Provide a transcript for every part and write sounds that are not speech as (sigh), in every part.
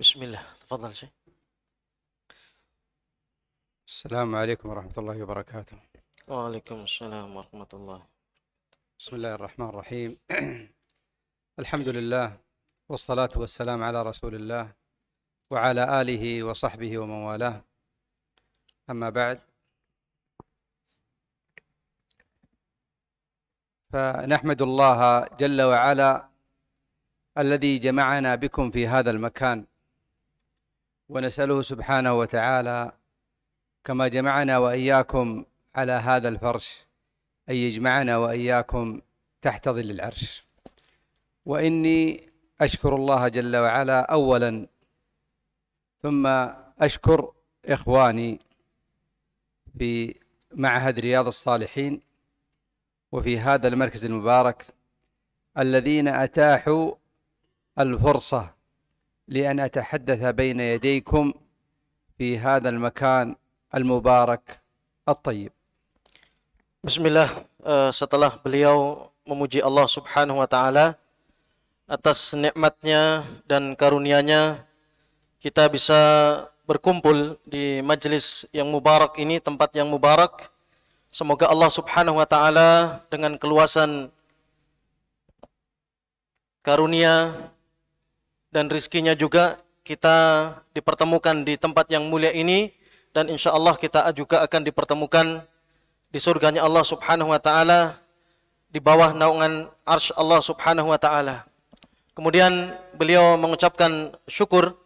بسم الله تفضل شيخ السلام عليكم ورحمة الله وبركاته وعليكم السلام ورحمة الله بسم الله الرحمن الرحيم (clears throat) الحمد لله والصلاة والسلام على رسول الله وعلى آله وصحبه ومن والاه أما بعد فنحمد الله جل وعلا الذي جمعنا بكم في هذا المكان ونسأله سبحانه وتعالى كما جمعنا وإياكم على هذا الفرش أن يجمعنا وإياكم تحت ظل العرش وإني أشكر الله جل وعلا أولا ثم أشكر إخواني في معهد رياض الصالحين وفي هذا المركز المبارك الذين أتاحوا الفرصة لأن أتحدث بين يديكم في هذا المكان المبارك الطيب بسم الله eh, setelah beliau memuji Allah Subhanahu wa taala atas nikmatnya dan karunia-Nya kita bisa berkumpul di majlis yang mubarak ini tempat yang mubarak semoga Allah Subhanahu wa taala dengan keluasan karunia dan rizkinya juga kita dipertemukan di tempat yang mulia ini dan insya Allah kita juga akan dipertemukan di surganya Allah subhanahu wa ta'ala di bawah naungan arsh Allah subhanahu wa ta'ala kemudian beliau mengucapkan syukur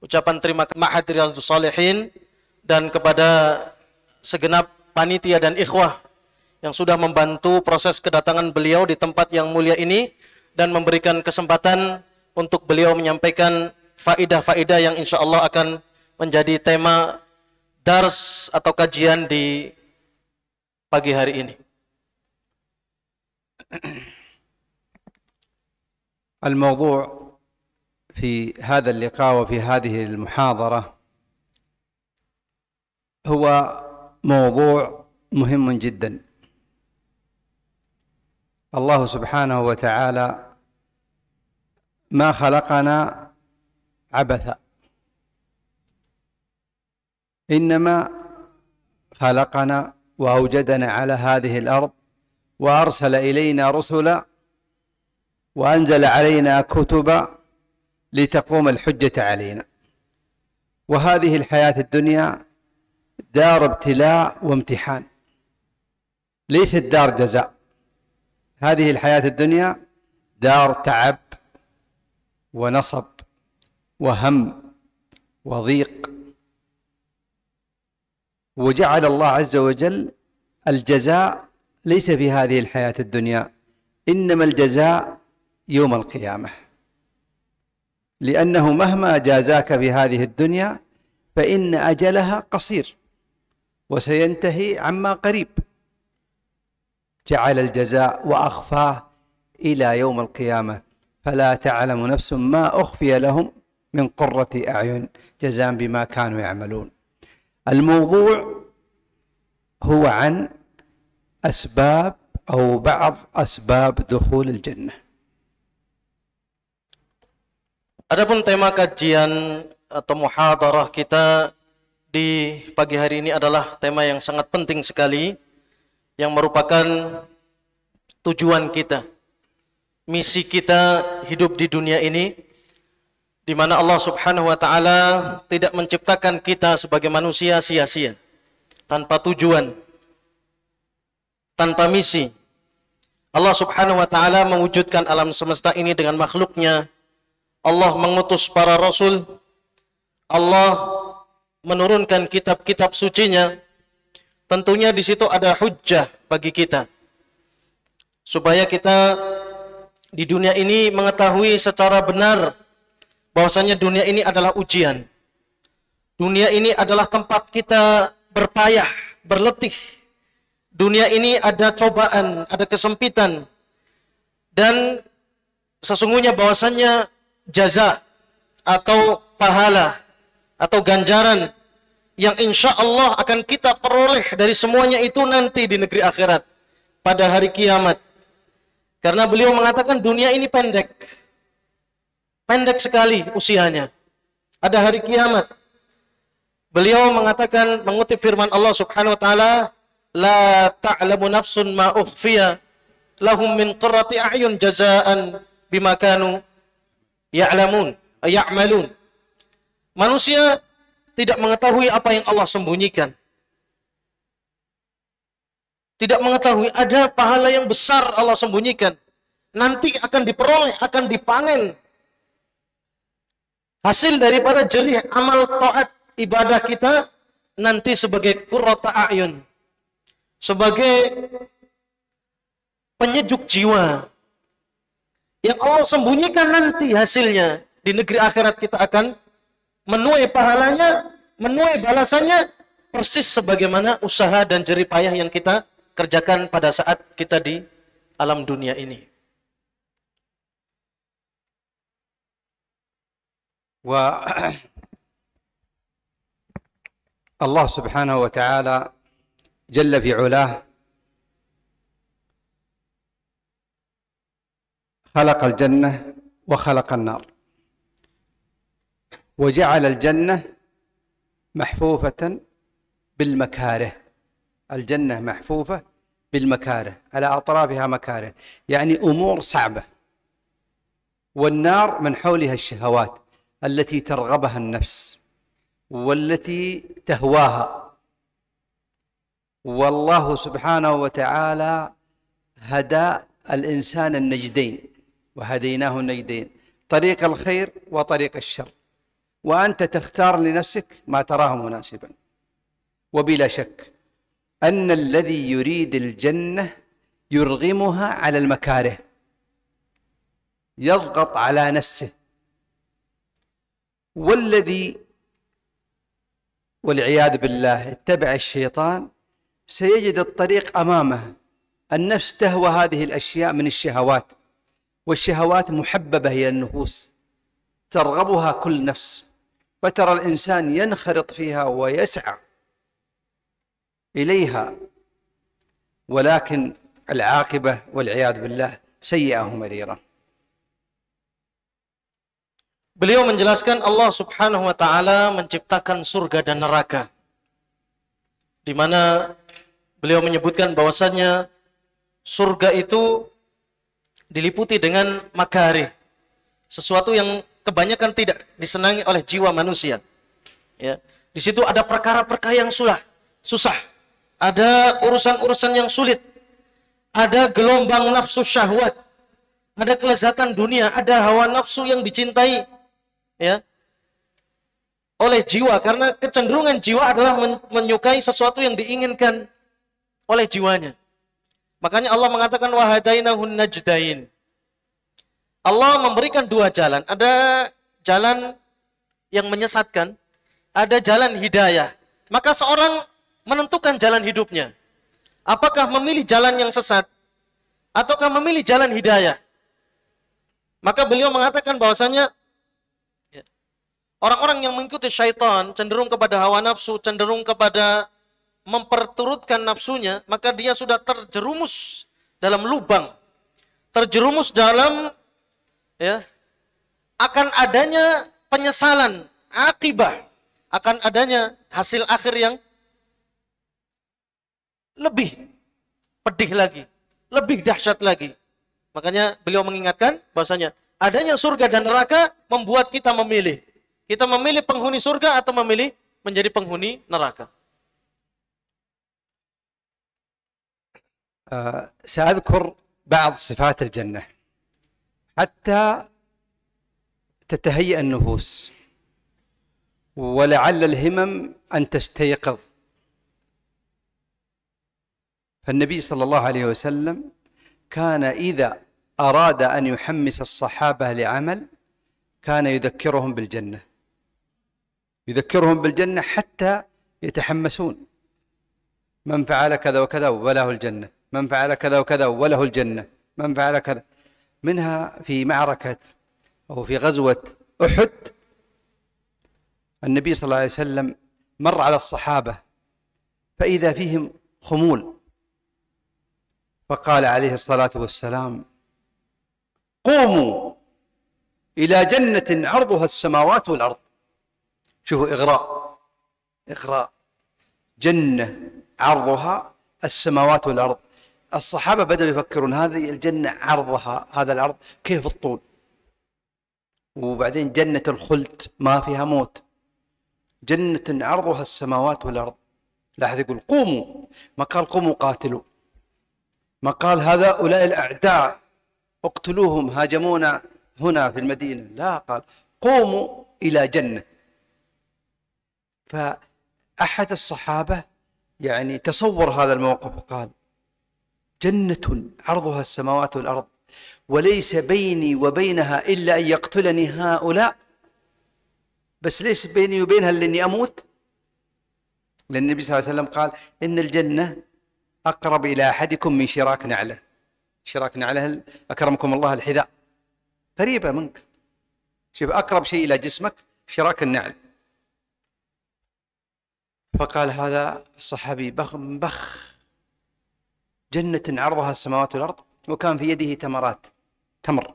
ucapan terima kasih riyadu salihin dan kepada segenap panitia dan ikhwah yang sudah membantu proses kedatangan beliau di tempat yang mulia ini dan memberikan kesempatan untuk beliau menyampaikan faidah-faidah yang insya Allah akan menjadi tema dars atau kajian di pagi hari ini. الموضوع في هذا اللقاء وفي هذه المحاضرة هو موضوع مهم جدا الله سبحانه وتعالى ما خلقنا عبثا إنما خلقنا وأوجدنا على هذه الأرض وأرسل إلينا رسلا وأنزل علينا كتبا لتقوم الحجة علينا وهذه الحياة الدنيا دار ابتلاء وامتحان ليست دار جزاء هذه الحياة الدنيا دار تعب ونصب وهم وضيق وجعل الله عز وجل الجزاء ليس في هذه الحياة الدنيا إنما الجزاء يوم القيامة لأنه مهما جازاك في هذه الدنيا فإن أجلها قصير وسينتهي عما قريب جعل الجزاء وأخفاه إلى يوم القيامة فلا تعلم نفس ما أخفي لهم من قرة أعين جزاء بما كانوا يعملون الموضوع هو عن أسباب أو بعض أسباب دخول الجنة Adapun tema kajian atau muhadarah kita di pagi hari ini adalah tema yang sangat penting sekali yang merupakan tujuan kita misi kita hidup di dunia ini di mana Allah Subhanahu wa taala tidak menciptakan kita sebagai manusia sia-sia tanpa tujuan tanpa misi Allah Subhanahu wa taala mewujudkan alam semesta ini dengan makhluknya Allah mengutus para rasul Allah menurunkan kitab-kitab sucinya tentunya di situ ada hujjah bagi kita supaya kita di dunia ini mengetahui secara benar bahwasanya dunia ini adalah ujian. Dunia ini adalah tempat kita berpayah, berletih. Dunia ini ada cobaan, ada kesempitan. Dan sesungguhnya bahwasanya jaza atau pahala atau ganjaran yang insya Allah akan kita peroleh dari semuanya itu nanti di negeri akhirat pada hari kiamat. Karena beliau mengatakan dunia ini pendek. Pendek sekali usianya. Ada hari kiamat. Beliau mengatakan mengutip firman Allah Subhanahu wa taala, "La ta'lamu nafsun ma ukhfiya lahum min qurrati a'yun jazaan bima kanu ya'lamun, ya'malun." Manusia tidak mengetahui apa yang Allah sembunyikan tidak mengetahui ada pahala yang besar Allah sembunyikan. Nanti akan diperoleh, akan dipanen. Hasil daripada jerih amal taat ibadah kita nanti sebagai kurota ayun. Sebagai penyejuk jiwa. Yang Allah sembunyikan nanti hasilnya. Di negeri akhirat kita akan menuai pahalanya, menuai balasannya persis sebagaimana usaha dan jerih payah yang kita kerjakan pada saat kita di alam dunia ini. Wa Allah Subhanahu wa taala jalla fi ulah خلق الجنة وخلق النار وجعل الجنة محفوفة بالمكاره الجنة محفوفة بالمكاره على أطرافها مكاره يعني أمور صعبة والنار من حولها الشهوات التي ترغبها النفس والتي تهواها والله سبحانه وتعالى هدى الإنسان النجدين وهديناه النجدين طريق الخير وطريق الشر وأنت تختار لنفسك ما تراه مناسبا وبلا شك أن الذي يريد الجنة يرغمها على المكاره يضغط على نفسه والذي والعياذ بالله اتبع الشيطان سيجد الطريق امامه النفس تهوى هذه الاشياء من الشهوات والشهوات محببه الى النفوس ترغبها كل نفس فترى الانسان ينخرط فيها ويسعى إليها ولكن العاقبة والعياذ بالله سيئة ومريرة Beliau menjelaskan Allah Subhanahu wa taala menciptakan surga dan neraka. Di mana beliau menyebutkan bahwasanya surga itu diliputi dengan makari, sesuatu yang kebanyakan tidak disenangi oleh jiwa manusia. Ya. Di situ ada perkara-perkara yang sulah, susah, susah ada urusan-urusan yang sulit, ada gelombang nafsu syahwat, ada kelezatan dunia, ada hawa nafsu yang dicintai ya oleh jiwa karena kecenderungan jiwa adalah menyukai sesuatu yang diinginkan oleh jiwanya. Makanya Allah mengatakan wahadainahun najdain. Allah memberikan dua jalan. Ada jalan yang menyesatkan, ada jalan hidayah. Maka seorang menentukan jalan hidupnya. Apakah memilih jalan yang sesat ataukah memilih jalan hidayah? Maka beliau mengatakan bahwasanya ya, orang-orang yang mengikuti syaitan cenderung kepada hawa nafsu, cenderung kepada memperturutkan nafsunya, maka dia sudah terjerumus dalam lubang, terjerumus dalam ya akan adanya penyesalan akibah akan adanya hasil akhir yang lebih pedih lagi, lebih dahsyat lagi. Makanya beliau mengingatkan bahwasanya adanya surga dan neraka membuat kita memilih. Kita memilih penghuni surga atau memilih menjadi penghuni neraka. Uh, سأذكر بعض صفات الجنة حتى تتهيأ النفوس ولعل الهمم أن تستيقظ فالنبي صلى الله عليه وسلم كان إذا أراد أن يحمس الصحابة لعمل كان يذكرهم بالجنة يذكرهم بالجنة حتى يتحمسون من فعل كذا وكذا وله الجنة من فعل كذا وكذا وله الجنة من فعل كذا منها في معركة أو في غزوة أحد النبي صلى الله عليه وسلم مر على الصحابة فإذا فيهم خمول فقال عليه الصلاة والسلام قوموا إلى جنة عرضها السماوات والأرض شوفوا إغراء إغراء جنة عرضها السماوات والأرض الصحابة بدأوا يفكرون هذه الجنة عرضها هذا العرض كيف الطول وبعدين جنة الخلد ما فيها موت جنة عرضها السماوات والأرض لاحظ يقول قوموا ما قال قوموا قاتلوا ما قال هؤلاء الأعداء اقتلوهم هاجمونا هنا في المدينة لا قال قوموا إلى جنة فأحد الصحابة يعني تصور هذا الموقف قال جنة عرضها السماوات والأرض وليس بيني وبينها إلا أن يقتلني هؤلاء بس ليس بيني وبينها إلا أني أموت لأن النبي صلى الله عليه وسلم قال إن الجنة أقرب إلى أحدكم من شراك نعله شراك نعله أكرمكم الله الحذاء قريبة منك شوف أقرب شيء إلى جسمك شراك النعل فقال هذا الصحابي بخ بخ جنة عرضها السماوات والأرض وكان في يده تمرات تمر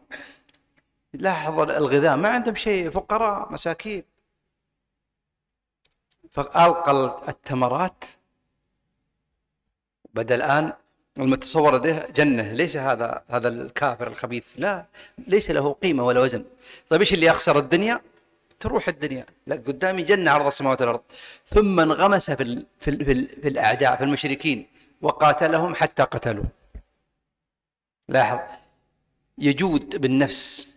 لاحظ الغذاء ما عندهم شيء فقراء مساكين فألقى التمرات بدا الان المتصور لديه جنه ليس هذا هذا الكافر الخبيث لا ليس له قيمه ولا وزن طيب ايش اللي يخسر الدنيا تروح الدنيا لا قدامي جنه عرض السماوات والارض ثم انغمس في الـ في, الـ في, الـ في الاعداء في المشركين وقاتلهم حتى قتلوه لاحظ يجود بالنفس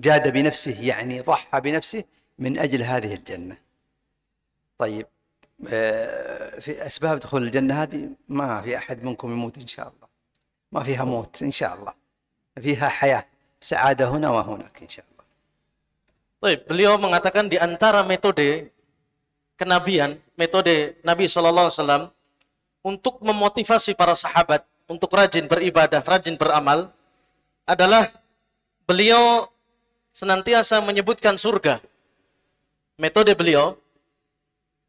جاد بنفسه يعني ضحى بنفسه من اجل هذه الجنه طيب في اسباب دخول الجنه هذه ما في احد منكم يموت ان شاء الله ما فيها موت ان شاء الله فيها حياه سعاده هنا وهناك ان شاء الله طيب beliau mengatakan di antara metode kenabian metode Nabi Sallallahu alaihi wasallam untuk memotivasi para sahabat untuk rajin beribadah, rajin beramal adalah beliau senantiasa menyebutkan surga. Metode beliau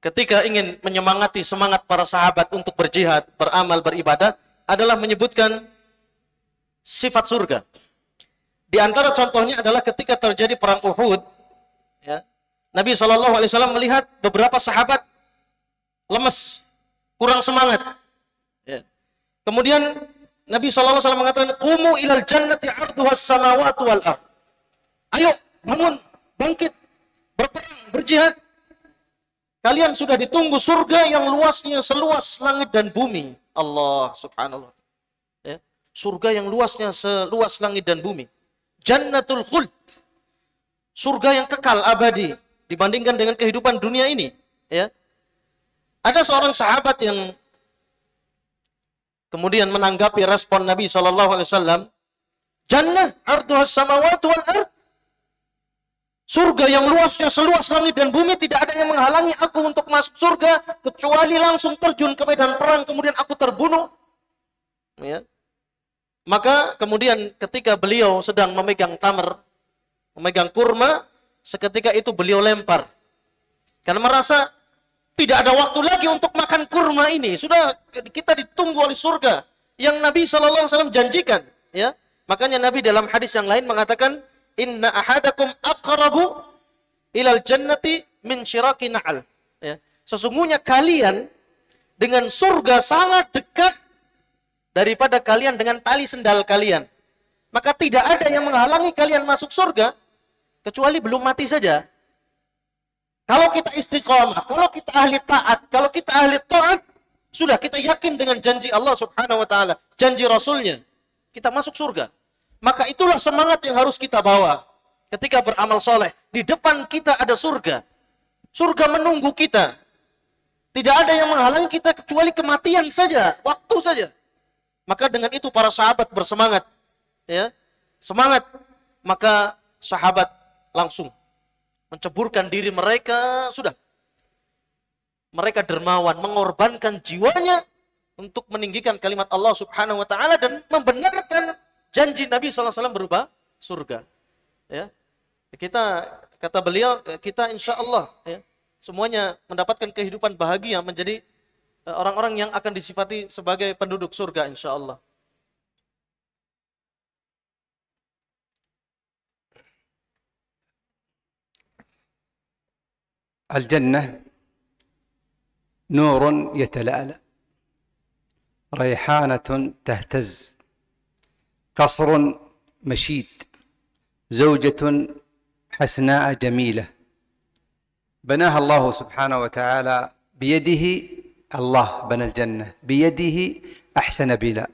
ketika ingin menyemangati semangat para sahabat untuk berjihad, beramal, beribadah adalah menyebutkan sifat surga. Di antara contohnya adalah ketika terjadi perang Uhud, ya, Nabi Shallallahu Alaihi Wasallam melihat beberapa sahabat lemes, kurang semangat. Ya. Kemudian Nabi Shallallahu Alaihi Wasallam mengatakan, "Kumu ilal jannati arduhas samawati wal ar." Ayo bangun, bangkit, berperang, berjihad. Kalian sudah ditunggu surga yang luasnya seluas langit dan bumi. Allah subhanallah. Ya. Surga yang luasnya seluas langit dan bumi. Jannatul khuld. Surga yang kekal abadi. Dibandingkan dengan kehidupan dunia ini. Ya. Ada seorang sahabat yang kemudian menanggapi respon Nabi saw. Jannah arduhas samawatu wal ardu. Surga yang luasnya seluas langit dan bumi tidak ada yang menghalangi aku untuk masuk surga kecuali langsung terjun ke medan perang kemudian aku terbunuh. Ya. Maka kemudian ketika beliau sedang memegang tamar, memegang kurma, seketika itu beliau lempar. Karena merasa tidak ada waktu lagi untuk makan kurma ini. Sudah kita ditunggu oleh surga yang Nabi Shallallahu Alaihi janjikan. Ya, makanya Nabi dalam hadis yang lain mengatakan inna ahadakum aqrabu ilal jannati min syiraki na'al. Ya. Sesungguhnya kalian dengan surga sangat dekat daripada kalian dengan tali sendal kalian. Maka tidak ada yang menghalangi kalian masuk surga kecuali belum mati saja. Kalau kita istiqomah, kalau kita ahli taat, kalau kita ahli taat, sudah kita yakin dengan janji Allah Subhanahu wa taala, janji Rasulnya, kita masuk surga. Maka itulah semangat yang harus kita bawa ketika beramal soleh. Di depan kita ada surga. Surga menunggu kita. Tidak ada yang menghalangi kita kecuali kematian saja, waktu saja. Maka dengan itu para sahabat bersemangat. Ya, semangat. Maka sahabat langsung menceburkan diri mereka sudah. Mereka dermawan mengorbankan jiwanya untuk meninggikan kalimat Allah Subhanahu wa taala dan membenarkan janji Nabi SAW berubah surga. Ya. Kita, kata beliau, kita insya Allah ya, semuanya mendapatkan kehidupan bahagia menjadi eh, orang-orang yang akan disifati sebagai penduduk surga insya Allah. الجنة نور يتلألأ ريحانة تهتز قصر مشيد زوجة حسناء جميلة بناها الله سبحانه وتعالى بيده الله بنى الجنة بيده أحسن بناء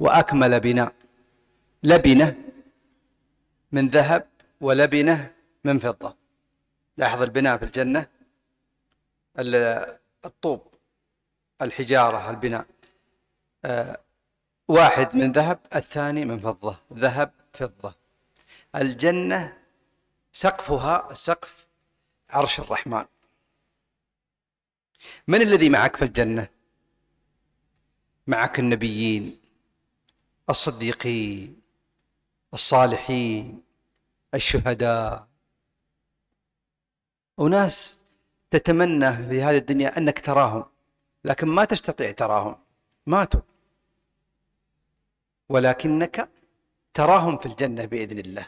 وأكمل بناء لبنة من ذهب ولبنة من فضة لاحظ البناء في الجنة الطوب الحجارة البناء آه، واحد من ذهب الثاني من فضة ذهب فضة الجنة سقفها سقف عرش الرحمن من الذي معك في الجنة معك النبيين الصديقين الصالحين الشهداء أناس تتمنى في هذه الدنيا أنك تراهم لكن ما تستطيع تراهم ماتوا ولكنك تراهم في الجنة بإذن الله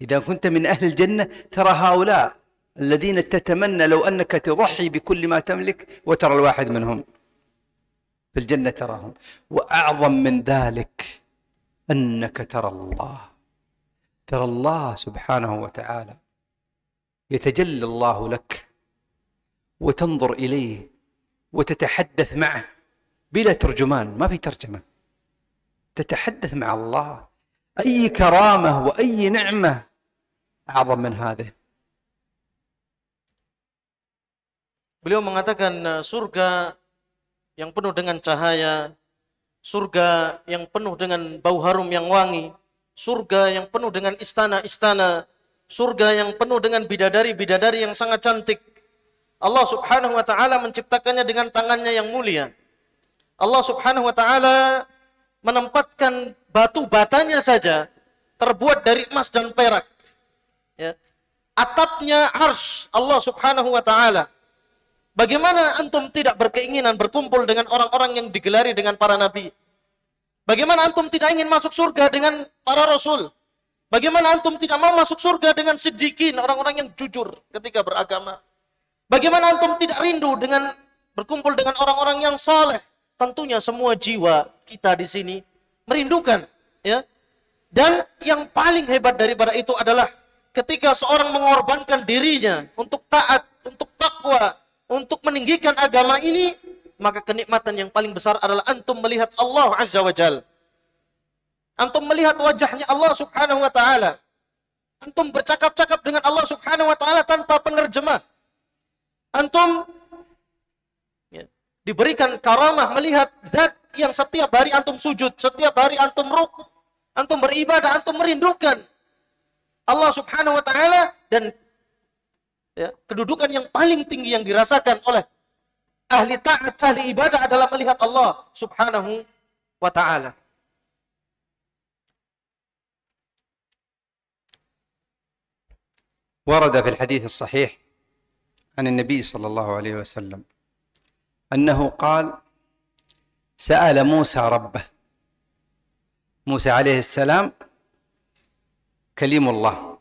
إذا كنت من أهل الجنة ترى هؤلاء الذين تتمنى لو أنك تضحي بكل ما تملك وترى الواحد منهم في الجنة تراهم وأعظم من ذلك أنك ترى الله ترى الله سبحانه وتعالى يتجلى الله لك وتنظر إليه وتتحدث معه بلا ترجمان ما في ترجمه تتحدث مع الله أي كرامة وأي نعمة أعظم من هذه Beliau mengatakan nah, surga yang penuh dengan cahaya, surga yang penuh dengan bau harum yang wangi, surga yang penuh dengan istana-istana, surga yang penuh dengan bidadari-bidadari yang sangat cantik. Allah Subhanahu wa taala menciptakannya dengan tangannya yang mulia. Allah Subhanahu wa taala menempatkan batu batanya saja terbuat dari emas dan perak. Ya. Atapnya harus Allah subhanahu wa ta'ala. Bagaimana antum tidak berkeinginan berkumpul dengan orang-orang yang digelari dengan para nabi? Bagaimana antum tidak ingin masuk surga dengan para rasul? Bagaimana antum tidak mau masuk surga dengan sedikit orang-orang yang jujur ketika beragama? Bagaimana antum tidak rindu dengan berkumpul dengan orang-orang yang saleh? tentunya semua jiwa kita di sini merindukan ya dan yang paling hebat daripada itu adalah ketika seorang mengorbankan dirinya untuk taat untuk takwa untuk meninggikan agama ini maka kenikmatan yang paling besar adalah antum melihat Allah azza wajal antum melihat wajahnya Allah subhanahu wa taala antum bercakap-cakap dengan Allah subhanahu wa taala tanpa penerjemah antum diberikan karamah melihat zat yang setiap hari antum sujud, setiap hari antum ruk, antum beribadah, antum merindukan Allah Subhanahu wa taala dan ya, kedudukan yang paling tinggi yang dirasakan oleh ahli taat, ahli ibadah adalah melihat Allah Subhanahu wa taala. ورد في الحديث الصحيح عن النبي صلى الله عليه وسلم أنه قال سأل موسى ربه موسى عليه السلام كليم الله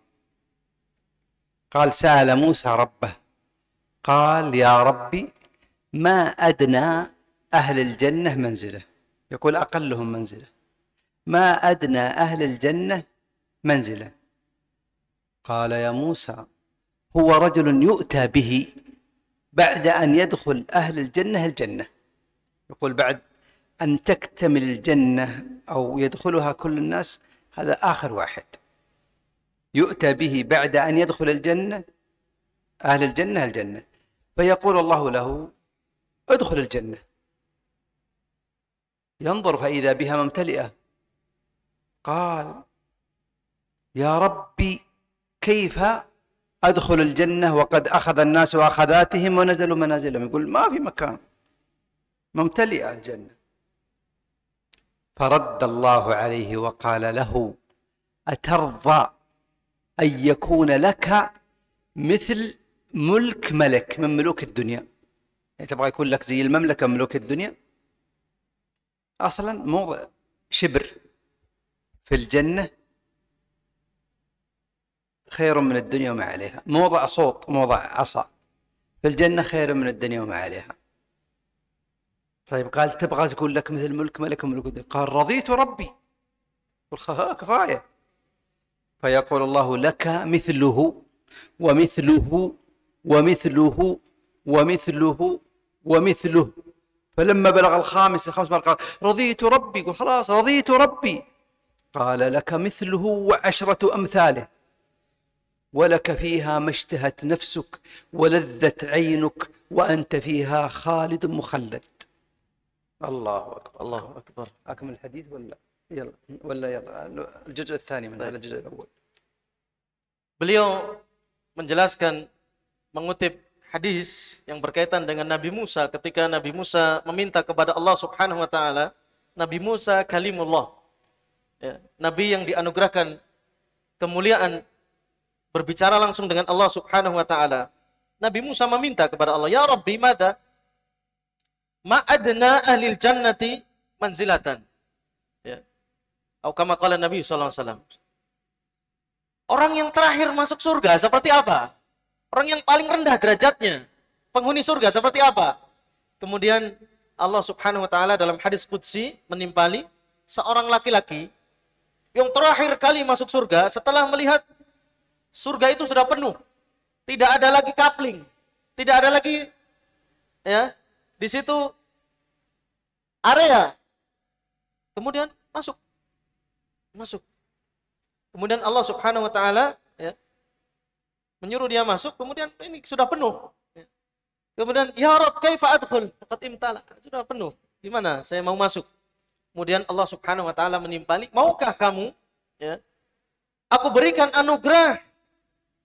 قال سأل موسى ربه قال يا ربي ما أدنى أهل الجنة منزله يقول أقلهم منزله ما أدنى أهل الجنة منزله قال يا موسى هو رجل يؤتى به بعد أن يدخل أهل الجنة الجنة يقول بعد أن تكتمل الجنة أو يدخلها كل الناس هذا آخر واحد يؤتى به بعد أن يدخل الجنة أهل الجنة الجنة فيقول الله له ادخل الجنة ينظر فإذا بها ممتلئة قال يا ربي كيف أدخل الجنة وقد أخذ الناس أخذاتهم ونزلوا منازلهم يقول ما في مكان ممتلئة الجنة فرد الله عليه وقال له أترضى أن يكون لك مثل ملك ملك من ملوك الدنيا يعني تبغى يكون لك زي المملكة من ملوك الدنيا أصلا موضع شبر في الجنة خير من الدنيا وما عليها موضع صوت موضع عصا في الجنة خير من الدنيا وما عليها طيب قال تبغى تقول لك مثل ملك ملك ملك الدنيا قال رضيت ربي قل كفاية فيقول الله لك مثله ومثله ومثله ومثله ومثله فلما بلغ الخامس الخامس قال رضيت ربي قل خلاص رضيت ربي قال لك مثله وعشرة أمثاله ولك فيها ما اشتهت نفسك ولذت عينك وأنت فيها خالد مخلد الله أكبر الله أكبر أكمل الحديث ولا يلا ولا يلا الجزء الثاني من هذا الجزء الأول beliau menjelaskan mengutip hadis yang berkaitan dengan Nabi Musa ketika Nabi Musa meminta kepada Allah Subhanahu wa taala Nabi Musa kalimullah ya, nabi yang dianugerahkan kemuliaan berbicara langsung dengan Allah Subhanahu wa taala. Nabi Musa meminta kepada Allah, "Ya Rabbi, mada ma'adna ahli jannati manzilatan." Ya. Atau kama qala Nabi sallallahu alaihi wasallam. Orang yang terakhir masuk surga seperti apa? Orang yang paling rendah derajatnya, penghuni surga seperti apa? Kemudian Allah Subhanahu wa taala dalam hadis qudsi menimpali seorang laki-laki yang terakhir kali masuk surga setelah melihat Surga itu sudah penuh. Tidak ada lagi kapling, Tidak ada lagi ya. Di situ area. Kemudian masuk. Masuk. Kemudian Allah Subhanahu wa taala ya, menyuruh dia masuk, kemudian ini sudah penuh. Kemudian ya Rabb kaifa adkhul? imtala. Sudah penuh. Gimana saya mau masuk? Kemudian Allah Subhanahu wa taala menimpali, "Maukah kamu ya, aku berikan anugerah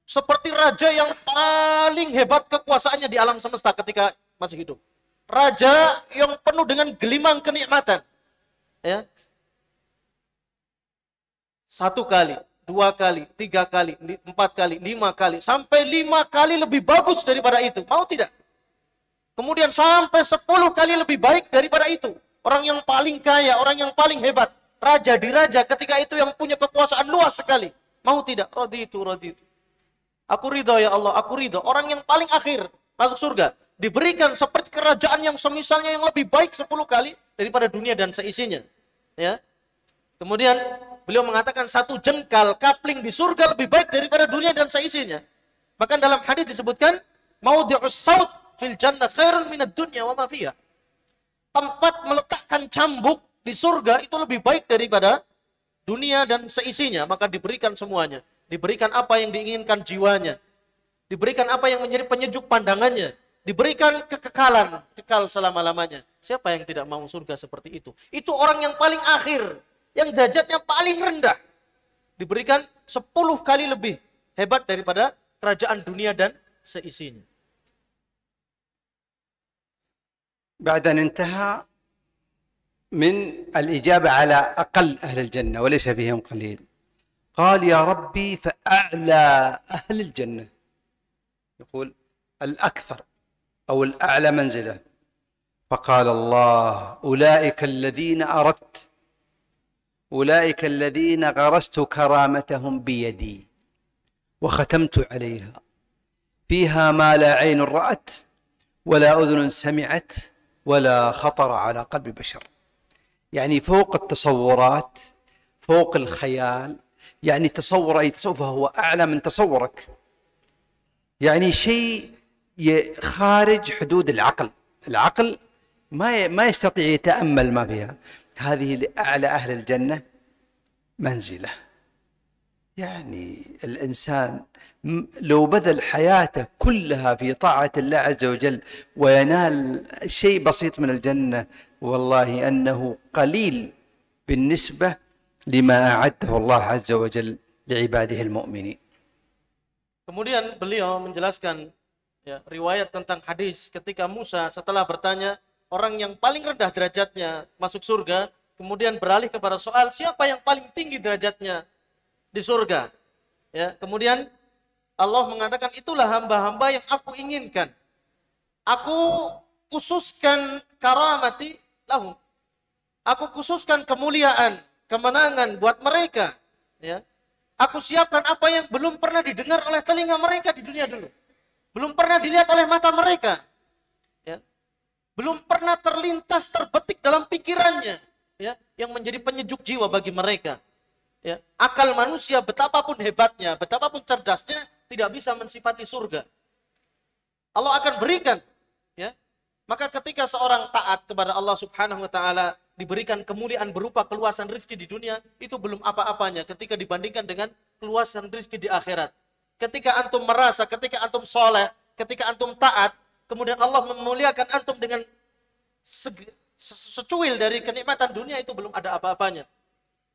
seperti raja yang paling hebat kekuasaannya di alam semesta ketika masih hidup. Raja yang penuh dengan gelimang kenikmatan. Ya. Satu kali, dua kali, tiga kali, empat kali, lima kali. Sampai lima kali lebih bagus daripada itu. Mau tidak? Kemudian sampai sepuluh kali lebih baik daripada itu. Orang yang paling kaya, orang yang paling hebat. Raja di raja ketika itu yang punya kekuasaan luas sekali. Mau tidak? Rodi itu, rodi itu. Aku ridho ya Allah, aku ridho. Orang yang paling akhir masuk surga diberikan seperti kerajaan yang semisalnya yang lebih baik 10 kali daripada dunia dan seisinya. Ya. Kemudian beliau mengatakan satu jengkal kapling di surga lebih baik daripada dunia dan seisinya. Bahkan dalam hadis disebutkan mau saut fil jannah khairun minat dunya wa mafiyah Tempat meletakkan cambuk di surga itu lebih baik daripada dunia dan seisinya, maka diberikan semuanya diberikan apa yang diinginkan jiwanya, diberikan apa yang menjadi penyejuk pandangannya, diberikan kekekalan, kekal selama-lamanya. Siapa yang tidak mau surga seperti itu? Itu orang yang paling akhir, yang derajatnya paling rendah. Diberikan 10 kali lebih hebat daripada kerajaan dunia dan seisinya. بعد أن انتهى من الإجابة على أقل أهل الجنة وليس فيهم قليل قال يا ربي فأعلى أهل الجنة يقول الأكثر أو الأعلى منزلة فقال الله أولئك الذين أردت أولئك الذين غرست كرامتهم بيدي وختمت عليها فيها ما لا عين رأت ولا أذن سمعت ولا خطر على قلب بشر يعني فوق التصورات فوق الخيال يعني تصور أي تصور فهو أعلى من تصورك يعني شيء خارج حدود العقل العقل ما ما يستطيع يتامل ما فيها هذه لاعلى اهل الجنه منزله يعني الانسان لو بذل حياته كلها في طاعه الله عز وجل وينال شيء بسيط من الجنه والله انه قليل بالنسبه لما أعده الله عز وجل لعباده المؤمنين. Kemudian beliau menjelaskan ya, riwayat tentang hadis ketika Musa setelah bertanya orang yang paling rendah derajatnya masuk surga, kemudian beralih kepada soal siapa yang paling tinggi derajatnya di surga. Ya, kemudian Allah mengatakan itulah hamba-hamba yang aku inginkan. Aku khususkan karamati lahum. Aku khususkan kemuliaan kemenangan buat mereka. Ya. Aku siapkan apa yang belum pernah didengar oleh telinga mereka di dunia dulu. Belum pernah dilihat oleh mata mereka. Ya. Belum pernah terlintas terbetik dalam pikirannya. Ya. Yang menjadi penyejuk jiwa bagi mereka. Ya. Akal manusia betapapun hebatnya, betapapun cerdasnya, tidak bisa mensifati surga. Allah akan berikan. Ya. Maka ketika seorang taat kepada Allah subhanahu wa ta'ala, diberikan kemuliaan berupa keluasan rizki di dunia itu belum apa-apanya ketika dibandingkan dengan keluasan rizki di akhirat. Ketika antum merasa, ketika antum soleh, ketika antum taat, kemudian Allah memuliakan antum dengan secuil dari kenikmatan dunia itu belum ada apa-apanya.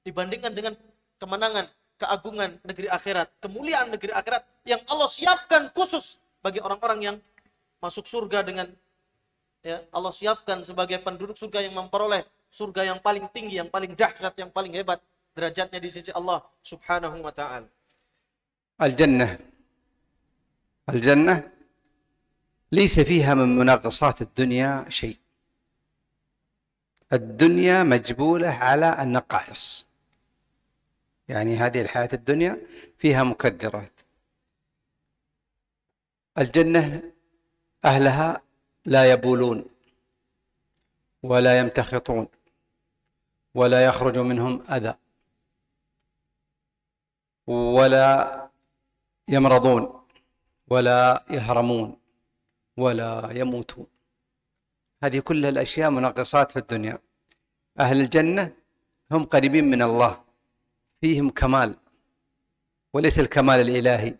Dibandingkan dengan kemenangan, keagungan negeri akhirat, kemuliaan negeri akhirat yang Allah siapkan khusus bagi orang-orang yang masuk surga dengan ya Allah siapkan sebagai penduduk surga yang memperoleh surga yang paling tinggi, yang paling dahsyat, yang paling hebat derajatnya di sisi Allah Subhanahu wa taala. Al-jannah. Al-jannah ليس فيها من مناقصات الدنيا شيء. الدنيا مجبولة على النقائص يعني هذه الحياة الدنيا فيها مكدرات الجنة أهلها لا يبولون ولا يمتخطون ولا يخرج منهم أذى ولا يمرضون ولا يهرمون ولا يموتون هذه كل الأشياء منقصات في الدنيا أهل الجنة هم قريبين من الله فيهم كمال وليس الكمال الإلهي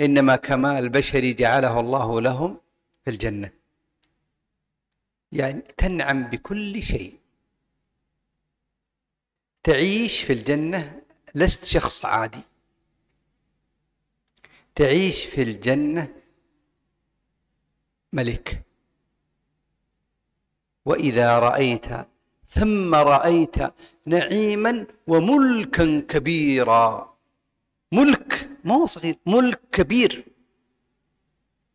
إنما كمال بشري جعله الله لهم في الجنة يعني تنعم بكل شيء تعيش في الجنة لست شخص عادي تعيش في الجنة ملك وإذا رأيت ثم رأيت نعيما وملكا كبيرا ملك ما هو صغير ملك كبير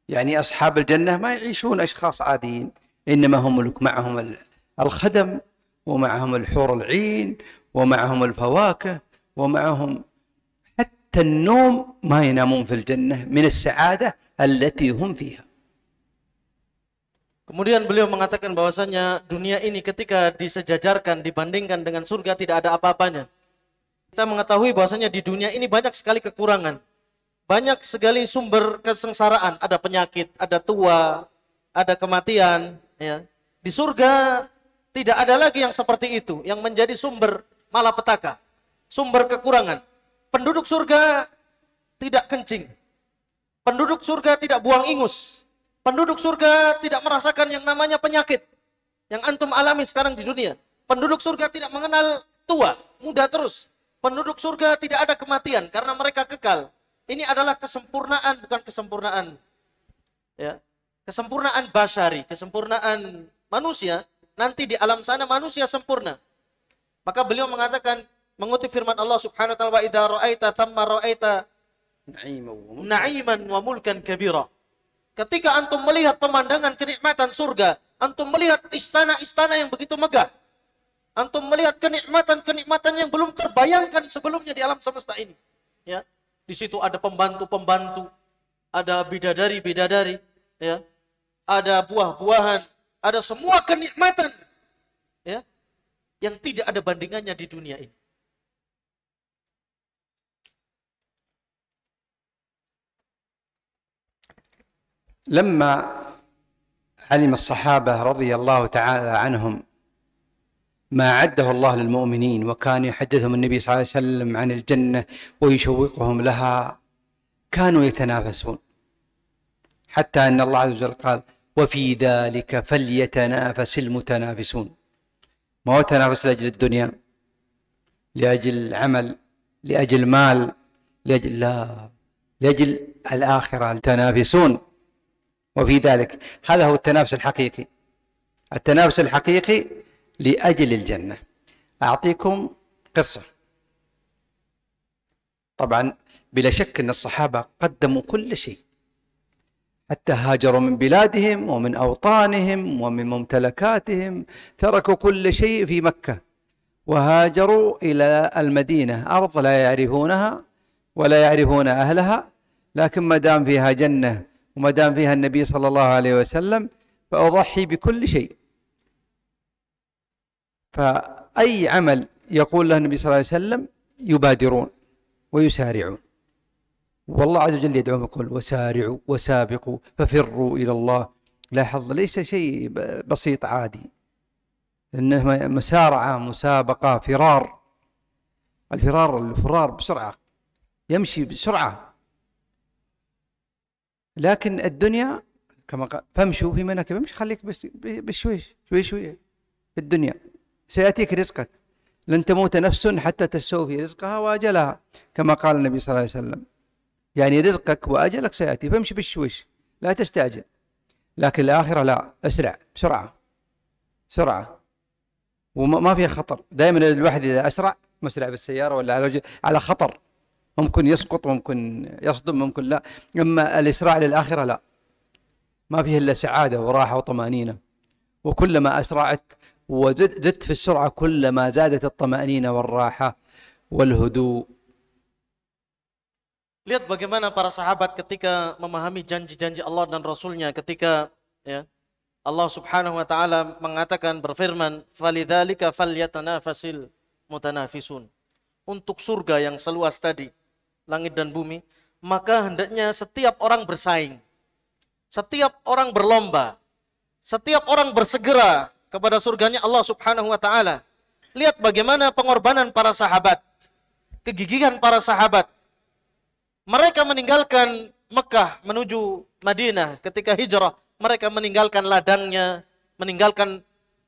يعني أصحاب الجنة ما يعيشون أشخاص عاديين إنما هم ملك معهم الخدم ومعهم الحور العين ومعهم الفواكه ومعهم حتى النوم ما ينامون في الجنة من السعادة التي هم فيها Kemudian beliau mengatakan bahwasanya dunia ini ketika disejajarkan dibandingkan dengan surga tidak ada apa-apanya. Kita mengetahui bahwasanya di dunia ini banyak sekali kekurangan. Banyak sekali sumber kesengsaraan, ada penyakit, ada tua, ada kematian, ya. Di surga tidak ada lagi yang seperti itu yang menjadi sumber malapetaka, sumber kekurangan. Penduduk surga tidak kencing. Penduduk surga tidak buang ingus. Penduduk surga tidak merasakan yang namanya penyakit yang antum alami sekarang di dunia. Penduduk surga tidak mengenal tua, muda terus. Penduduk surga tidak ada kematian karena mereka kekal. Ini adalah kesempurnaan bukan kesempurnaan ya. Kesempurnaan basyari, kesempurnaan manusia nanti di alam sana manusia sempurna. Maka beliau mengatakan mengutip firman Allah Subhanahu wa taala wa idza ra'aita thamma ra'aita na'iman wa mulkan kabira. Ketika antum melihat pemandangan kenikmatan surga, antum melihat istana-istana yang begitu megah. Antum melihat kenikmatan-kenikmatan yang belum terbayangkan sebelumnya di alam semesta ini. Ya. Di situ ada pembantu-pembantu, ada bidadari-bidadari, ya. Ada buah-buahan, ada semua kenikmatan. Ya. yang tidak ada bandingannya di dunia ini. لما علم الصحابة رضي الله تعالى عنهم ما أعده الله للمؤمنين وكان يحدثهم النبي صلى الله عليه وسلم عن الجنة ويشوقهم لها كانوا يتنافسون حتى أن الله عز وجل قال وفي ذلك فليتنافس المتنافسون ما هو تنافس لأجل الدنيا لأجل العمل لأجل مال لأجل لا لأجل الآخرة تنافسون وفي ذلك هذا هو التنافس الحقيقي التنافس الحقيقي لأجل الجنة أعطيكم قصة طبعا بلا شك أن الصحابة قدموا كل شيء حتى هاجروا من بلادهم ومن أوطانهم ومن ممتلكاتهم تركوا كل شيء في مكة وهاجروا إلى المدينة أرض لا يعرفونها ولا يعرفون أهلها لكن ما دام فيها جنة وما دام فيها النبي صلى الله عليه وسلم فأضحي بكل شيء فأي عمل يقول له النبي صلى الله عليه وسلم يبادرون ويسارعون والله عز وجل يدعوهم يقول وسارعوا وسابقوا ففروا إلى الله لاحظ ليس شيء بسيط عادي إنه مسارعة مسابقة فرار الفرار الفرار بسرعة يمشي بسرعة لكن الدنيا كما قال فامشوا في مناكب امشي خليك بس بشويش شوي شوي في الدنيا سيأتيك رزقك لن تموت نفس حتى تستوفي رزقها وأجلها كما قال النبي صلى الله عليه وسلم يعني رزقك وأجلك سيأتي فامشي بالشويش لا تستعجل لكن الآخرة لا أسرع بسرعة سرعة وما فيها خطر دائما الواحد إذا أسرع مسرع بالسيارة ولا على على خطر ممكن يسقط ممكن يصدم ممكن لا أما الإسراع للآخرة لا ما فيه إلا سعادة وراحة وطمأنينة وكلما أسرعت وزدت في السرعة كلما زادت الطمأنينة والراحة والهدوء Lihat bagaimana para sahabat ketika memahami janji-janji Allah dan Rasulnya ketika ya, Allah Subhanahu wa taala mengatakan berfirman, "Falidzalika fasil mutanafisun." Untuk surga yang seluas tadi, langit dan bumi, maka hendaknya setiap orang bersaing. Setiap orang berlomba. Setiap orang bersegera kepada surganya Allah Subhanahu wa taala. Lihat bagaimana pengorbanan para sahabat, kegigihan para sahabat, mereka meninggalkan Mekah menuju Madinah ketika hijrah mereka meninggalkan ladangnya meninggalkan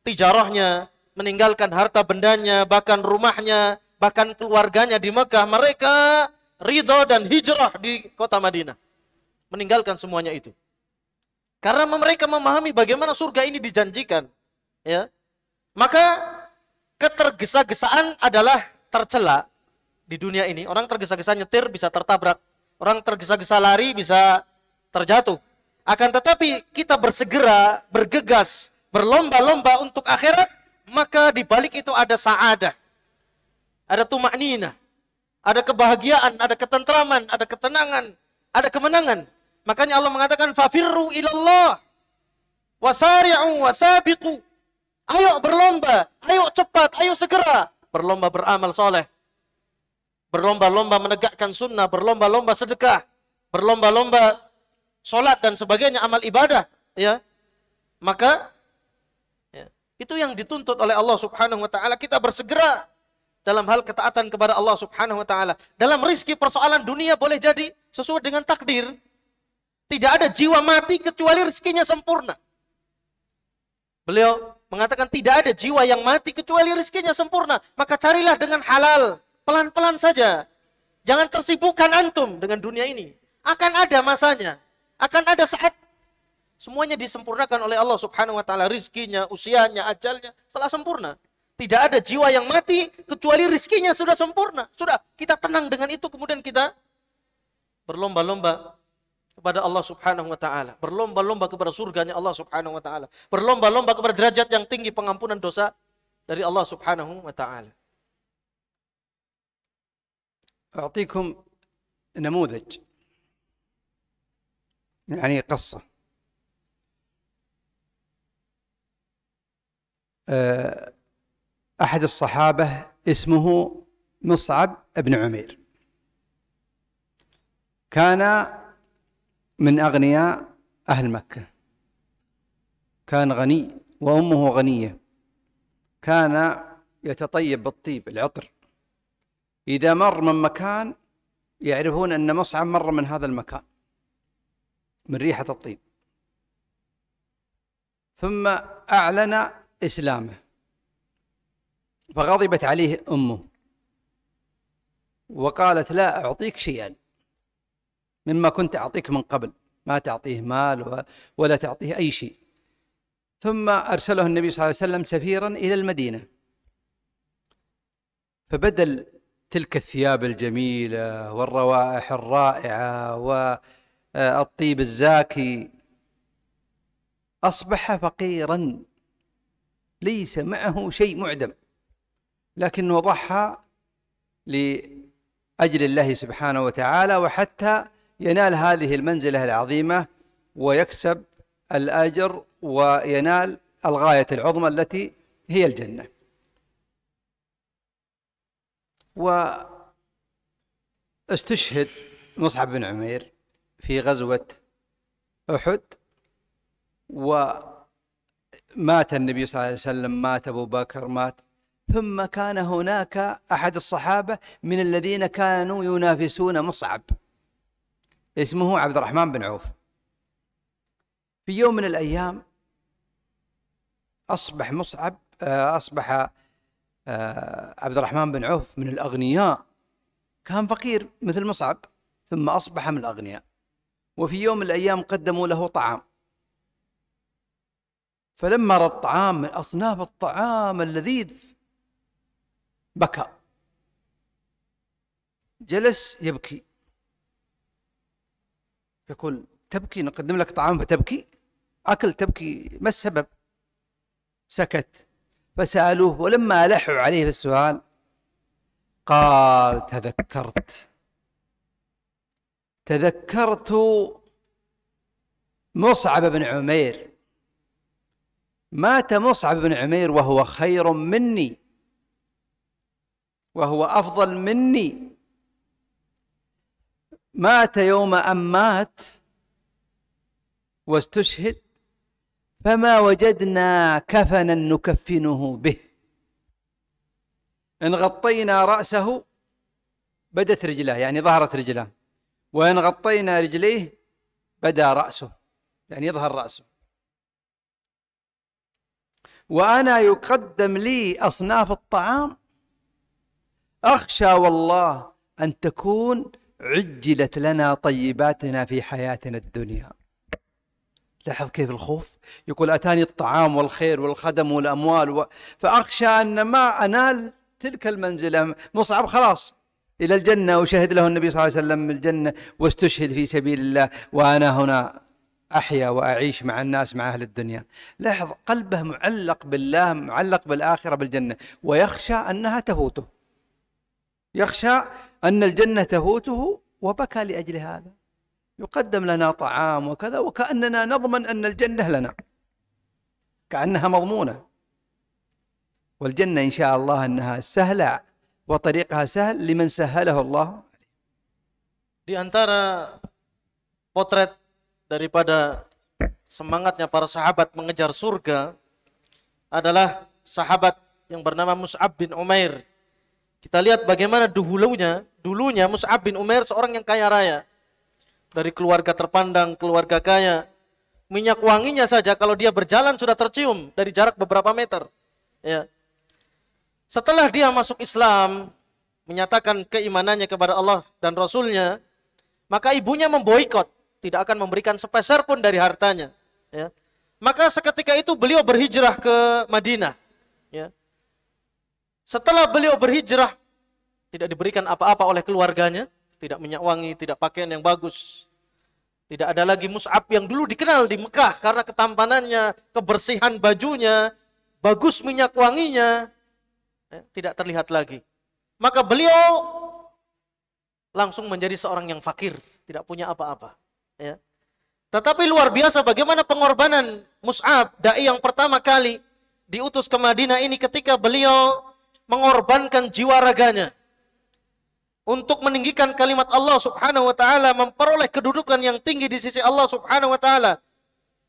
tijarahnya meninggalkan harta bendanya bahkan rumahnya bahkan keluarganya di Mekah mereka ridho dan hijrah di kota Madinah meninggalkan semuanya itu karena mereka memahami bagaimana surga ini dijanjikan ya maka ketergesa-gesaan adalah tercela di dunia ini. Orang tergesa-gesa nyetir bisa tertabrak. Orang tergesa-gesa lari bisa terjatuh. Akan tetapi kita bersegera, bergegas, berlomba-lomba untuk akhirat, maka di balik itu ada sa'adah. Ada tumak nina. Ada kebahagiaan, ada ketentraman, ada ketenangan, ada kemenangan. Makanya Allah mengatakan, Fafirru ilallah. Wasari'u wasabi'ku. Ayo berlomba, ayo cepat, ayo segera. Berlomba beramal soleh berlomba-lomba menegakkan sunnah, berlomba-lomba sedekah, berlomba-lomba sholat dan sebagainya amal ibadah, ya maka ya, itu yang dituntut oleh Allah Subhanahu Wa Taala kita bersegera dalam hal ketaatan kepada Allah Subhanahu Wa Taala. Dalam rizki persoalan dunia boleh jadi sesuai dengan takdir. Tidak ada jiwa mati kecuali rizkinya sempurna. Beliau mengatakan tidak ada jiwa yang mati kecuali rizkinya sempurna. Maka carilah dengan halal Pelan-pelan saja. Jangan tersibukkan antum dengan dunia ini. Akan ada masanya. Akan ada saat semuanya disempurnakan oleh Allah Subhanahu wa taala rizkinya, usianya, ajalnya telah sempurna. Tidak ada jiwa yang mati kecuali rizkinya sudah sempurna. Sudah kita tenang dengan itu kemudian kita berlomba-lomba kepada Allah Subhanahu wa taala, berlomba-lomba kepada surganya Allah Subhanahu wa taala, berlomba-lomba kepada derajat yang tinggi pengampunan dosa dari Allah Subhanahu wa taala. أعطيكم نموذج يعني قصة آه، أحد الصحابة اسمه مصعب بن عمير كان من أغنياء أهل مكة كان غني وأمه غنية كان يتطيب بالطيب العطر إذا مر من مكان يعرفون أن مصعب مر من هذا المكان من ريحة الطيب ثم أعلن إسلامه فغضبت عليه أمه وقالت لا أعطيك شيئا مما كنت أعطيك من قبل ما تعطيه مال ولا تعطيه أي شيء ثم أرسله النبي صلى الله عليه وسلم سفيرا إلى المدينة فبدل تلك الثياب الجميله والروائح الرائعه والطيب آه، الزاكي اصبح فقيرا ليس معه شيء معدم لكنه ضحى لاجل الله سبحانه وتعالى وحتى ينال هذه المنزله العظيمه ويكسب الاجر وينال الغايه العظمى التي هي الجنه واستشهد مصعب بن عمير في غزوة أحد ومات النبي صلى الله عليه وسلم مات أبو بكر مات ثم كان هناك أحد الصحابة من الذين كانوا ينافسون مصعب اسمه عبد الرحمن بن عوف في يوم من الأيام أصبح مصعب آه، أصبح آه، عبد الرحمن بن عوف من الأغنياء كان فقير مثل مصعب ثم أصبح من الأغنياء وفي يوم من الأيام قدموا له طعام فلما رأى الطعام من أصناف الطعام اللذيذ بكى جلس يبكي يقول تبكي نقدم لك طعام فتبكي أكل تبكي ما السبب سكت فسألوه ولما ألحوا عليه بالسؤال قال تذكرت تذكرت مصعب بن عمير مات مصعب بن عمير وهو خير مني وهو أفضل مني مات يوم أن مات واستشهد فما وجدنا كفنا نكفنه به إن غطينا رأسه بدت رجلاه يعني ظهرت رجلاه وإن غطينا رجليه بدا رأسه يعني يظهر رأسه وأنا يقدم لي أصناف الطعام أخشى والله أن تكون عجلت لنا طيباتنا في حياتنا الدنيا لاحظ كيف الخوف يقول أتاني الطعام والخير والخدم والأموال و... فأخشى أن ما أنال تلك المنزلة مصعب خلاص إلى الجنة وشهد له النبي صلى الله عليه وسلم الجنة واستشهد في سبيل الله وأنا هنا أحيا وأعيش مع الناس مع أهل الدنيا لاحظ قلبه معلق بالله معلق بالآخرة بالجنة ويخشى أنها تفوته يخشى أن الجنة تفوته وبكى لأجل هذا يقدم لنا طعام وكذا وكأننا نضمن أن الجنة لنا كأنها مضمونة والجنة إن شاء الله أنها سهلة وطريقها سهل لمن سهله الله Di antara potret daripada semangatnya para sahabat mengejar surga adalah sahabat yang bernama Mus'ab bin Umair. Kita lihat bagaimana dulunya, dulunya Mus'ab bin Umair seorang yang kaya raya dari keluarga terpandang, keluarga kaya. Minyak wanginya saja kalau dia berjalan sudah tercium dari jarak beberapa meter. Ya. Setelah dia masuk Islam, menyatakan keimanannya kepada Allah dan Rasulnya, maka ibunya memboikot, tidak akan memberikan sepeser pun dari hartanya. Ya. Maka seketika itu beliau berhijrah ke Madinah. Ya. Setelah beliau berhijrah, tidak diberikan apa-apa oleh keluarganya, tidak minyak wangi, tidak pakaian yang bagus. Tidak ada lagi Mus'ab yang dulu dikenal di Mekah karena ketampanannya, kebersihan bajunya, bagus minyak wanginya, eh, tidak terlihat lagi. Maka beliau langsung menjadi seorang yang fakir, tidak punya apa-apa. Ya. Tetapi luar biasa bagaimana pengorbanan Mus'ab, da'i yang pertama kali diutus ke Madinah ini ketika beliau mengorbankan jiwa raganya untuk meninggikan kalimat Allah Subhanahu wa taala, memperoleh kedudukan yang tinggi di sisi Allah Subhanahu wa taala.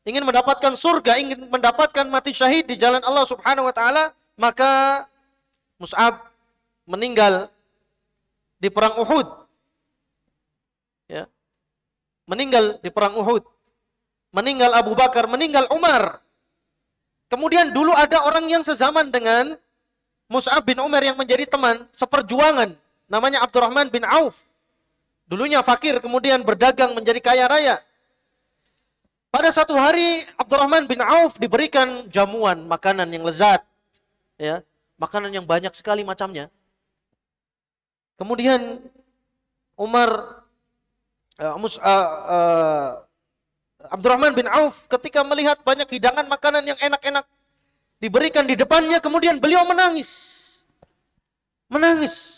Ingin mendapatkan surga, ingin mendapatkan mati syahid di jalan Allah Subhanahu wa taala, maka Mus'ab meninggal di perang Uhud. Ya. Meninggal di perang Uhud. Meninggal Abu Bakar, meninggal Umar. Kemudian dulu ada orang yang sezaman dengan Mus'ab bin Umar yang menjadi teman seperjuangan namanya Abdurrahman bin Auf. Dulunya fakir, kemudian berdagang menjadi kaya raya. Pada satu hari Abdurrahman bin Auf diberikan jamuan, makanan yang lezat. Ya, makanan yang banyak sekali macamnya. Kemudian Umar uh, uh, uh, Abdurrahman bin Auf ketika melihat banyak hidangan makanan yang enak-enak diberikan di depannya kemudian beliau menangis. Menangis.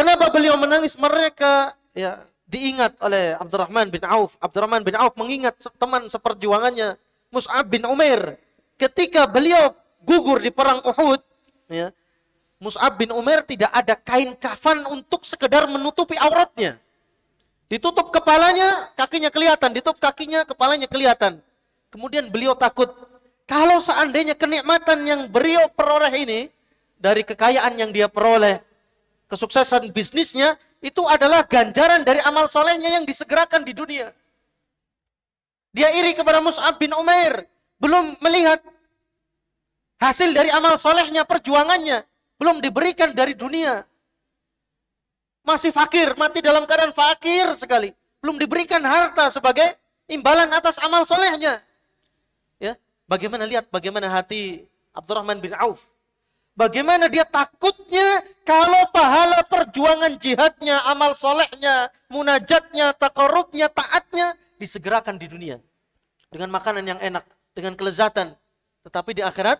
Kenapa beliau menangis? Mereka ya diingat oleh Abdurrahman bin Auf. Abdurrahman bin Auf mengingat teman seperjuangannya Mus'ab bin Umair. Ketika beliau gugur di perang Uhud, ya, Mus'ab bin Umair tidak ada kain kafan untuk sekedar menutupi auratnya. Ditutup kepalanya, kakinya kelihatan. Ditutup kakinya, kepalanya kelihatan. Kemudian beliau takut. Kalau seandainya kenikmatan yang beliau peroleh ini, dari kekayaan yang dia peroleh, kesuksesan bisnisnya itu adalah ganjaran dari amal solehnya yang disegerakan di dunia. Dia iri kepada Mus'ab bin Umair. Belum melihat hasil dari amal solehnya, perjuangannya. Belum diberikan dari dunia. Masih fakir, mati dalam keadaan fakir sekali. Belum diberikan harta sebagai imbalan atas amal solehnya. Ya, bagaimana lihat bagaimana hati Abdurrahman bin Auf Bagaimana dia takutnya kalau pahala perjuangan jihadnya, amal solehnya, munajatnya, takorubnya, taatnya disegerakan di dunia. Dengan makanan yang enak, dengan kelezatan. Tetapi di akhirat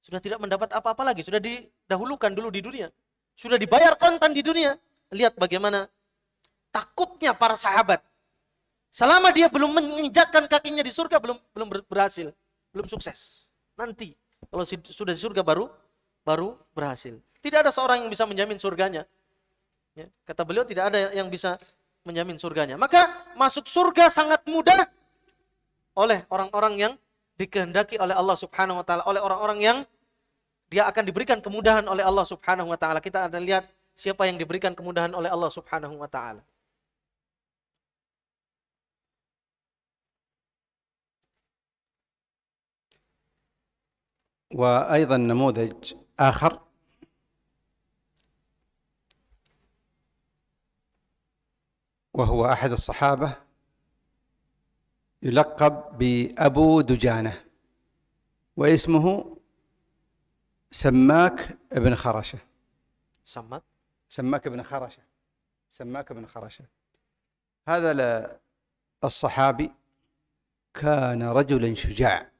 sudah tidak mendapat apa-apa lagi. Sudah didahulukan dulu di dunia. Sudah dibayar kontan di dunia. Lihat bagaimana takutnya para sahabat. Selama dia belum menginjakkan kakinya di surga, belum belum berhasil, belum sukses. Nanti kalau sudah di surga baru baru berhasil. Tidak ada seorang yang bisa menjamin surganya. Ya, kata beliau tidak ada yang bisa menjamin surganya. Maka masuk surga sangat mudah oleh orang-orang yang dikehendaki oleh Allah Subhanahu wa taala, oleh orang-orang yang dia akan diberikan kemudahan oleh Allah Subhanahu wa taala. Kita akan lihat siapa yang diberikan kemudahan oleh Allah Subhanahu wa taala. وأيضا نموذج آخر وهو أحد الصحابة يلقب بأبو دجانة واسمه سماك بن خرشة سماك سماك بن خرشة سماك بن خرشة هذا الصحابي كان رجلا شجاع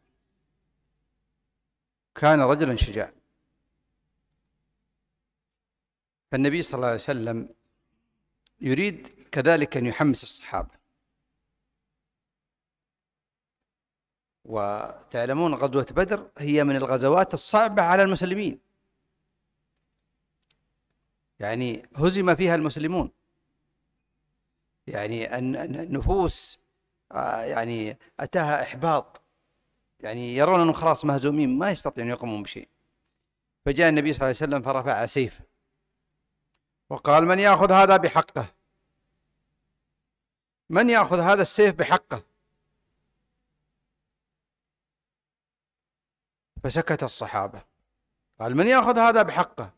كان رجلا شجاعا فالنبي صلى الله عليه وسلم يريد كذلك أن يحمس الصحابة وتعلمون غزوة بدر هي من الغزوات الصعبة على المسلمين يعني هزم فيها المسلمون يعني النفوس آه، يعني أتاها إحباط يعني يرون أنهم خلاص مهزومين ما يستطيعون يقومون بشيء فجاء النبي صلى الله عليه وسلم فرفع سيفه وقال من يأخذ هذا بحقه من يأخذ هذا السيف بحقه فسكت الصحابة قال من يأخذ هذا بحقه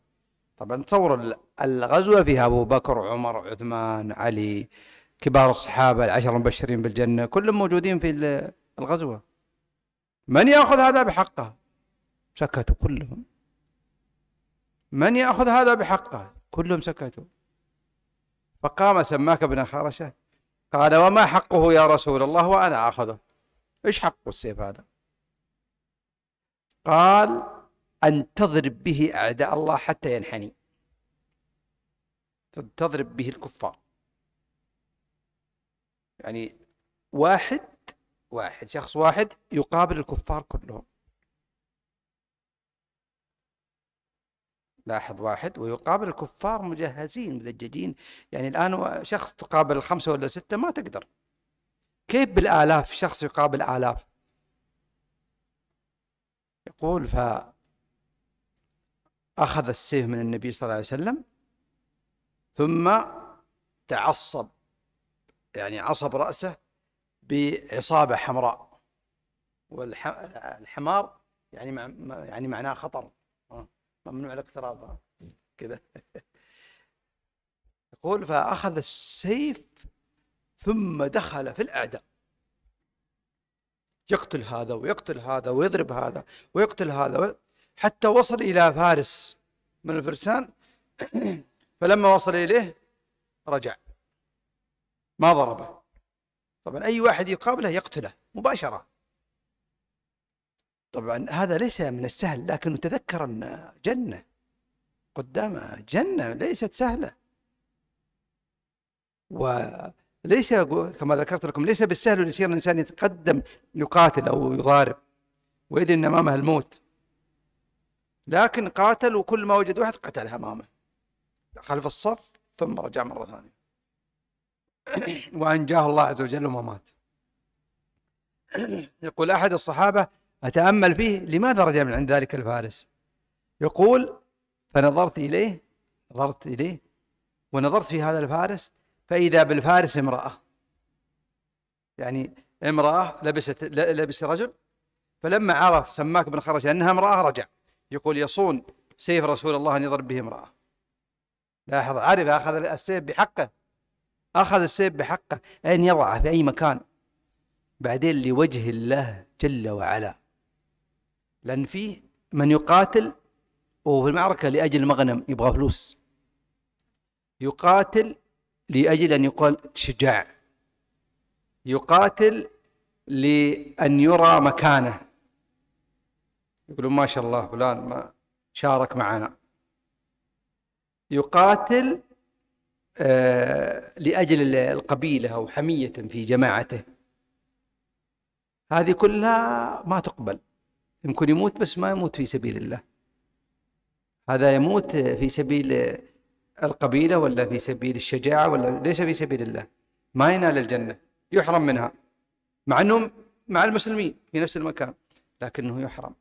طبعا تصور الغزوة فيها أبو بكر عمر عثمان علي كبار الصحابة العشر المبشرين بالجنة كلهم موجودين في الغزوة من يأخذ هذا بحقه سكتوا كلهم من يأخذ هذا بحقه كلهم سكتوا فقام سماك بن خرشة قال وما حقه يا رسول الله وأنا أخذه إيش حقه السيف هذا قال أن تضرب به أعداء الله حتى ينحني تضرب به الكفار يعني واحد واحد شخص واحد يقابل الكفار كلهم لاحظ واحد ويقابل الكفار مجهزين مدججين يعني الآن شخص تقابل خمسة ولا ستة ما تقدر كيف بالآلاف شخص يقابل آلاف يقول أخذ السيف من النبي صلى الله عليه وسلم ثم تعصب يعني عصب رأسه بعصابه حمراء والحمار يعني يعني معناه خطر ممنوع الاقتراب كذا (laughs) يقول فأخذ السيف ثم دخل في الأعداء يقتل هذا ويقتل هذا ويضرب هذا ويقتل هذا حتى وصل إلى فارس من الفرسان (clears throat) فلما وصل إليه رجع ما ضربه طبعا أي واحد يقابله يقتله مباشرة طبعا هذا ليس من السهل لكنه تذكر أن جنة قدامه جنة ليست سهلة وليس كما ذكرت لكم ليس بالسهل أن يصير الإنسان يتقدم يقاتل أو يضارب ان أمامه الموت لكن قاتل وكل ما وجد واحد قتله أمامه خلف الصف ثم رجع مرة ثانية وأنجاه الله عز وجل وما مات يقول أحد الصحابة أتأمل فيه لماذا رجع من عند ذلك الفارس يقول فنظرت إليه نظرت إليه ونظرت في هذا الفارس فإذا بالفارس امرأة يعني امرأة لبست لبس رجل فلما عرف سماك بن خرش أنها امرأة رجع يقول يصون سيف رسول الله أن يضرب به امرأة لاحظ عرف أخذ السيف بحقه أخذ السيف بحقه أن يضعه في أي مكان بعدين لوجه الله جل وعلا لأن فيه من يقاتل وفي المعركة لأجل مغنم يبغى فلوس يقاتل لأجل أن يقال شجاع يقاتل لأن يرى مكانه يقولون ما شاء الله فلان ما شارك معنا يقاتل آه، لأجل القبيلة أو حمية في جماعته هذه كلها ما تقبل يمكن يموت بس ما يموت في سبيل الله هذا يموت في سبيل القبيلة ولا في سبيل الشجاعة ولا ليس في سبيل الله ما ينال الجنة يحرم منها مع أنه مع المسلمين في نفس المكان لكنه يحرم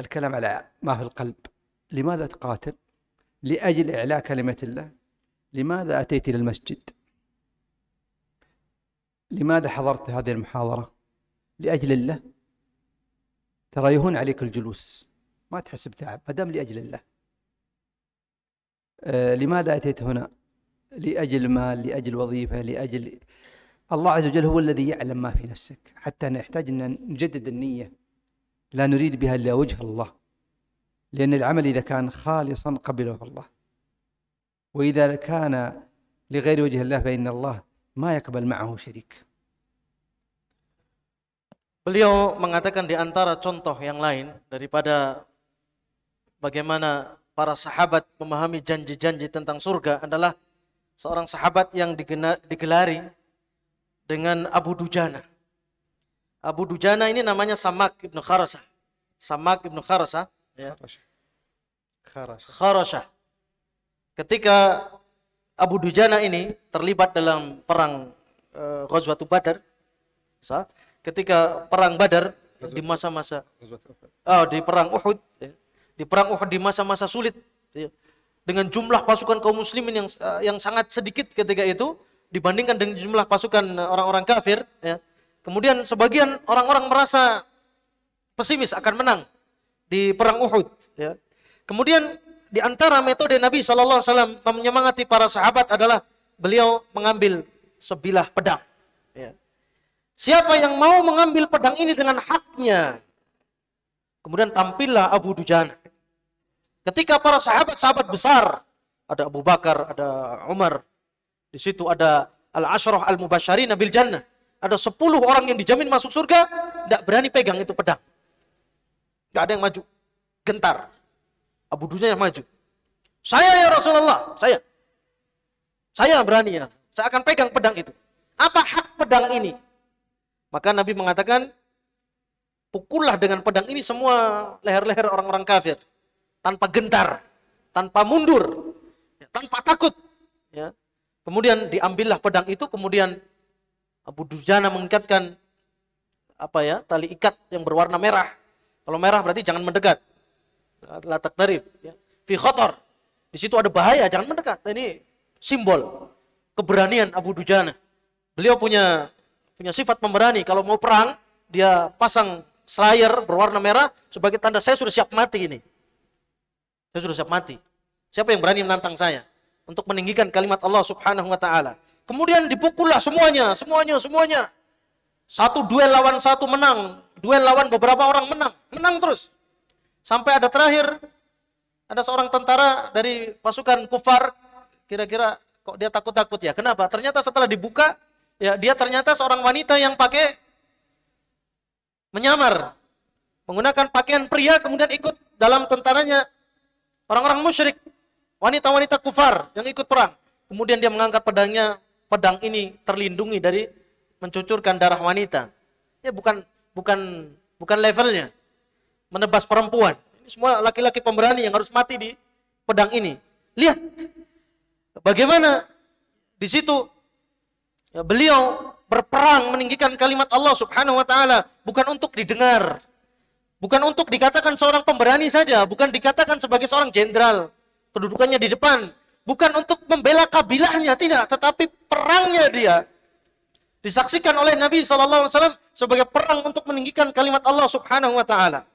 الكلام على ما في القلب لماذا تقاتل لأجل إعلاء كلمة الله لماذا أتيت إلى المسجد؟ لماذا حضرت هذه المحاضرة؟ لأجل الله ترى يهون عليك الجلوس ما تحس بتعب ما دام لأجل الله آه لماذا أتيت هنا؟ لأجل مال لأجل وظيفة لأجل الله عز وجل هو الذي يعلم ما في نفسك حتى نحتاج أن نجدد النية لا نريد بها إلا وجه الله لأن العمل إذا كان خالصا قبله الله وإذا كان لغير وجه الله فإن الله ما يقبل معه شريك Beliau mengatakan di antara contoh yang lain daripada bagaimana para sahabat memahami janji-janji tentang surga adalah seorang sahabat yang digelari dengan Abu Dujana. Abu Dujana ini namanya Samak ibnu Kharasah. Samak ibnu Kharasah. Ya. Kharasah ketika Abu Dujana ini terlibat dalam perang uh, eh, Ghazwatul Badar. Sah? Ketika perang Badar di masa-masa oh, di perang Uhud ya. Di perang Uhud di masa-masa sulit ya. Dengan jumlah pasukan kaum muslimin yang uh, yang sangat sedikit ketika itu dibandingkan dengan jumlah pasukan eh, orang-orang kafir ya. Kemudian sebagian orang-orang merasa pesimis akan menang di perang Uhud ya. Kemudian di antara metode Nabi Shallallahu Alaihi Wasallam menyemangati para sahabat adalah beliau mengambil sebilah pedang. Ya. Siapa yang mau mengambil pedang ini dengan haknya? Kemudian tampillah Abu Dujana. Ketika para sahabat-sahabat besar, ada Abu Bakar, ada Umar, di situ ada al Ashroh al Mubashari Nabil Jannah. Ada sepuluh orang yang dijamin masuk surga, tidak berani pegang itu pedang. Tidak ada yang maju. Gentar. Abu Dunya yang maju. Saya ya Rasulullah, saya. Saya berani ya. Saya akan pegang pedang itu. Apa hak pedang ini? Maka Nabi mengatakan, pukullah dengan pedang ini semua leher-leher orang-orang kafir. Tanpa gentar, tanpa mundur, ya, tanpa takut. Ya. Kemudian diambillah pedang itu, kemudian Abu Dujana mengikatkan apa ya tali ikat yang berwarna merah. Kalau merah berarti jangan mendekat latak taqtarib ya. Fi khotor. Di situ ada bahaya, jangan mendekat. Ini simbol keberanian Abu Dujana. Beliau punya punya sifat pemberani. Kalau mau perang, dia pasang slayer berwarna merah sebagai tanda saya sudah siap mati ini. Saya sudah siap mati. Siapa yang berani menantang saya untuk meninggikan kalimat Allah Subhanahu wa taala? Kemudian dipukullah semuanya, semuanya, semuanya. Satu duel lawan satu menang, duel lawan beberapa orang menang, menang terus. Sampai ada terakhir ada seorang tentara dari pasukan kufar kira-kira kok dia takut-takut ya. Kenapa? Ternyata setelah dibuka ya dia ternyata seorang wanita yang pakai menyamar menggunakan pakaian pria kemudian ikut dalam tentaranya orang-orang musyrik, wanita-wanita kufar yang ikut perang. Kemudian dia mengangkat pedangnya, pedang ini terlindungi dari mencucurkan darah wanita. Ya bukan bukan bukan levelnya menebas perempuan. Ini semua laki-laki pemberani yang harus mati di pedang ini. Lihat bagaimana di situ ya, beliau berperang meninggikan kalimat Allah Subhanahu wa taala bukan untuk didengar. Bukan untuk dikatakan seorang pemberani saja, bukan dikatakan sebagai seorang jenderal kedudukannya di depan, bukan untuk membela kabilahnya tidak, tetapi perangnya dia disaksikan oleh Nabi saw sebagai perang untuk meninggikan kalimat Allah Subhanahu wa taala.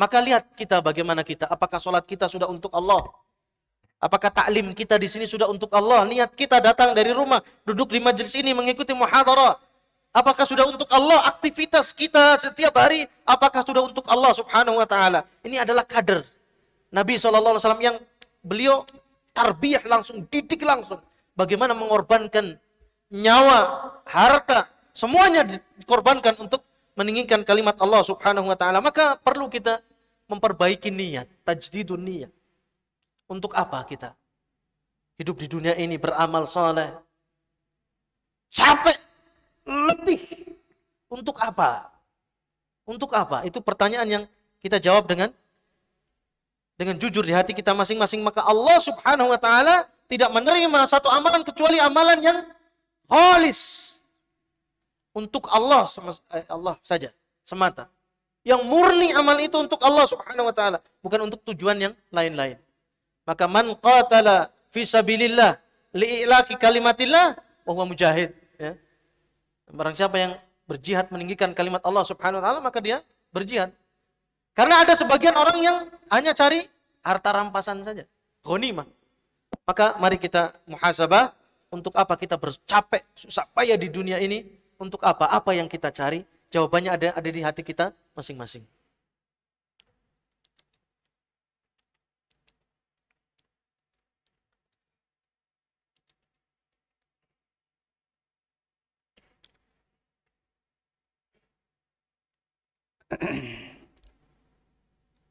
Maka lihat kita bagaimana kita, apakah sholat kita sudah untuk Allah? Apakah taklim kita di sini sudah untuk Allah? Niat kita datang dari rumah, duduk di majelis ini mengikuti muhadharah. Apakah sudah untuk Allah aktivitas kita setiap hari? Apakah sudah untuk Allah Subhanahu wa taala? Ini adalah kader Nabi SAW yang beliau tarbiyah langsung, didik langsung. Bagaimana mengorbankan nyawa, harta, semuanya dikorbankan untuk meninginkan kalimat Allah Subhanahu wa taala. Maka perlu kita memperbaiki niat, tajdidun niat. Untuk apa kita? Hidup di dunia ini beramal soleh. Capek, letih. Untuk apa? Untuk apa? Itu pertanyaan yang kita jawab dengan dengan jujur di hati kita masing-masing. Maka Allah subhanahu wa ta'ala tidak menerima satu amalan kecuali amalan yang holis. Untuk Allah, eh, Allah saja, semata yang murni amal itu untuk Allah Subhanahu wa taala, bukan untuk tujuan yang lain-lain. Maka man qatala fi sabilillah li'ilaki kalimatillah wa huwa mujahid, ya. Barang siapa yang berjihad meninggikan kalimat Allah Subhanahu wa taala, maka dia berjihad. Karena ada sebagian orang yang hanya cari harta rampasan saja, ghanimah. Maka mari kita muhasabah untuk apa kita bercapek susah payah di dunia ini? Untuk apa? Apa yang kita cari? Jawabannya ada ada di hati kita masing-masing. (clears throat)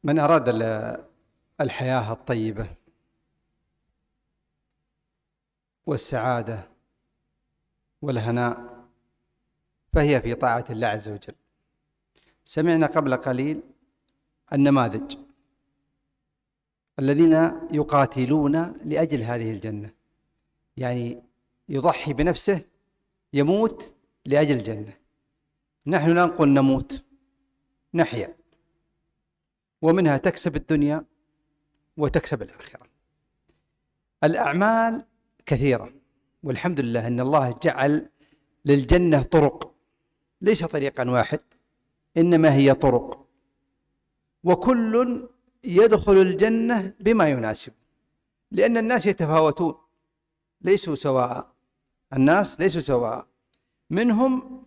من أراد الحياة الطيبة والسعادة والهناء فهي في طاعة الله عز وجل سمعنا قبل قليل النماذج الذين يقاتلون لاجل هذه الجنه يعني يضحي بنفسه يموت لاجل الجنه نحن لا نقول نموت نحيا ومنها تكسب الدنيا وتكسب الاخره الاعمال كثيره والحمد لله ان الله جعل للجنه طرق ليس طريقا واحد إنما هي طرق وكل يدخل الجنة بما يناسب لأن الناس يتفاوتون ليسوا سواء الناس ليسوا سواء منهم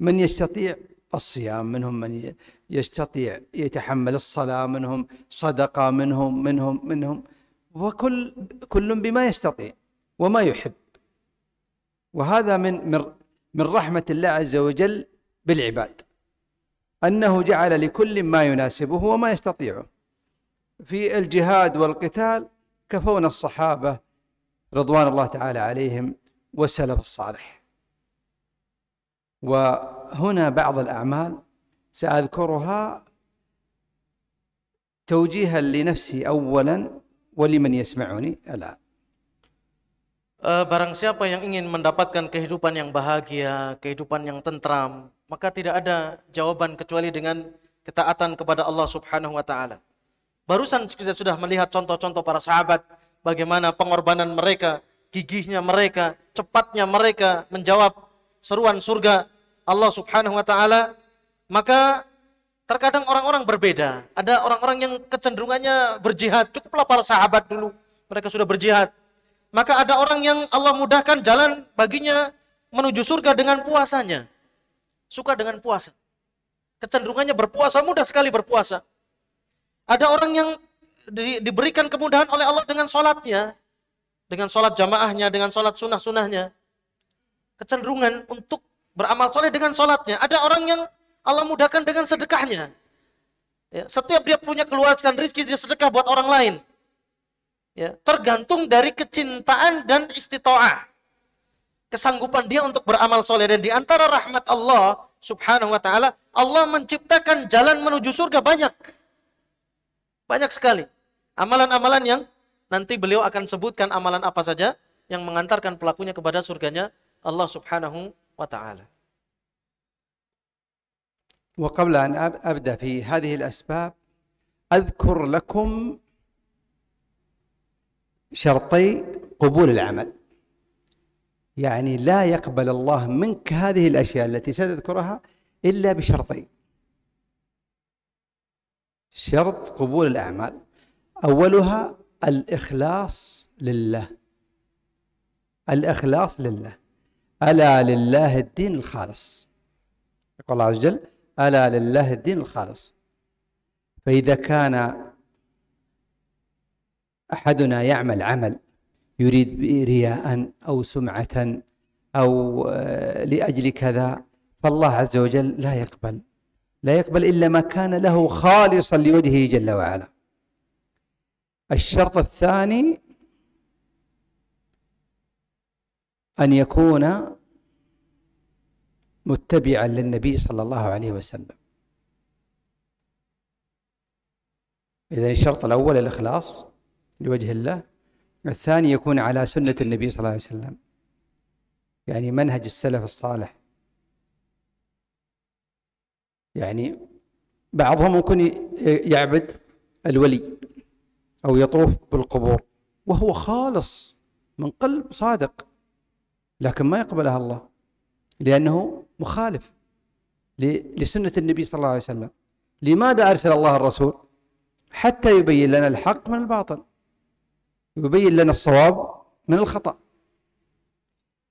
من يستطيع الصيام منهم من يستطيع يتحمل الصلاة منهم صدقة منهم منهم منهم وكل كل بما يستطيع وما يحب وهذا من من رحمة الله عز وجل بالعباد أنه جعل لكل ما يناسبه وما يستطيعه في الجهاد والقتال كفونا الصحابة رضوان الله تعالى عليهم والسلف الصالح وهنا بعض الأعمال سأذكرها توجيها لنفسي أولا ولمن يسمعني الآن eh, Barang siapa yang ingin mendapatkan kehidupan yang bahagia, kehidupan yang tentram, maka tidak ada jawaban kecuali dengan ketaatan kepada Allah Subhanahu wa taala. Barusan kita sudah melihat contoh-contoh para sahabat bagaimana pengorbanan mereka, gigihnya mereka, cepatnya mereka menjawab seruan surga Allah Subhanahu wa taala. Maka terkadang orang-orang berbeda. Ada orang-orang yang kecenderungannya berjihad. Cukuplah para sahabat dulu mereka sudah berjihad. Maka ada orang yang Allah mudahkan jalan baginya menuju surga dengan puasanya suka dengan puasa. Kecenderungannya berpuasa, mudah sekali berpuasa. Ada orang yang di, diberikan kemudahan oleh Allah dengan sholatnya, dengan sholat jamaahnya, dengan sholat sunnah-sunnahnya. Kecenderungan untuk beramal soleh dengan sholatnya. Ada orang yang Allah mudahkan dengan sedekahnya. Ya, setiap dia punya keluarkan rizki, dia sedekah buat orang lain. Ya, tergantung dari kecintaan dan istitoah kesanggupan dia untuk beramal soleh dan diantara rahmat Allah Subhanahu wa taala Allah menciptakan jalan menuju surga banyak. Banyak sekali. Amalan-amalan yang nanti beliau akan sebutkan amalan apa saja yang mengantarkan pelakunya kepada surganya Allah Subhanahu wa taala. وقبل أن أبدأ في هذه الأسباب أذكر لكم شرطي قبول العمل يعني لا يقبل الله منك هذه الأشياء التي ستذكرها إلا بشرطين شرط قبول الأعمال أولها الإخلاص لله الإخلاص لله ألا لله الدين الخالص يقول الله عز وجل ألا لله الدين الخالص فإذا كان أحدنا يعمل عمل يريد رياء أو سمعة أو آه، لأجل كذا فالله عز وجل لا يقبل لا يقبل إلا ما كان له خالصا لوجهه جل وعلا الشرط الثاني أن يكون متبعا للنبي صلى الله عليه وسلم إذا الشرط الأول الإخلاص لوجه الله الثاني يكون على سنة النبي صلى الله عليه وسلم يعني منهج السلف الصالح يعني بعضهم ممكن يعبد الولي أو يطوف بالقبور وهو خالص من قلب صادق لكن ما يقبلها الله لأنه مخالف لسنة النبي صلى الله عليه وسلم لماذا أرسل الله الرسول حتى يبين لنا الحق من الباطل يبين لنا الصواب من الخطأ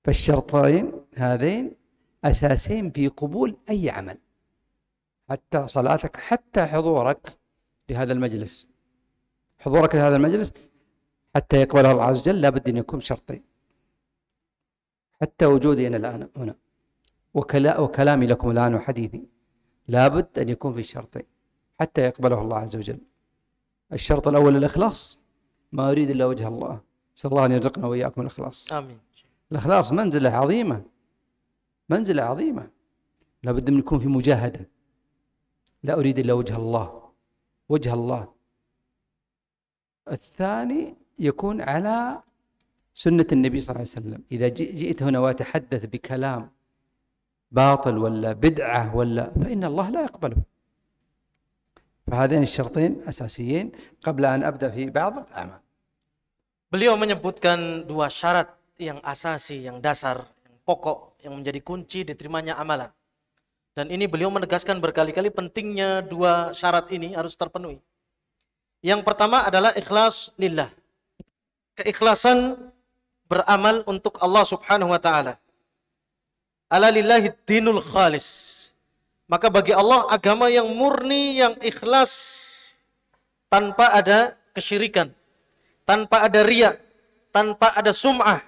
فالشرطين هذين أساسين في قبول أي عمل حتى صلاتك حتى حضورك لهذا المجلس حضورك لهذا المجلس حتى يقبله الله عز وجل لابد أن يكون شرطين حتى وجودي أنا الآن هنا وكلامي لكم الآن وحديثي لابد أن يكون في شرطين حتى يقبله الله عز وجل الشرط الأول الإخلاص ما أريد إلا وجه الله نسأل الله أن يرزقنا وإياكم الإخلاص آمين الإخلاص منزلة عظيمة منزلة عظيمة لابد من يكون في مجاهدة لا أريد إلا وجه الله وجه الله الثاني يكون على سنة النبي صلى الله عليه وسلم إذا جئت هنا وأتحدث بكلام باطل ولا بدعة ولا فإن الله لا يقبله فهذين الشرطين أساسيين قبل أن أبدأ في بعض الأعمال Beliau menyebutkan dua syarat yang asasi, yang dasar, yang pokok, yang menjadi kunci diterimanya amalan. Dan ini beliau menegaskan berkali-kali pentingnya dua syarat ini harus terpenuhi. Yang pertama adalah ikhlas lillah. Keikhlasan beramal untuk Allah Subhanahu wa taala. Ala dinul khalis maka bagi Allah agama yang murni, yang ikhlas, tanpa ada kesyirikan, tanpa ada ria, tanpa ada sum'ah.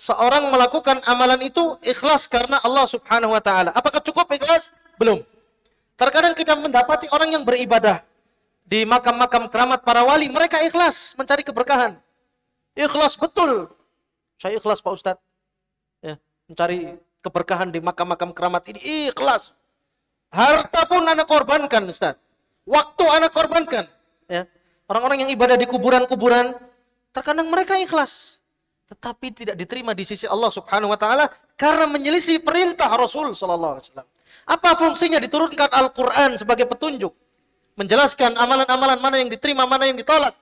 Seorang melakukan amalan itu ikhlas karena Allah subhanahu wa ta'ala. Apakah cukup ikhlas? Belum. Terkadang kita mendapati orang yang beribadah di makam-makam keramat para wali, mereka ikhlas mencari keberkahan. Ikhlas betul. Saya ikhlas Pak Ustadz. Ya, mencari keberkahan di makam-makam keramat ini ikhlas Harta pun anak korbankan, Ustaz. Waktu anak korbankan. Ya. Orang-orang yang ibadah di kuburan-kuburan, terkadang mereka ikhlas. Tetapi tidak diterima di sisi Allah subhanahu wa ta'ala karena menyelisih perintah Rasul sallallahu alaihi wasallam. Apa fungsinya diturunkan Al-Quran sebagai petunjuk? Menjelaskan amalan-amalan mana yang diterima, mana yang ditolak.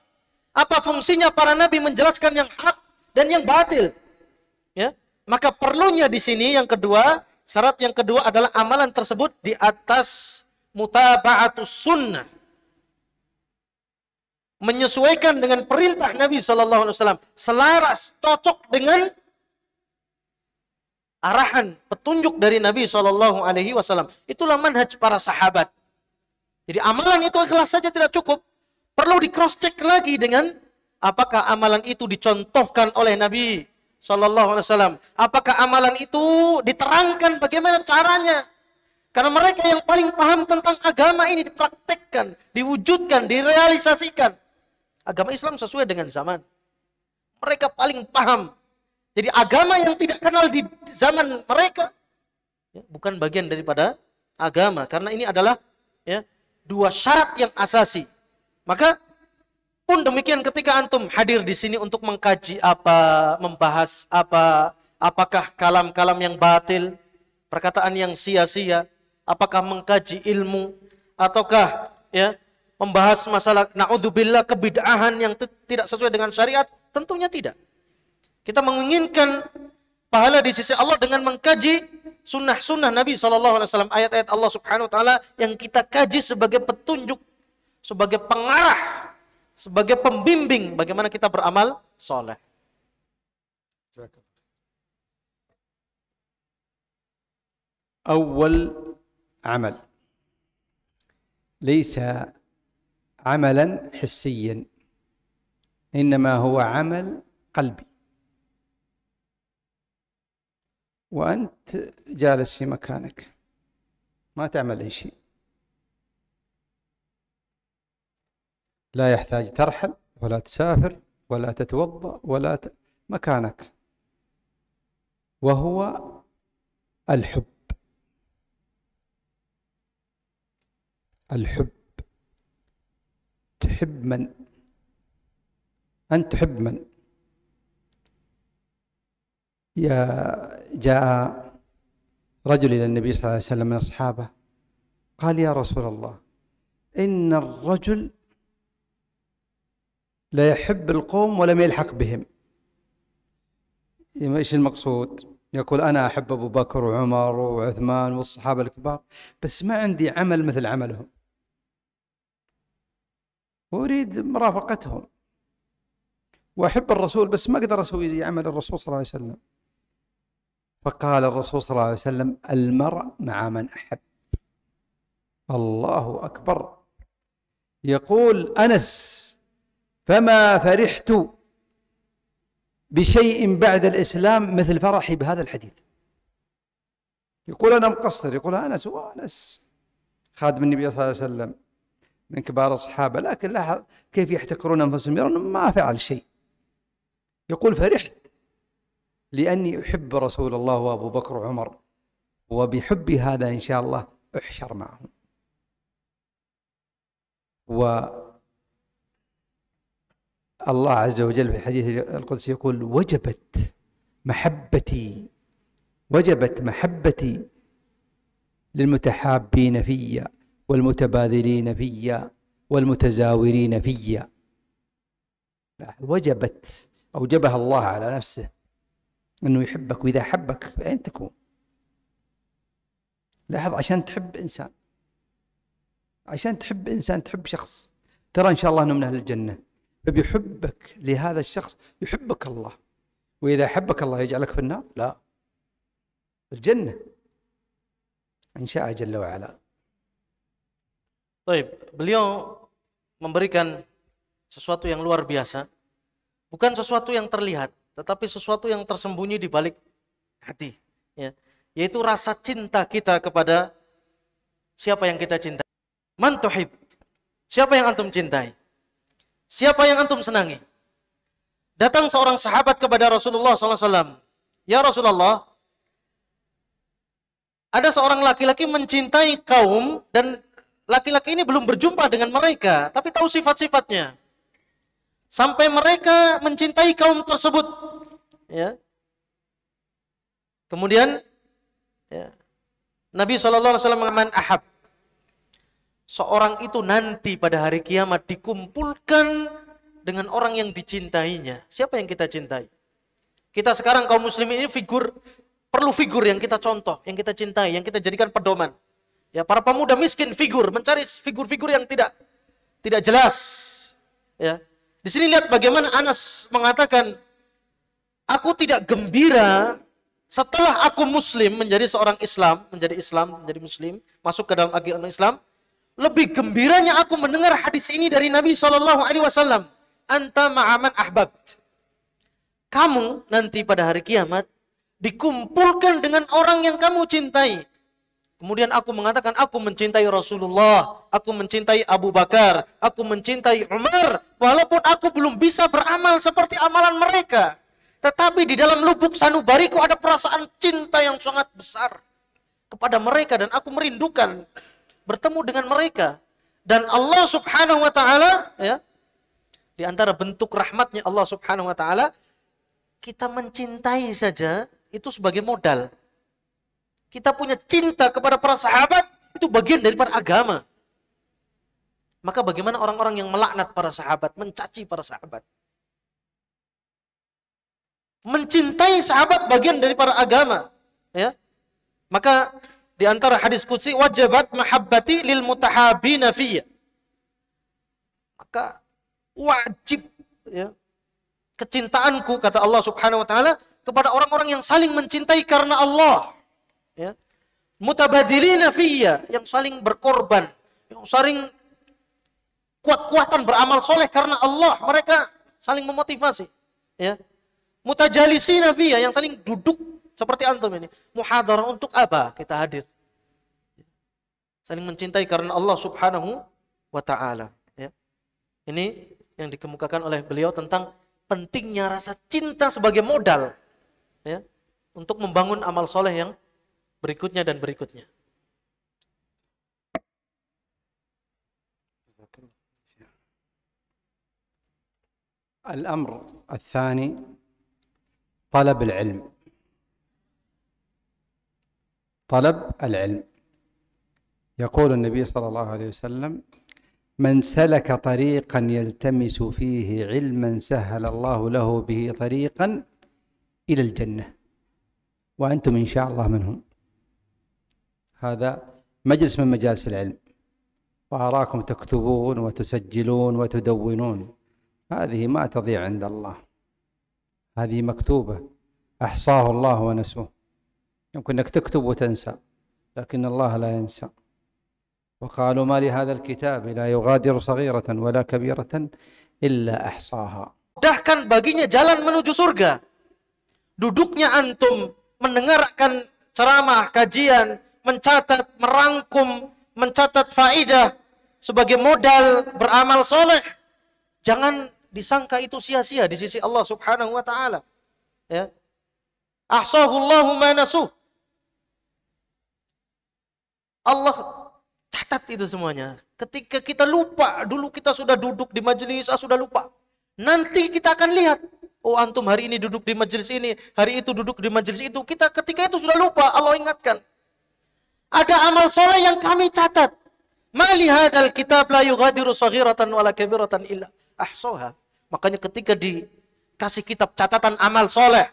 Apa fungsinya para nabi menjelaskan yang hak dan yang batil? Ya, maka perlunya di sini yang kedua Syarat yang kedua adalah amalan tersebut di atas mutaba'atus sunnah. Menyesuaikan dengan perintah Nabi saw, selaras cocok dengan arahan petunjuk dari Nabi saw. Itulah manhaj para sahabat. Jadi amalan itu kelas saja tidak cukup, perlu di cross check lagi dengan apakah amalan itu dicontohkan oleh Nabi Shallallahu Alaihi Wasallam. Apakah amalan itu diterangkan bagaimana caranya? Karena mereka yang paling paham tentang agama ini dipraktekkan, diwujudkan, direalisasikan. Agama Islam sesuai dengan zaman. Mereka paling paham. Jadi agama yang tidak kenal di zaman mereka ya, bukan bagian daripada agama karena ini adalah ya, dua syarat yang asasi. Maka pun demikian ketika antum hadir di sini untuk mengkaji apa, membahas apa, apakah kalam-kalam yang batil, perkataan yang sia-sia, apakah mengkaji ilmu ataukah ya membahas masalah naudzubillah kebid'ahan yang tidak sesuai dengan syariat? Tentunya tidak. Kita menginginkan pahala di sisi Allah dengan mengkaji sunnah-sunnah Nabi SAW, ayat-ayat Allah Subhanahu Wa Taala yang kita kaji sebagai petunjuk, sebagai pengarah sebagai pembimbing bagaimana kita beramal soleh. Awal amal. ليس عملا حسيا إنما هو عمل قلبي وأنت جالس في مكانك ما تعمل أي شيء لا يحتاج ترحل ولا تسافر ولا تتوضأ ولا ت... مكانك وهو الحب الحب تحب من أنت تحب من يا جاء رجل إلى النبي صلى الله عليه وسلم من الصحابة قال يا رسول الله إن الرجل لا يحب القوم ولم يلحق بهم ايش المقصود يقول انا احب ابو بكر وعمر وعثمان والصحابه الكبار بس ما عندي عمل مثل عملهم واريد مرافقتهم واحب الرسول بس ما اقدر اسوي زي عمل الرسول صلى الله عليه وسلم فقال الرسول صلى الله عليه وسلم المرء مع من احب الله اكبر يقول انس فما فرحت بشيء بعد الإسلام مثل فرحي بهذا الحديث يقول أنا مقصر يقول أنس وأنس خادم النبي صلى الله عليه وسلم من كبار الصحابة لكن لاحظ كيف يحتقرون أنفسهم يرون ما فعل شيء يقول فرحت لأني أحب رسول الله وأبو بكر وعمر وبحب هذا إن شاء الله أحشر معهم و الله عز وجل في الحديث القدسي يقول وجبت محبتي وجبت محبتي للمتحابين في والمتبادلين في والمتزاورين في وجبت أوجبها الله على نفسه أنه يحبك وإذا حبك فأين تكون لاحظ عشان تحب إنسان عشان تحب إنسان تحب شخص ترى إن شاء الله أنه من أهل الجنة بيحبك لهذا الشخص يحبك الله وإذا أحبك الله يجعلك في النار لا في الجنة إن شاء جل وعلا طيب beliau memberikan sesuatu yang luar biasa bukan sesuatu yang terlihat tetapi sesuatu yang tersembunyi di balik hati ya yaitu rasa cinta kita kepada siapa yang kita cintai man tuhib siapa yang antum cintai Siapa yang antum senangi? Datang seorang sahabat kepada Rasulullah SAW. Ya Rasulullah, ada seorang laki-laki mencintai kaum dan laki-laki ini belum berjumpa dengan mereka, tapi tahu sifat-sifatnya. Sampai mereka mencintai kaum tersebut. Ya. Kemudian ya. Nabi SAW mengaman ahab seorang itu nanti pada hari kiamat dikumpulkan dengan orang yang dicintainya. Siapa yang kita cintai? Kita sekarang kaum muslimin ini figur perlu figur yang kita contoh, yang kita cintai, yang kita jadikan pedoman. Ya, para pemuda miskin figur, mencari figur-figur yang tidak tidak jelas. Ya. Di sini lihat bagaimana Anas mengatakan, "Aku tidak gembira setelah aku muslim menjadi seorang Islam, menjadi Islam, menjadi muslim, masuk ke dalam agama Islam, lebih gembiranya aku mendengar hadis ini dari Nabi Shallallahu Alaihi Wasallam. Anta ma'aman ahbab. Kamu nanti pada hari kiamat dikumpulkan dengan orang yang kamu cintai. Kemudian aku mengatakan, aku mencintai Rasulullah, aku mencintai Abu Bakar, aku mencintai Umar, walaupun aku belum bisa beramal seperti amalan mereka. Tetapi di dalam lubuk sanubariku ada perasaan cinta yang sangat besar kepada mereka dan aku merindukan bertemu dengan mereka dan Allah Subhanahu wa taala ya di antara bentuk rahmatnya Allah Subhanahu wa taala kita mencintai saja itu sebagai modal. Kita punya cinta kepada para sahabat itu bagian daripada agama. Maka bagaimana orang-orang yang melaknat para sahabat, mencaci para sahabat? Mencintai sahabat bagian daripada agama, ya. Maka di antara hadis kutsi wajibat mahabbati lil mutahabina fiyya. Maka wajib ya, kecintaanku kata Allah Subhanahu wa taala kepada orang-orang yang saling mencintai karena Allah. Ya. Mutabadilina fiyya, yang saling berkorban, yang saling kuat-kuatan beramal soleh karena Allah. Mereka saling memotivasi. Ya. Mutajalisina fiyya, yang saling duduk seperti antum ini. Muhadarah untuk apa kita hadir? Saling mencintai karena Allah subhanahu wa ta'ala. Ya. Ini yang dikemukakan oleh beliau tentang pentingnya rasa cinta sebagai modal. Ya. Untuk membangun amal soleh yang berikutnya dan berikutnya. الأمر الثاني طلب العلم طلب العلم يقول النبي صلى الله عليه وسلم من سلك طريقا يلتمس فيه علما سهل الله له به طريقا إلى الجنة وأنتم إن شاء الله منهم هذا مجلس من مجالس العلم وأراكم تكتبون وتسجلون وتدونون هذه ما تضيع عند الله هذه مكتوبة أحصاه الله ونسوه يمكن أنك تكتب وتنسى لكن الله لا ينسى وقالوا ما لهذا الكتاب لا يغادر صغيرة ولا كبيرة إلا أحصاها baginya jalan menuju surga. Duduknya antum mendengarkan ceramah, kajian, mencatat, merangkum, mencatat faidah sebagai modal beramal soleh. Jangan disangka itu sia-sia di sisi Allah Subhanahu wa taala. Ya. Ahsahullahu manasuh. Allah catat itu semuanya. Ketika kita lupa, dulu kita sudah duduk di majelis, ah, sudah lupa. Nanti kita akan lihat, oh antum hari ini duduk di majelis ini, hari itu duduk di majelis itu. Kita ketika itu sudah lupa, Allah ingatkan. Ada amal soleh yang kami catat. Mali hadal kitab la yugadiru sahiratan wala kebiratan illa ahsoha. Makanya ketika dikasih kitab catatan amal soleh.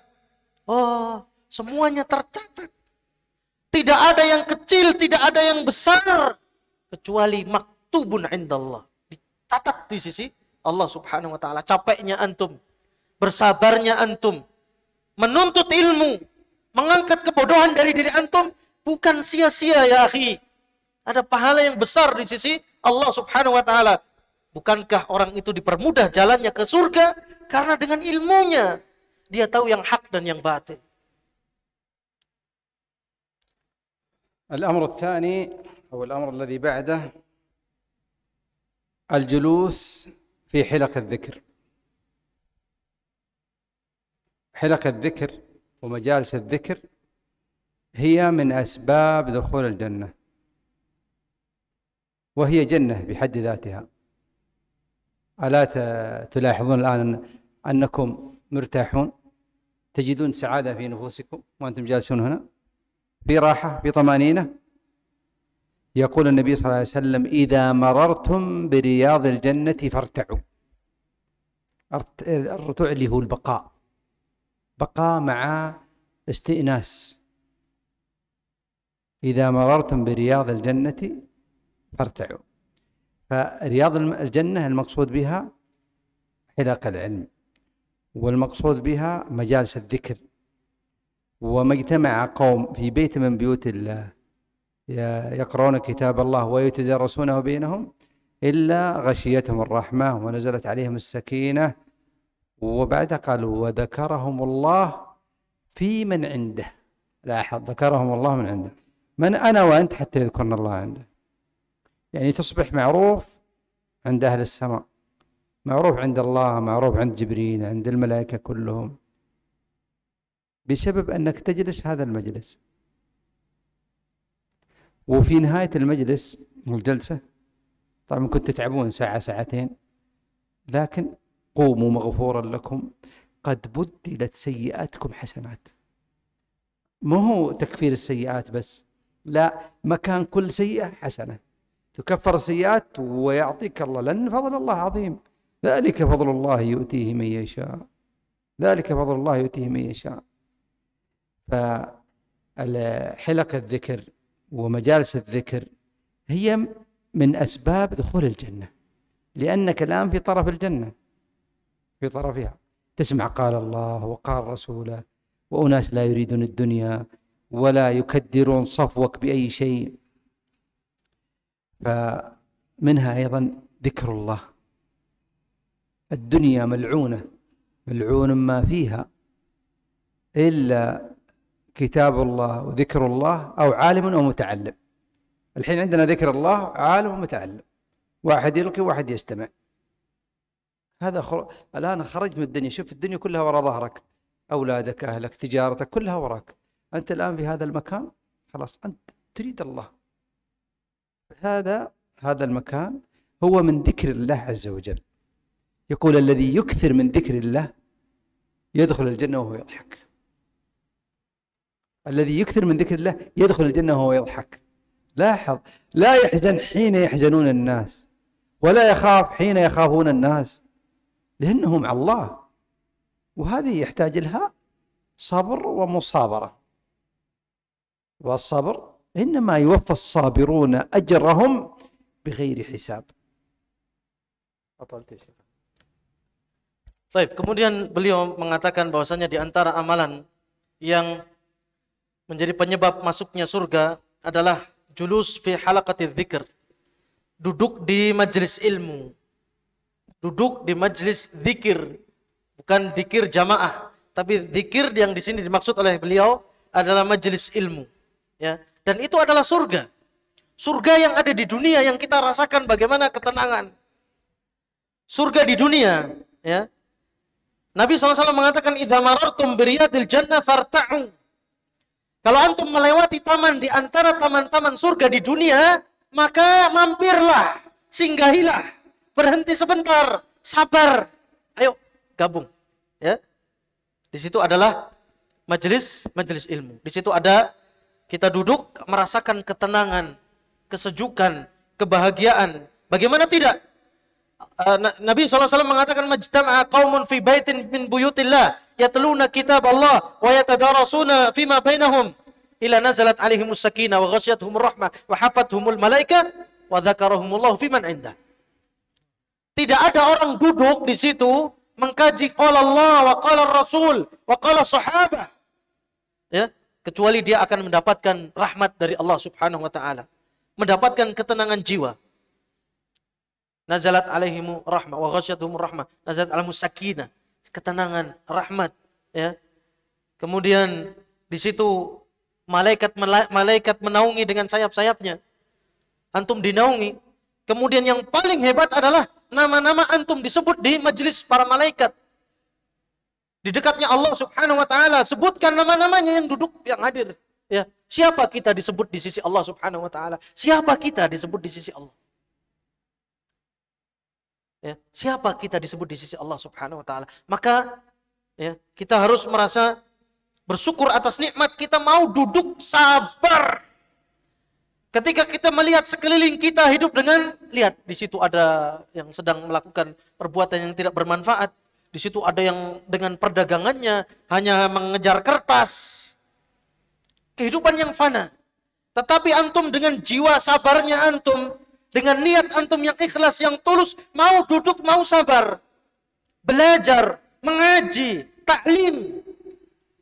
Oh, semuanya tercatat. Tidak ada yang kecil, tidak ada yang besar kecuali maktubun Allah Dicatat di sisi Allah Subhanahu wa taala. Capeknya antum, bersabarnya antum, menuntut ilmu, mengangkat kebodohan dari diri antum bukan sia-sia ya akhi. Ada pahala yang besar di sisi Allah Subhanahu wa taala. Bukankah orang itu dipermudah jalannya ke surga karena dengan ilmunya dia tahu yang hak dan yang batil. الأمر الثاني أو الأمر الذي بعده الجلوس في حلق الذكر حلق الذكر ومجالس الذكر هي من أسباب دخول الجنة وهي جنة بحد ذاتها ألا تلاحظون الآن أنكم مرتاحون تجدون سعادة في نفوسكم وأنتم جالسون هنا في راحة في طمأنينة يقول النبي صلى الله عليه وسلم إذا مررتم برياض الجنة فارتعوا الرتوع اللي هو البقاء بقاء مع استئناس إذا مررتم برياض الجنة فارتعوا فرياض الجنة المقصود بها حلق العلم والمقصود بها مجالس الذكر وما اجتمع قوم في بيت من بيوت الله يقرؤون كتاب الله ويتدارسونه بينهم إلا غشيتهم الرحمة ونزلت عليهم السكينة وبعدها قالوا وذكرهم الله في من عنده لاحظ ذكرهم الله من عنده من أنا وأنت حتى يذكرنا الله عنده يعني تصبح معروف عند أهل السماء معروف عند الله معروف عند جبريل عند الملائكة كلهم بسبب أنك تجلس هذا المجلس وفي نهاية المجلس الجلسة طبعا كنت تتعبون ساعة ساعتين لكن قوموا مغفورا لكم قد بدلت سيئاتكم حسنات ما هو تكفير السيئات بس لا مكان كل سيئة حسنة تكفر السيئات ويعطيك الله لأن فضل الله عظيم ذلك فضل الله يؤتيه من يشاء ذلك فضل الله يؤتيه من يشاء فحلق الذكر ومجالس الذكر هي من أسباب دخول الجنة لأنك الآن في طرف الجنة في طرفها تسمع قال الله وقال رسوله وأناس لا يريدون الدنيا ولا يكدرون صفوك بأي شيء فمنها أيضا ذكر الله الدنيا ملعونة ملعون ما فيها إلا كتاب الله وذكر الله أو عالم ومتعلم الحين عندنا ذكر الله عالم ومتعلم واحد يلقي واحد يستمع هذا خر... الآن خرجت من الدنيا شوف الدنيا كلها وراء ظهرك أولادك أهلك تجارتك كلها وراك أنت الآن في هذا المكان خلاص أنت تريد الله هذا هذا المكان هو من ذكر الله عز وجل يقول الذي يكثر من ذكر الله يدخل الجنة وهو يضحك الذي يكثر من ذكر الله يدخل الجنة وهو يضحك لاحظ لا يحزن حين يحزنون الناس ولا يخاف حين يخافون الناس لأنه مع الله وهذه يحتاج لها صبر ومصابرة والصبر إنما يوفى الصابرون أجرهم بغير حساب أطلت الشيخ طيب kemudian beliau mengatakan bahwasanya di antara amalan yang menjadi penyebab masuknya surga adalah julus fi halaqati dzikr. Duduk di majelis ilmu. Duduk di majelis dzikir. Bukan dzikir jamaah, tapi dzikir yang di sini dimaksud oleh beliau adalah majelis ilmu. Ya, dan itu adalah surga. Surga yang ada di dunia yang kita rasakan bagaimana ketenangan. Surga di dunia, ya. Nabi SAW mengatakan idza marartum biriyadil jannah farta'u kalau antum melewati taman di antara taman-taman surga di dunia, maka mampirlah, singgahilah, berhenti sebentar, sabar. Ayo gabung. Ya. Di situ adalah majelis-majelis ilmu. Di situ ada kita duduk merasakan ketenangan, kesejukan, kebahagiaan. Bagaimana tidak? Eh, Nabi SAW mengatakan majtama'a qaumun fi baitin min buyutillah yatluna kitab Allah wa yatadarasuna fima bainahum ila nazalat alaihimus sakinah wa ghasyiyatuhum rahmah wa hafathumul malaika wa dzakarahumullahu fiman indah. Tidak ada orang duduk di situ mengkaji qala Allah wa qala Rasul wa qala sahabat. Ya, kecuali dia akan mendapatkan rahmat dari Allah Subhanahu wa taala, mendapatkan ketenangan jiwa. Nazalat alaihimu rahmah wa ghasyiyatuhum rahmah, nazalat al sakinah ketenangan, rahmat, ya. Kemudian di situ malaikat malaikat menaungi dengan sayap-sayapnya. Antum dinaungi. Kemudian yang paling hebat adalah nama-nama antum disebut di majelis para malaikat. Di dekatnya Allah Subhanahu wa taala, sebutkan nama-namanya yang duduk yang hadir, ya. Siapa kita disebut di sisi Allah Subhanahu wa taala? Siapa kita disebut di sisi Allah? ya, siapa kita disebut di sisi Allah Subhanahu wa taala. Maka ya, kita harus merasa bersyukur atas nikmat kita mau duduk sabar. Ketika kita melihat sekeliling kita hidup dengan lihat di situ ada yang sedang melakukan perbuatan yang tidak bermanfaat, di situ ada yang dengan perdagangannya hanya mengejar kertas. Kehidupan yang fana. Tetapi antum dengan jiwa sabarnya antum dengan niat antum yang ikhlas, yang tulus, mau duduk, mau sabar. Belajar, mengaji, taklim.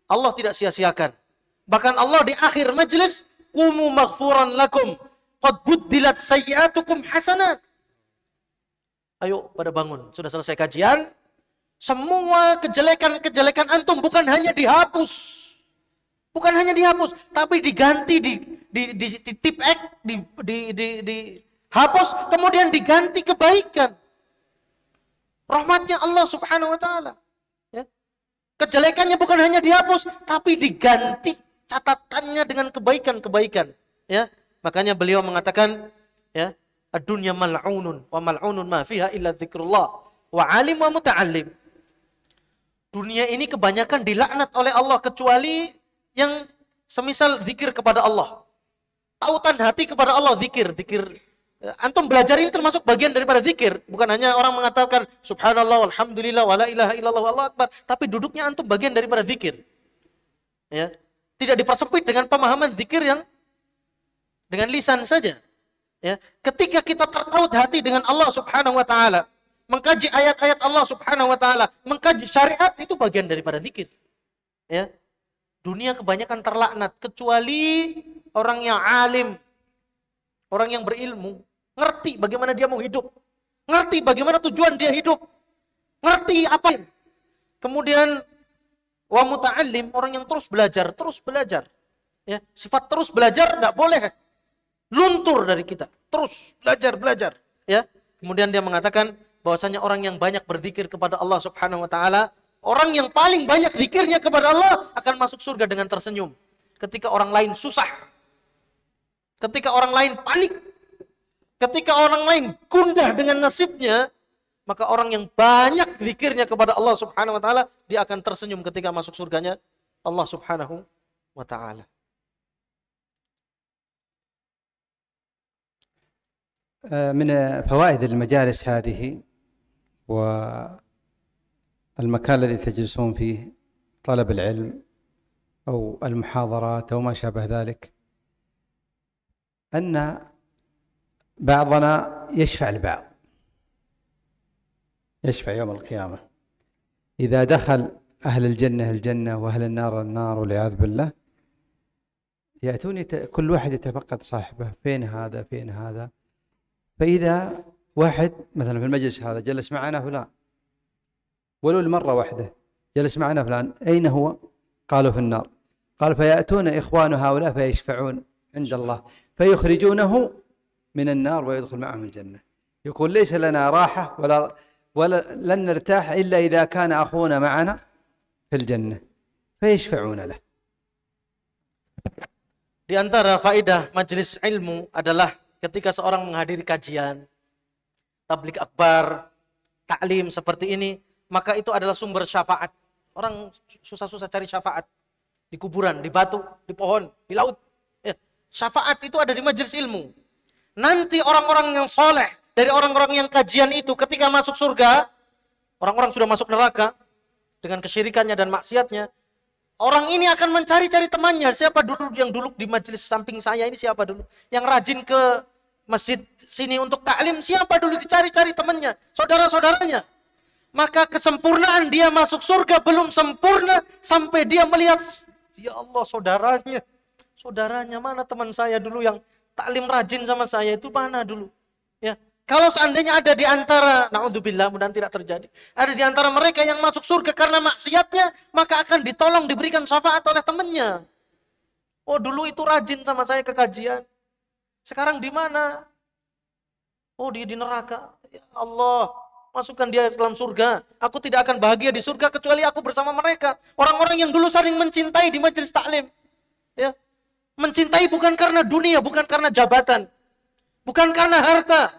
Allah tidak sia-siakan. Bahkan Allah di akhir majelis, Kumu maghfuran lakum. Qad buddilat sayyatukum hasanat. Ayo pada bangun. Sudah selesai kajian. Semua kejelekan-kejelekan antum bukan hanya dihapus. Bukan hanya dihapus, tapi diganti di di di, di tip X di di di, di Hapus kemudian diganti kebaikan. Rahmatnya Allah subhanahu wa ta'ala. Ya. Kejelekannya bukan hanya dihapus, tapi diganti catatannya dengan kebaikan-kebaikan. Ya. Makanya beliau mengatakan, ya, dunia mal'unun wa mal'unun ma fiha illa zikrullah wa alim wa muta'allim. Dunia ini kebanyakan dilaknat oleh Allah kecuali yang semisal zikir kepada Allah. Tautan hati kepada Allah zikir, zikir Antum belajar ini termasuk bagian daripada zikir. Bukan hanya orang mengatakan subhanallah, alhamdulillah, wala ilaha illallah, Allah akbar. Tapi duduknya antum bagian daripada zikir. Ya. Tidak dipersempit dengan pemahaman zikir yang dengan lisan saja. Ya. Ketika kita terpaut hati dengan Allah subhanahu wa ta'ala. Mengkaji ayat-ayat Allah subhanahu wa ta'ala. Mengkaji syariat itu bagian daripada zikir. Ya. Dunia kebanyakan terlaknat. Kecuali orang yang alim. Orang yang berilmu Ngerti bagaimana dia mau hidup. Ngerti bagaimana tujuan dia hidup. Ngerti apa. Kemudian wa muta'allim orang yang terus belajar, terus belajar. Ya, sifat terus belajar tidak boleh luntur dari kita. Terus belajar, belajar, ya. Kemudian dia mengatakan bahwasanya orang yang banyak berzikir kepada Allah Subhanahu wa taala, orang yang paling banyak zikirnya kepada Allah akan masuk surga dengan tersenyum. Ketika orang lain susah, ketika orang lain panik, Ketika orang lain gundah dengan nasibnya, maka orang yang banyak zikirnya kepada Allah Subhanahu wa taala, dia akan tersenyum ketika masuk surganya Allah Subhanahu wa taala. من فوائد المجالس هذه والمكان الذي تجلسون فيه طلب العلم أو المحاضرات أو ما شابه ذلك أن بعضنا يشفع لبعض يشفع يوم القيامة إذا دخل أهل الجنة الجنة وأهل النار النار والعياذ بالله يأتون يت... كل واحد يتفقد صاحبه فين هذا فين هذا فإذا واحد مثلا في المجلس هذا جلس معنا فلان ولو لمرة واحدة جلس معنا فلان أين هو؟ قالوا في النار قال فيأتون إخوان هؤلاء فيشفعون عند الله فيخرجونه من النار ويدخل معهم الجنة يقول ليس لنا راحة ولا ولا لن نرتاح إلا إذا كان أخونا معنا في الجنة فيشفعون له Di antara faedah majelis ilmu adalah ketika seorang menghadiri kajian, tablik akbar, taklim seperti ini, maka itu adalah sumber syafaat. Orang susah-susah cari syafaat di kuburan, di batu, di pohon, di laut. Ya, syafaat itu ada di majelis ilmu. Nanti orang-orang yang soleh dari orang-orang yang kajian itu ketika masuk surga, orang-orang sudah masuk neraka dengan kesyirikannya dan maksiatnya, Orang ini akan mencari-cari temannya. Siapa dulu yang duduk di majelis samping saya ini siapa dulu? Yang rajin ke masjid sini untuk taklim siapa dulu dicari-cari temannya, saudara-saudaranya. Maka kesempurnaan dia masuk surga belum sempurna sampai dia melihat ya Allah saudaranya. Saudaranya mana teman saya dulu yang taklim rajin sama saya itu mana dulu? Ya, kalau seandainya ada di antara, naudzubillah mudah tidak terjadi, ada di antara mereka yang masuk surga karena maksiatnya, maka akan ditolong diberikan syafaat oleh temannya. Oh dulu itu rajin sama saya ke kajian, sekarang di mana? Oh dia di neraka. Ya Allah, masukkan dia dalam surga. Aku tidak akan bahagia di surga kecuali aku bersama mereka. Orang-orang yang dulu saling mencintai di majelis taklim. Ya, Mencintai bukan karena dunia, bukan karena jabatan, bukan karena harta,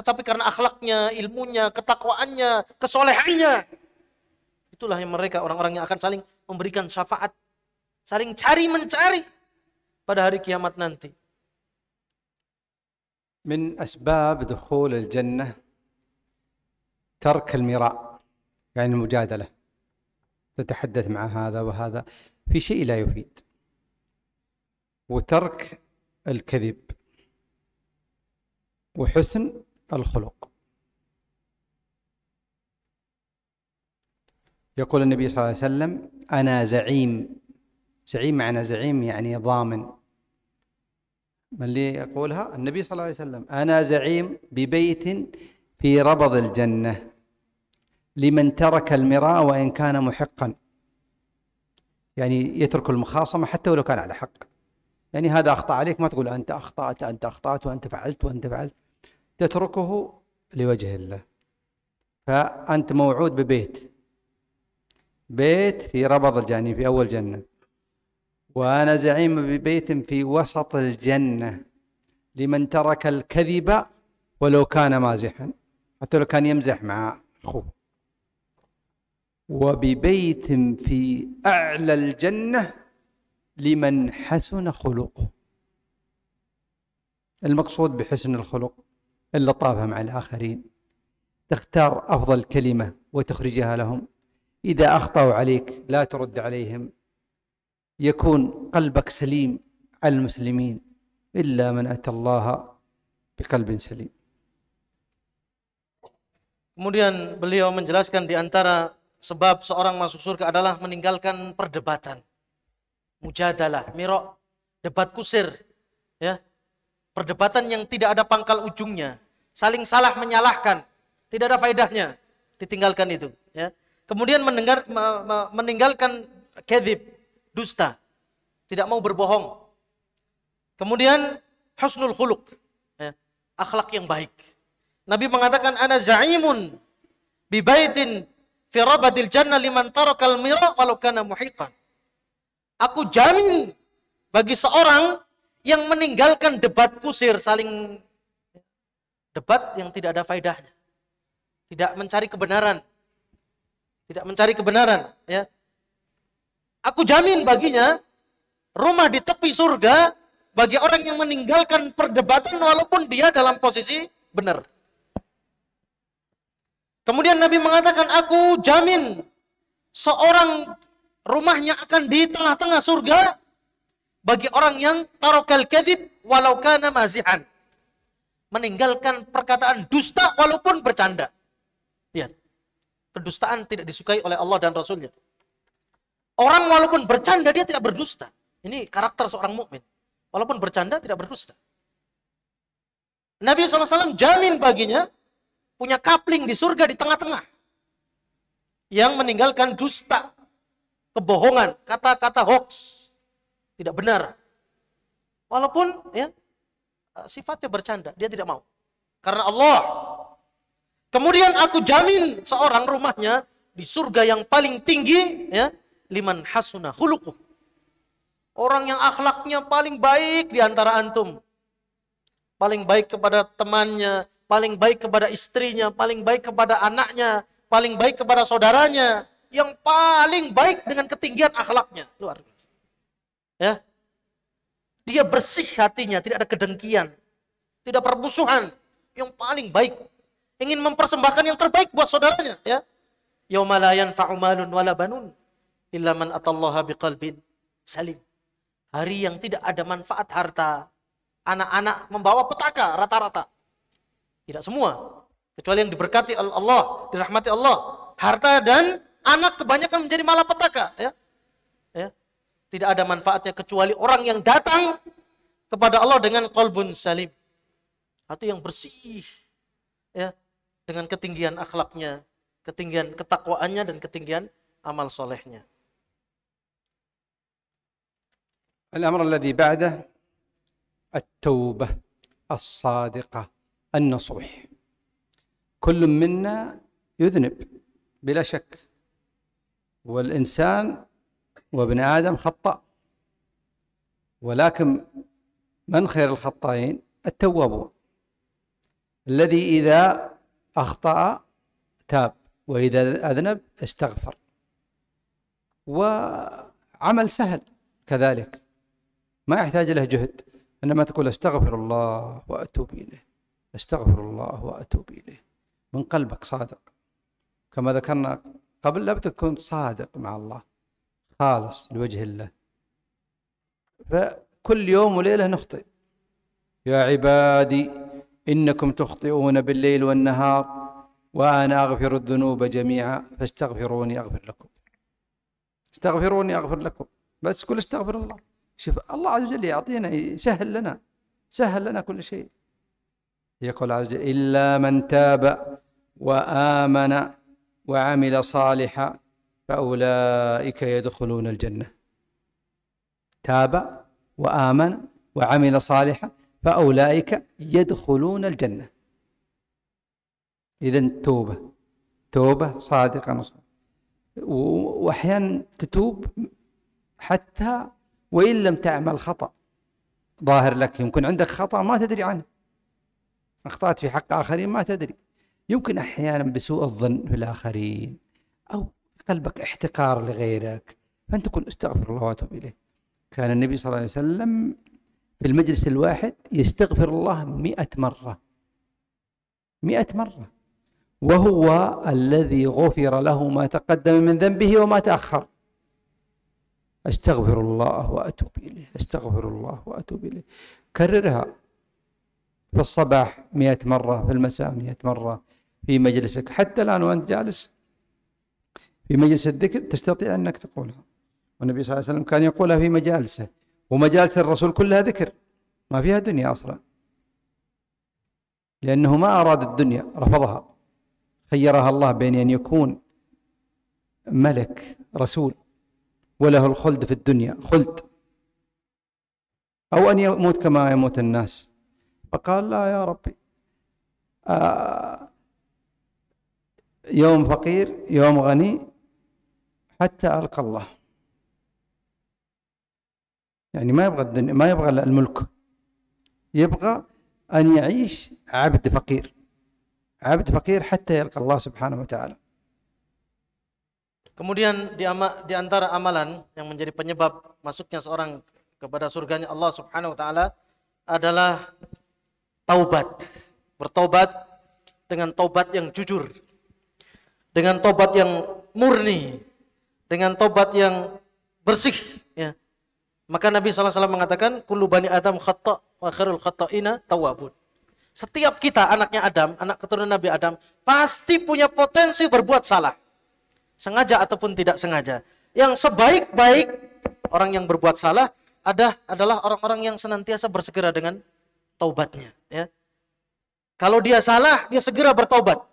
tetapi karena akhlaknya, ilmunya, ketakwaannya, kesolehannya. Itulah yang mereka orang-orang yang akan saling memberikan syafaat, saling cari mencari pada hari kiamat nanti. al-jannah دخول al-mira, المراء يعني المجادلة تتحدث مع هذا وهذا في شيء لا يفيد وترك الكذب وحسن الخلق يقول النبي صلى الله عليه وسلم أنا زعيم زعيم معنى زعيم يعني ضامن من اللي يقولها النبي صلى الله عليه وسلم أنا زعيم ببيت في ربض الجنة لمن ترك المراء وإن كان محقا يعني يترك المخاصمة حتى ولو كان على حق يعني هذا أخطأ عليك ما تقول أنت أخطأت أنت أخطأت وأنت فعلت وأنت فعلت تتركه لوجه الله فأنت موعود ببيت بيت في ربض الجنة في أول جنة وأنا زعيم ببيت في وسط الجنة لمن ترك الكذب ولو كان مازحا حتى لو كان يمزح مع أخوه وببيت في أعلى الجنة لمن حسن خلقه المقصود بحسن الخلق اللطافة مع الآخرين تختار أفضل كلمة وتخرجها لهم إذا أخطأوا عليك لا ترد عليهم يكون قلبك سليم على المسلمين إلا من أتى الله بقلب سليم Kemudian beliau menjelaskan di antara sebab seorang masuk surga adalah meninggalkan perdebatan. mujadalah, mirok, debat kusir, ya, perdebatan yang tidak ada pangkal ujungnya, saling salah menyalahkan, tidak ada faedahnya, ditinggalkan itu, ya. Kemudian mendengar me, me, meninggalkan kedip dusta, tidak mau berbohong. Kemudian husnul khuluk, ya, akhlak yang baik. Nabi mengatakan ana zaimun bibaitin fi rabatil jannah liman tarakal mira walau kana muhiqan. Aku jamin bagi seorang yang meninggalkan debat kusir saling debat yang tidak ada faedahnya. Tidak mencari kebenaran. Tidak mencari kebenaran, ya. Aku jamin baginya rumah di tepi surga bagi orang yang meninggalkan perdebatan walaupun dia dalam posisi benar. Kemudian Nabi mengatakan, aku jamin seorang rumahnya akan di tengah-tengah surga bagi orang yang tarokal kadhib walau kana mazihan. Meninggalkan perkataan dusta walaupun bercanda. Lihat. Kedustaan tidak disukai oleh Allah dan Rasulnya. Orang walaupun bercanda dia tidak berdusta. Ini karakter seorang mukmin. Walaupun bercanda tidak berdusta. Nabi SAW jamin baginya punya kapling di surga di tengah-tengah. Yang meninggalkan dusta kebohongan, kata-kata hoax, tidak benar. Walaupun ya eh, sifatnya bercanda, dia tidak mau. Karena Allah. Kemudian aku jamin seorang rumahnya di surga yang paling tinggi ya liman hasuna khuluquh. Orang yang akhlaknya paling baik di antara antum. Paling baik kepada temannya, paling baik kepada istrinya, paling baik kepada anaknya, paling baik kepada saudaranya, yang paling baik dengan ketinggian akhlaknya. Luar Ya. Dia bersih hatinya, tidak ada kedengkian, tidak permusuhan, yang paling baik. Ingin mempersembahkan yang terbaik buat saudaranya, ya. Yauma la yanfa'u malun wala banun illa man atallaha biqalbin salim. Hari yang tidak ada manfaat harta. Anak-anak membawa petaka rata-rata. Tidak semua, kecuali yang diberkati Allah, dirahmati Allah. Harta dan anak kebanyakan menjadi malapetaka. Ya. Ya. Tidak ada manfaatnya kecuali orang yang datang kepada Allah dengan kolbun salim. Hati yang bersih. Ya. Dengan ketinggian akhlaknya, ketinggian ketakwaannya dan ketinggian amal solehnya. الأمر الذي بعده التوبة الصادقة النصوح كل منا يذنب بلا شك والإنسان وابن آدم خطأ ولكن من خير الخطائين التوابون الذي إذا أخطأ تاب وإذا أذنب استغفر وعمل سهل كذلك ما يحتاج له جهد إنما تقول استغفر الله وأتوب إليه استغفر الله وأتوب إليه من قلبك صادق كما ذكرنا قبل لا تكون صادق مع الله خالص لوجه الله فكل يوم وليلة نخطئ يا عبادي إنكم تخطئون بالليل والنهار وأنا أغفر الذنوب جميعا فاستغفروني أغفر لكم استغفروني أغفر لكم بس كل استغفر الله شوف الله عز وجل يعطينا يسهل لنا سهل لنا كل شيء يقول عز وجل إلا من تاب وآمن وعمل صالحا فأولئك يدخلون الجنة تاب وآمن وعمل صالحا فأولئك يدخلون الجنة إذا توبة توبة صادقة نصوح وأحيانا تتوب حتى وإن لم تعمل خطأ ظاهر لك يمكن عندك خطأ ما تدري عنه أخطأت في حق آخرين ما تدري يمكن أحيانا بسوء الظن بالآخرين أو قلبك احتقار لغيرك فأنت تقول استغفر الله وأتوب إليه كان النبي صلى الله عليه وسلم في المجلس الواحد يستغفر الله مئة مرة مئة مرة وهو الذي غفر له ما تقدم من ذنبه وما تأخر استغفر الله واتوب اليه استغفر الله واتوب اليه كررها في الصباح مئة مرة في المساء مئة مرة في مجلسك حتى الآن وأنت جالس في مجلس الذكر تستطيع أنك تقولها والنبي صلى الله عليه وسلم كان يقولها في مجالسه ومجالس الرسول كلها ذكر ما فيها دنيا أصلا لأنه ما أراد الدنيا رفضها خيرها الله بين أن يكون ملك رسول وله الخلد في الدنيا خلد أو أن يموت كما يموت الناس فقال لا يا ربي آه يوم فقير يوم غني حتى ألقى الله يعني ما يبغى الدنيا ما يبغى الملك يبغى أن يعيش عبد فقير عبد فقير حتى يلقى الله سبحانه وتعالى Kemudian di, ama, di antara amalan yang menjadi penyebab masuknya seorang kepada surganya Allah Subhanahu wa taala adalah taubat. Bertobat dengan taubat yang jujur dengan tobat yang murni, dengan tobat yang bersih. Ya. Maka Nabi SAW mengatakan, Kullu Adam khatta wa khairul ina tawabun. Setiap kita anaknya Adam, anak keturunan Nabi Adam, pasti punya potensi berbuat salah. Sengaja ataupun tidak sengaja. Yang sebaik-baik orang yang berbuat salah ada adalah orang-orang yang senantiasa bersegera dengan taubatnya. Ya. Kalau dia salah, dia segera bertobat.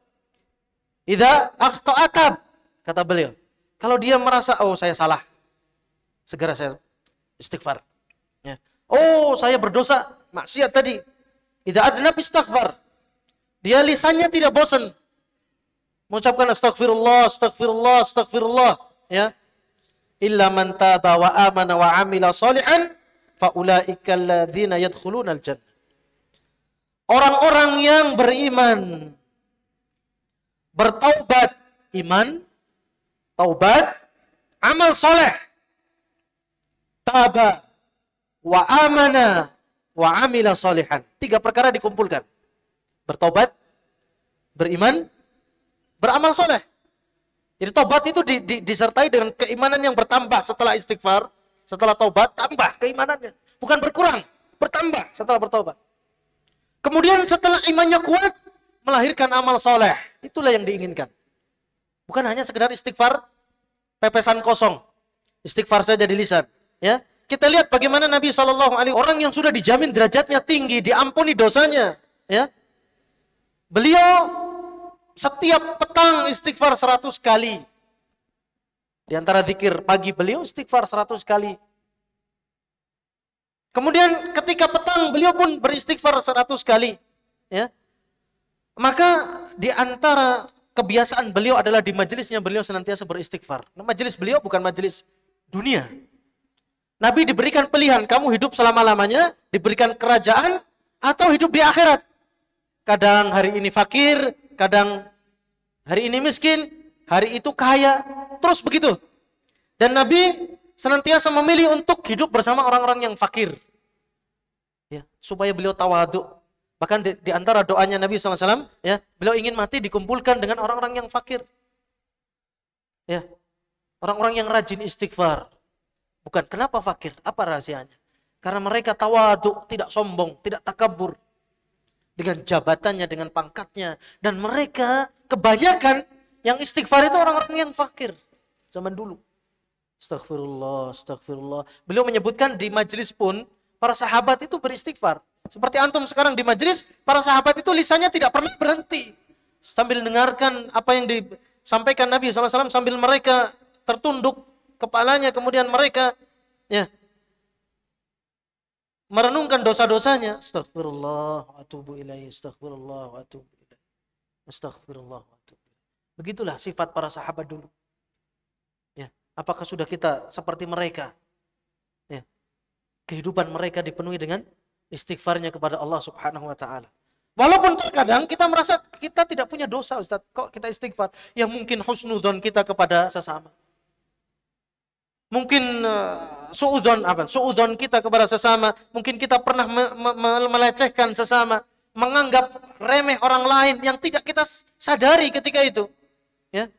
Idza atab kata beliau. Kalau dia merasa oh saya salah, segera saya istighfar. Ya. Oh saya berdosa maksiat tadi. Ida adnab istighfar. Dia lisannya tidak bosan mengucapkan astagfirullah, astagfirullah, astagfirullah, ya. Illa man taba wa amana wa amila salihan fa ulaika yadkhuluna al-jannah. Orang-orang yang beriman bertaubat iman, taubat, amal soleh, taba, wa amana, wa amila solehan. Tiga perkara dikumpulkan. bertaubat beriman, beramal soleh. Jadi taubat itu di, di, disertai dengan keimanan yang bertambah setelah istighfar, setelah taubat tambah keimanannya. Bukan berkurang, bertambah setelah bertaubat Kemudian setelah imannya kuat, melahirkan amal soleh. Itulah yang diinginkan. Bukan hanya sekedar istighfar pepesan kosong. Istighfar saja di lisan, ya. Kita lihat bagaimana Nabi Shallallahu alaihi orang yang sudah dijamin derajatnya tinggi, diampuni dosanya, ya. Beliau setiap petang istighfar 100 kali. Di antara zikir pagi beliau istighfar 100 kali. Kemudian ketika petang beliau pun beristighfar 100 kali. Ya. Maka di antara kebiasaan beliau adalah di majelisnya beliau senantiasa beristighfar. Nah, majelis beliau bukan majelis dunia. Nabi diberikan pilihan, kamu hidup selama-lamanya, diberikan kerajaan, atau hidup di akhirat. Kadang hari ini fakir, kadang hari ini miskin, hari itu kaya, terus begitu. Dan Nabi senantiasa memilih untuk hidup bersama orang-orang yang fakir. Ya, supaya beliau tawaduk Bahkan di, di antara doanya Nabi SAW, ya, beliau ingin mati dikumpulkan dengan orang-orang yang fakir. Ya, orang-orang yang rajin istighfar. Bukan kenapa fakir? Apa rahasianya? Karena mereka tawaduk, tidak sombong, tidak takabur dengan jabatannya, dengan pangkatnya, dan mereka kebanyakan yang istighfar itu orang-orang yang fakir zaman dulu. Astagfirullah, astagfirullah. Beliau menyebutkan di majelis pun Para sahabat itu beristighfar. Seperti antum sekarang di majelis, para sahabat itu lisannya tidak pernah berhenti. Sambil dengarkan apa yang disampaikan Nabi SAW, sambil mereka tertunduk kepalanya, kemudian mereka ya merenungkan dosa-dosanya. Astagfirullah wa atubu ilaih, astagfirullah wa atubu ilaih, Astagfirullah wa atubu Begitulah sifat para sahabat dulu. Ya, apakah sudah kita seperti mereka? kehidupan mereka dipenuhi dengan istighfarnya kepada Allah Subhanahu wa taala. Walaupun terkadang kita merasa kita tidak punya dosa, Ustaz. Kok kita istighfar? Ya mungkin husnudzon kita kepada sesama. Mungkin uh, suudzon apa? Suudzon kita kepada sesama. Mungkin kita pernah me me melecehkan sesama, menganggap remeh orang lain yang tidak kita sadari ketika itu. Ya.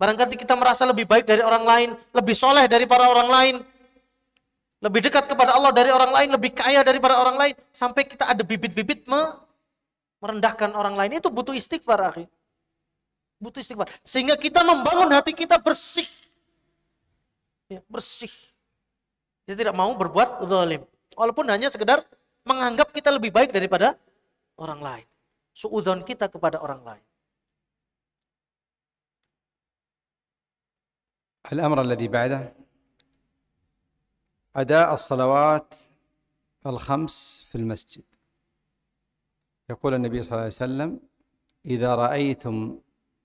Barangkali kita merasa lebih baik dari orang lain, lebih soleh dari para orang lain, lebih dekat kepada Allah dari orang lain, lebih kaya daripada orang lain, sampai kita ada bibit-bibit merendahkan orang lain. Itu butuh istighfar, akhi. Butuh istighfar. Sehingga kita membangun hati kita bersih. Ya, bersih. Dia tidak mau berbuat zalim. Walaupun hanya sekedar menganggap kita lebih baik daripada orang lain. Suudon kita kepada orang lain. الأمر الذي بعده أداء الصلوات الخمس في المسجد يقول النبي صلى الله عليه وسلم إذا رأيتم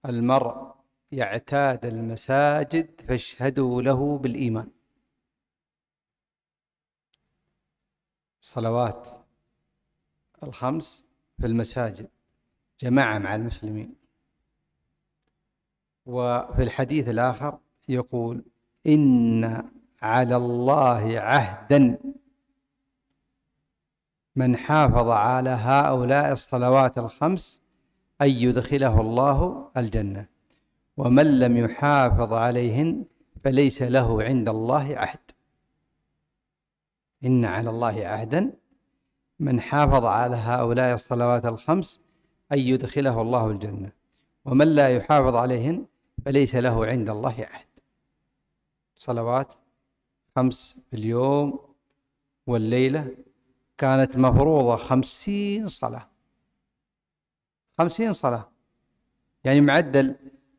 المرء يعتاد المساجد فاشهدوا له بالإيمان صلوات الخمس في المساجد جماعة مع المسلمين وفي الحديث الآخر يقول إن على الله عهدا من حافظ على هؤلاء الصلوات الخمس أن يدخله الله الجنة ومن لم يحافظ عليهن فليس له عند الله عهد إن على الله عهدا من حافظ على هؤلاء الصلوات الخمس أن يدخله الله الجنة ومن لا يحافظ عليهن فليس له عند الله عهد صلوات خمس اليوم والليلة كانت مفروضة خمسين صلاة خمسين صلاة يعني معدل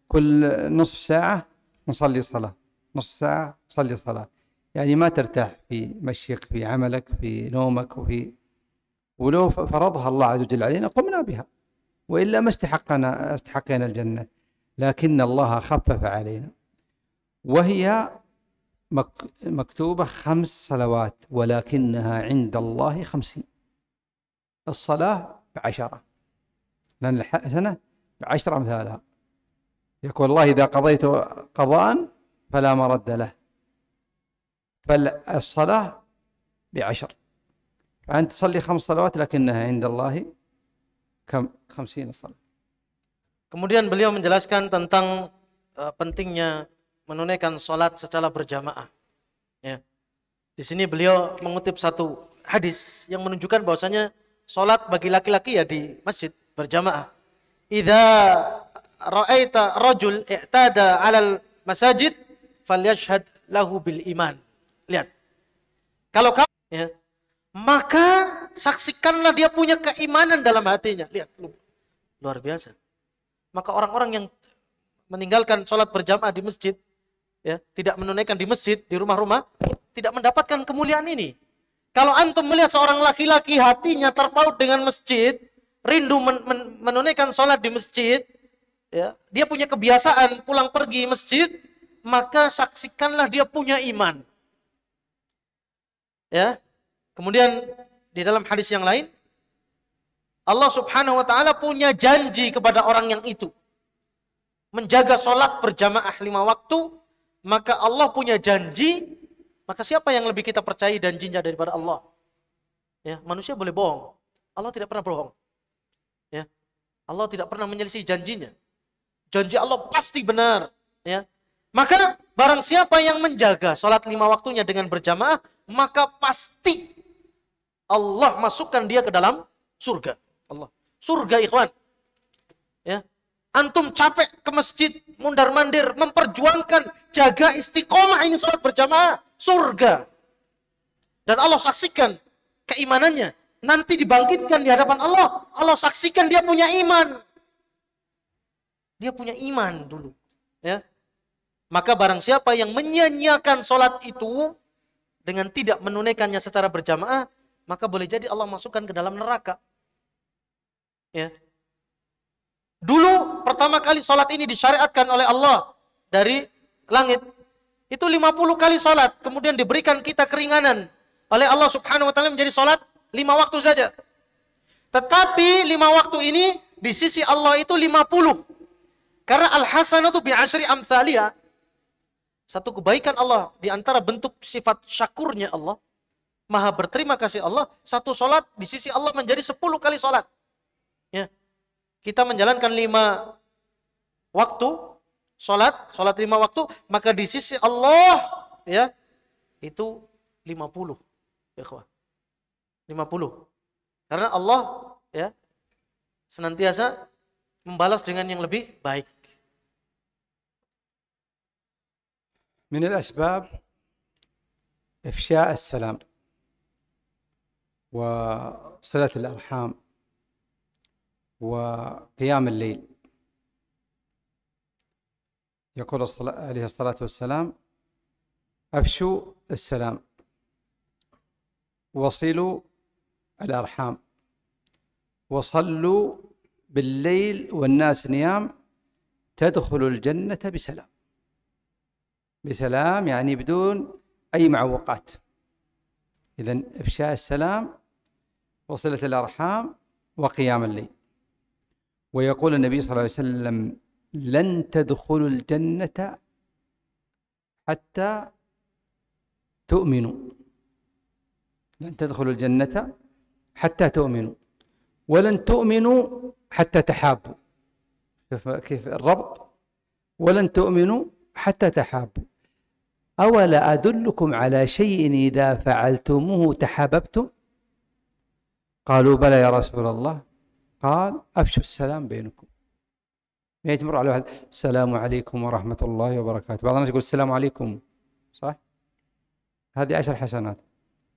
كل نصف ساعة نصلي صلاة نصف ساعة نصلي صلاة يعني ما ترتاح في مشيك في عملك في نومك وفي ولو فرضها الله عز وجل علينا قمنا بها وإلا ما استحقنا استحقينا الجنة لكن الله خفف علينا وهي مكتوبة خمس صلوات ولكنها عند الله خمسين الصلاة بعشرة لأن الحسنة بعشرة أمثالها يقول الله إذا قضيت قضاء فلا مرد له فالصلاة بعشر فأنت تصلي خمس صلوات لكنها عند الله كم خمسين صلاة Kemudian beliau menjelaskan tentang uh, pentingnya menunaikan sholat secara berjamaah. Ya. Di sini beliau mengutip satu hadis yang menunjukkan bahwasanya sholat bagi laki-laki ya di masjid berjamaah. Idza ra'aita rajul i'tada 'alal masajid falyashhad lahu bil iman. Lihat. Kalau kamu ya, maka saksikanlah dia punya keimanan dalam hatinya. Lihat, luar biasa. Maka orang-orang yang meninggalkan sholat berjamaah di masjid, ya, tidak menunaikan di masjid, di rumah-rumah, tidak mendapatkan kemuliaan ini. Kalau antum melihat seorang laki-laki hatinya terpaut dengan masjid, rindu men men menunaikan sholat di masjid, ya, dia punya kebiasaan pulang pergi masjid, maka saksikanlah dia punya iman. Ya. Kemudian di dalam hadis yang lain Allah Subhanahu wa taala punya janji kepada orang yang itu. Menjaga sholat berjamaah lima waktu maka Allah punya janji, maka siapa yang lebih kita percayai jinja daripada Allah? Ya, manusia boleh bohong. Allah tidak pernah bohong. Ya. Allah tidak pernah menyelisih janjinya. Janji Allah pasti benar, ya. Maka barang siapa yang menjaga sholat lima waktunya dengan berjamaah, maka pasti Allah masukkan dia ke dalam surga. Allah. Surga ikhwan. Ya, Antum capek ke masjid, mundar-mandir, memperjuangkan, jaga istiqomah ini sholat berjamaah, surga. Dan Allah saksikan keimanannya. Nanti dibangkitkan di hadapan Allah. Allah saksikan dia punya iman. Dia punya iman dulu. Ya. Maka barang siapa yang menyia sholat itu dengan tidak menunaikannya secara berjamaah, maka boleh jadi Allah masukkan ke dalam neraka. Ya, Dulu pertama kali sholat ini disyariatkan oleh Allah dari langit. Itu 50 kali sholat. Kemudian diberikan kita keringanan oleh Allah subhanahu wa ta'ala menjadi sholat lima waktu saja. Tetapi lima waktu ini di sisi Allah itu 50. Karena al-hasanah itu bi'ashri amthalia. Satu kebaikan Allah di antara bentuk sifat syakurnya Allah. Maha berterima kasih Allah. Satu sholat di sisi Allah menjadi 10 kali sholat kita menjalankan lima waktu salat, salat lima waktu, maka di sisi Allah ya itu lima 50 ikhwah. puluh Karena Allah ya senantiasa membalas dengan yang lebih baik. من الأسباب إفشاء السلام وصلة الأرحام وقيام الليل يقول الصلاة عليه الصلاة والسلام أفشوا السلام وصلوا الأرحام وصلوا بالليل والناس نيام تدخل الجنة بسلام بسلام يعني بدون أي معوقات إذا إفشاء السلام وصلة الأرحام وقيام الليل ويقول النبي صلى الله عليه وسلم لن تدخلوا الجنة حتى تؤمنوا لن تدخلوا الجنة حتى تؤمنوا ولن تؤمنوا حتى تحابوا شوف كيف الربط ولن تؤمنوا حتى تحابوا أولا أدلكم على شيء إذا فعلتموه تحاببتم قالوا بلى يا رسول الله قال أفشوا السلام بينكم يعني تمر على واحد السلام عليكم ورحمة الله وبركاته بعض الناس يقول السلام عليكم صح هذه عشر حسنات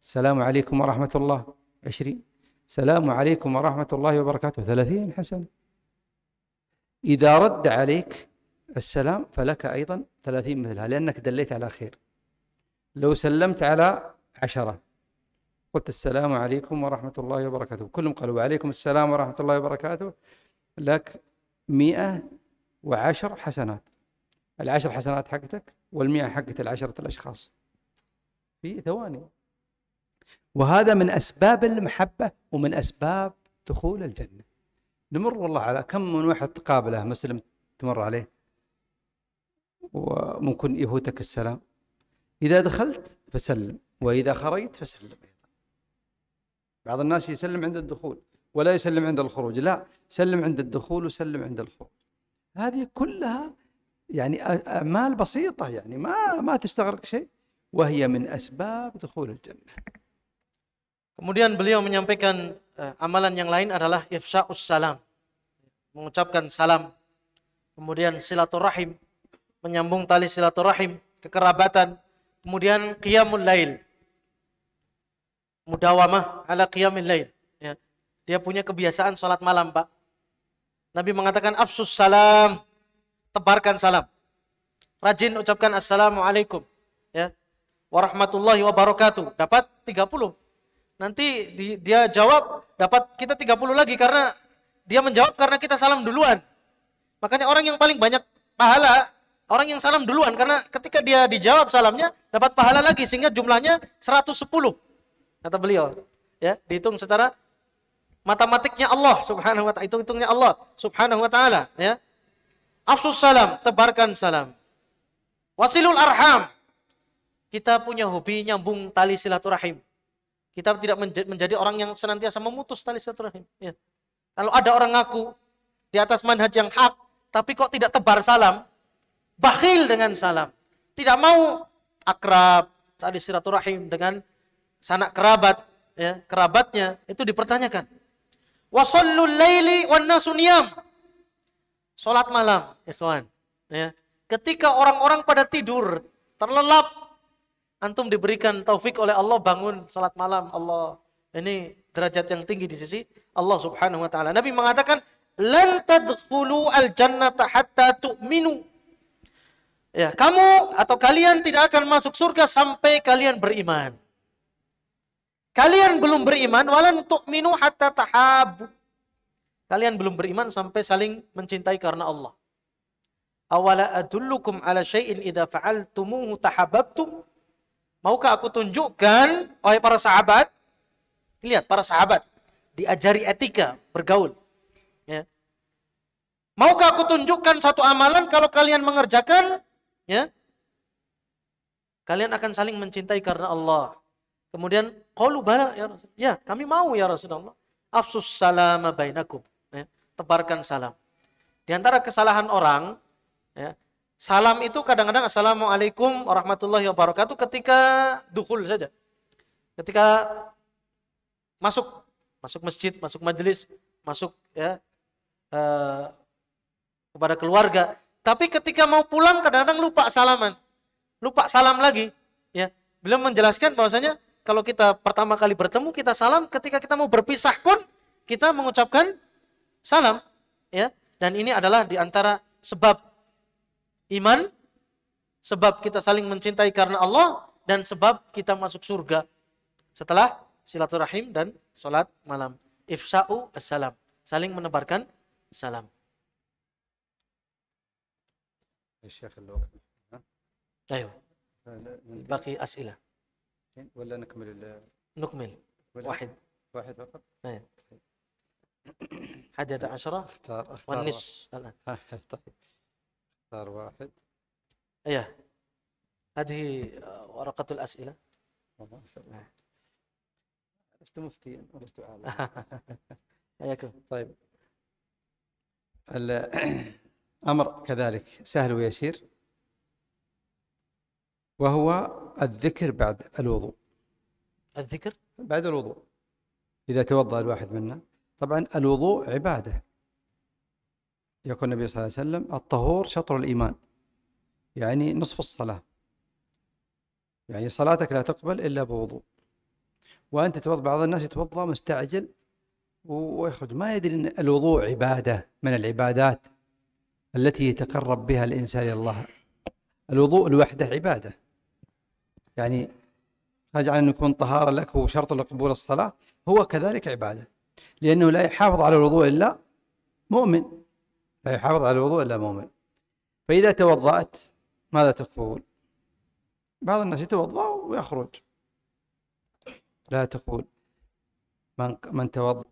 السلام عليكم ورحمة الله عشرين السلام عليكم ورحمة الله وبركاته ثلاثين حسنة إذا رد عليك السلام فلك أيضا ثلاثين مثلها لأنك دليت على خير لو سلمت على عشرة قلت السلام عليكم ورحمة الله وبركاته كلهم قالوا وعليكم السلام ورحمة الله وبركاته لك مئة وعشر حسنات العشر حسنات حقتك والمئة حقت العشرة الأشخاص في ثواني وهذا من أسباب المحبة ومن أسباب دخول الجنة نمر والله على كم من واحد تقابله مسلم تمر عليه وممكن يفوتك السلام إذا دخلت فسلم وإذا خرجت فسلم بعض الناس يسلم عند الدخول ولا يسلم عند الخروج لا سلم عند الدخول وسلم عند الخروج هذه كلها يعني أعمال بسيطة يعني ما ما تستغرق شيء وهي من أسباب دخول الجنة Kemudian beliau menyampaikan amalan yang lain adalah ifsa'us salam. Mengucapkan salam. Kemudian silaturahim. Menyambung tali silaturahim. Kekerabatan. Kemudian qiyamul lail mudawamah ala qiyamil lail. Ya. Dia punya kebiasaan sholat malam, Pak. Nabi mengatakan afsus salam, tebarkan salam. Rajin ucapkan assalamualaikum. Ya. Warahmatullahi wabarakatuh. Dapat 30. Nanti di, dia jawab, dapat kita 30 lagi karena dia menjawab karena kita salam duluan. Makanya orang yang paling banyak pahala orang yang salam duluan karena ketika dia dijawab salamnya dapat pahala lagi sehingga jumlahnya 110 kata beliau ya dihitung secara matematiknya Allah subhanahu wa ta'ala hitung hitungnya Allah subhanahu wa ta'ala ya afsus salam tebarkan salam wasilul arham kita punya hobi nyambung tali silaturahim kita tidak menjadi orang yang senantiasa memutus tali silaturahim ya. kalau ada orang ngaku di atas manhaj yang hak tapi kok tidak tebar salam bakhil dengan salam tidak mau akrab tali silaturahim dengan sanak kerabat, ya, kerabatnya itu dipertanyakan. Wasallul laili wan Salat malam, ikhwan, ya. Ketika orang-orang pada tidur, terlelap, antum diberikan taufik oleh Allah bangun salat malam. Allah, ini derajat yang tinggi di sisi Allah Subhanahu wa taala. Nabi mengatakan, "Lan tadkhulu al-jannata hatta tu'minu." Ya, kamu atau kalian tidak akan masuk surga sampai kalian beriman. Kalian belum beriman walan tu'minu hatta tahabu. Kalian belum beriman sampai saling mencintai karena Allah. Awala adullukum ala syai'in idza fa'altumuhu tahabbtum. Maukah aku tunjukkan oleh para sahabat? Lihat para sahabat diajari etika bergaul. Ya. Maukah aku tunjukkan satu amalan kalau kalian mengerjakan? Ya. Kalian akan saling mencintai karena Allah. Kemudian qalu bala ya Rasulullah. Ya, kami mau ya Rasulullah. Afsus salama bainakum. Ya, tebarkan salam. Di antara kesalahan orang, ya, salam itu kadang-kadang assalamualaikum warahmatullahi wabarakatuh ketika dukul saja. Ketika masuk masuk masjid, masuk majelis, masuk ya eh, kepada keluarga. Tapi ketika mau pulang kadang-kadang lupa salaman. Lupa salam lagi, ya. Beliau menjelaskan bahwasanya kalau kita pertama kali bertemu kita salam, ketika kita mau berpisah pun kita mengucapkan salam, ya. Dan ini adalah di antara sebab iman, sebab kita saling mencintai karena Allah dan sebab kita masuk surga setelah silaturahim dan sholat malam. Ifsa'u assalam, saling menebarkan salam. Ya, Ayo, Baki as'ilah. إيه؟ ولا نكمل نكمل واحد واحد فقط ايه طيب. حادية عشرة اختار اختار والنص الآن (laughs) طيب اختار واحد ايه هذه ورقة الأسئلة ما شاء الله إيه. لست مفتيا ولست عالما (laughs) حياكم طيب الأمر (clears throat) كذلك سهل ويسير وهو الذكر بعد الوضوء الذكر بعد الوضوء إذا توضأ الواحد منا طبعا الوضوء عبادة يقول النبي صلى الله عليه وسلم الطهور شطر الإيمان يعني نصف الصلاة يعني صلاتك لا تقبل إلا بوضوء وأنت تتوضأ بعض الناس يتوضأ مستعجل ويخرج ما يدري أن الوضوء عبادة من العبادات التي يتقرب بها الإنسان إلى الله الوضوء لوحده عبادة يعني نجعل أن يكون طهارة لك هو شرط لقبول الصلاة هو كذلك عبادة لأنه لا يحافظ على الوضوء إلا مؤمن لا يحافظ على الوضوء إلا مؤمن فإذا توضأت ماذا تقول بعض الناس يتوضأ ويخرج لا تقول من من توضأ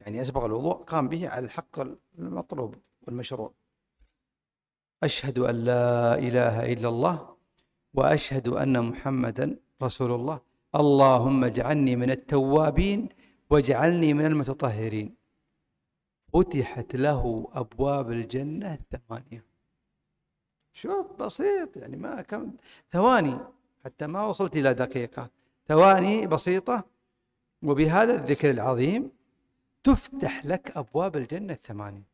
يعني أسبق الوضوء قام به على الحق المطلوب والمشروع أشهد أن لا إله إلا الله وأشهد أن محمدا رسول الله اللهم اجعلني من التوابين واجعلني من المتطهرين فتحت له أبواب الجنة الثمانية شوف بسيط يعني ما كم ثواني حتى ما وصلت إلى دقيقة ثواني بسيطة وبهذا الذكر العظيم تفتح لك أبواب الجنة الثمانية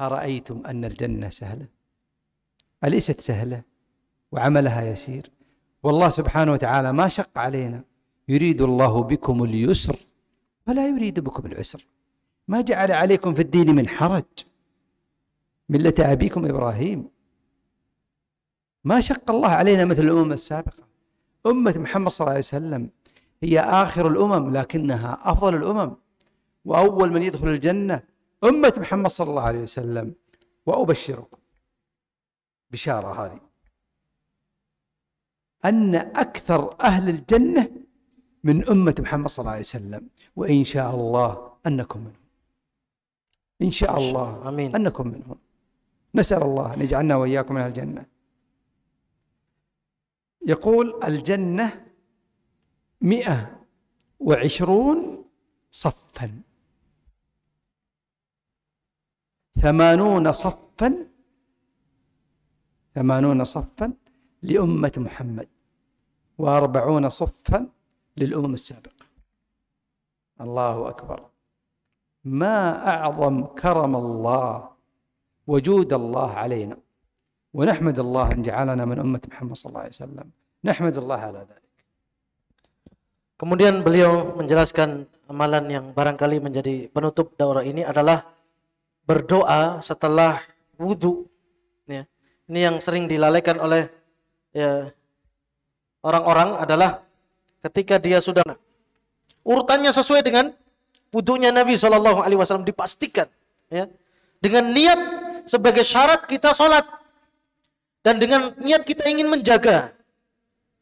أرأيتم أن الجنة سهلة أليست سهلة وعملها يسير والله سبحانه وتعالى ما شق علينا يريد الله بكم اليسر ولا يريد بكم العسر ما جعل عليكم في الدين من حرج ملة أبيكم إبراهيم ما شق الله علينا مثل الأمم السابقة أمة محمد صلى الله عليه وسلم هي آخر الأمم لكنها أفضل الأمم وأول من يدخل الجنة أمة محمد صلى الله عليه وسلم وأبشركم بشارة هذه أن أكثر أهل الجنة من أمة محمد صلى الله عليه وسلم وإن شاء الله أنكم منهم إن شاء الله أمين. أنكم منهم نسأل الله أن يجعلنا وإياكم من أهل الجنة يقول الجنة مئة وعشرون صفا ثمانون صفا ثمانون صفا لأمة محمد وأربعون صفا للأمم السابقة الله أكبر ما أعظم كرم الله وجود الله علينا ونحمد الله أن جعلنا من أمة محمد صلى الله عليه وسلم نحمد الله على ذلك Kemudian beliau menjelaskan amalan yang barangkali menjadi penutup daurah ini adalah berdoa setelah wudhu. Ya. Ini yang sering dilalaikan oleh Ya. orang-orang adalah ketika dia sudah urutannya sesuai dengan wudhunya Nabi Shallallahu Alaihi Wasallam dipastikan ya dengan niat sebagai syarat kita sholat dan dengan niat kita ingin menjaga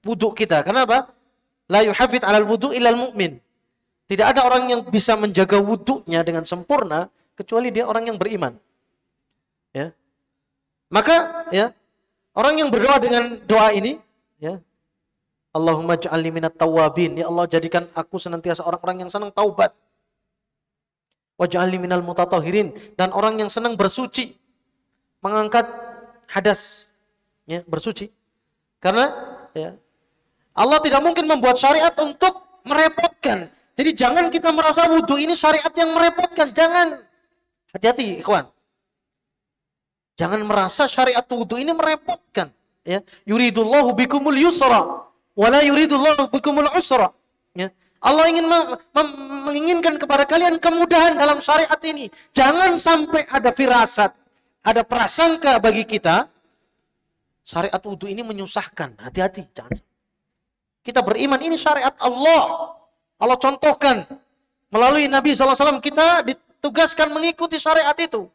wudhu kita. Kenapa? La yuhafid alal wudhu ilal mu'min. Tidak ada orang yang bisa menjaga wudhunya dengan sempurna kecuali dia orang yang beriman. Ya. Maka ya Orang yang berdoa dengan doa ini, ya. Allahumma ja'alni minat tawabin. Ya Allah, jadikan aku senantiasa orang-orang yang senang taubat. ja'alni minal mutatahirin. Dan orang yang senang bersuci. Mengangkat hadas. Ya, bersuci. Karena ya, Allah tidak mungkin membuat syariat untuk merepotkan. Jadi jangan kita merasa wudhu ini syariat yang merepotkan. Jangan. Hati-hati ikhwan. Jangan merasa syariat wudhu ini merepotkan. Ya. Yuridullahu bikumul yusra. Wala yuridullahu bikumul usra. Ya. Allah ingin menginginkan kepada kalian kemudahan dalam syariat ini. Jangan sampai ada firasat, ada prasangka bagi kita. Syariat wudhu ini menyusahkan. Hati-hati, jangan. Kita beriman ini syariat Allah. Allah contohkan melalui Nabi SAW kita ditugaskan mengikuti syariat itu.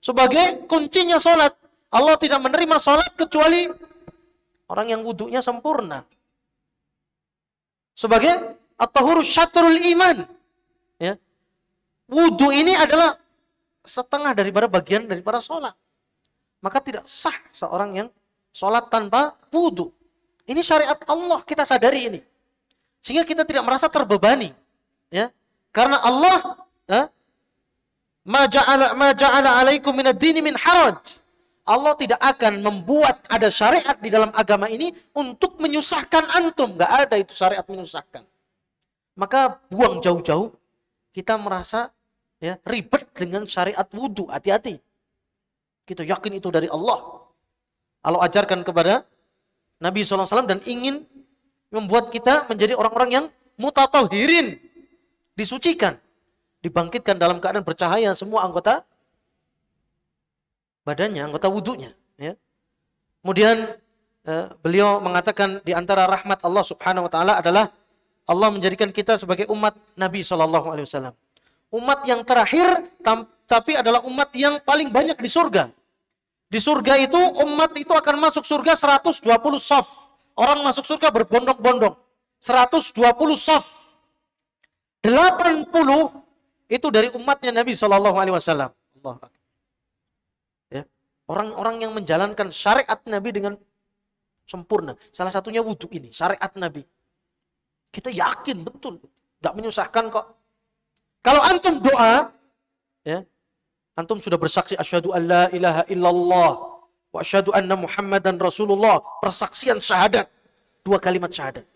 Sebagai kuncinya sholat. Allah tidak menerima sholat kecuali orang yang wudhunya sempurna. Sebagai atau tahuru syatrul iman. Ya. Wudhu ini adalah setengah daripada bagian daripada sholat. Maka tidak sah seorang yang sholat tanpa wudhu. Ini syariat Allah, kita sadari ini. Sehingga kita tidak merasa terbebani. ya Karena Allah ya, Ma ja'ala ma ja'ala 'alaikum dini min haraj. Allah tidak akan membuat ada syariat di dalam agama ini untuk menyusahkan antum. Gak ada itu syariat menyusahkan. Maka buang jauh-jauh. Kita merasa ya ribet dengan syariat wudhu. Hati-hati. Kita yakin itu dari Allah. Allah ajarkan kepada Nabi SAW dan ingin membuat kita menjadi orang-orang yang mutatohirin. Disucikan dibangkitkan dalam keadaan bercahaya semua anggota badannya, anggota wudhunya. Ya. Kemudian eh, beliau mengatakan di antara rahmat Allah Subhanahu Wa Taala adalah Allah menjadikan kita sebagai umat Nabi Shallallahu Alaihi Wasallam. Umat yang terakhir tapi adalah umat yang paling banyak di surga. Di surga itu umat itu akan masuk surga 120 sof. Orang masuk surga berbondong-bondong. 120 sof. 80 itu dari umatnya Nabi Shallallahu Alaihi Wasallam. Ya. Orang-orang yang menjalankan syariat Nabi dengan sempurna. Salah satunya wudhu ini, syariat Nabi. Kita yakin betul, tidak menyusahkan kok. Kalau antum doa, ya, antum sudah bersaksi asyhadu alla ilaha illallah wa asyhadu anna muhammadan rasulullah, persaksian syahadat, dua kalimat syahadat.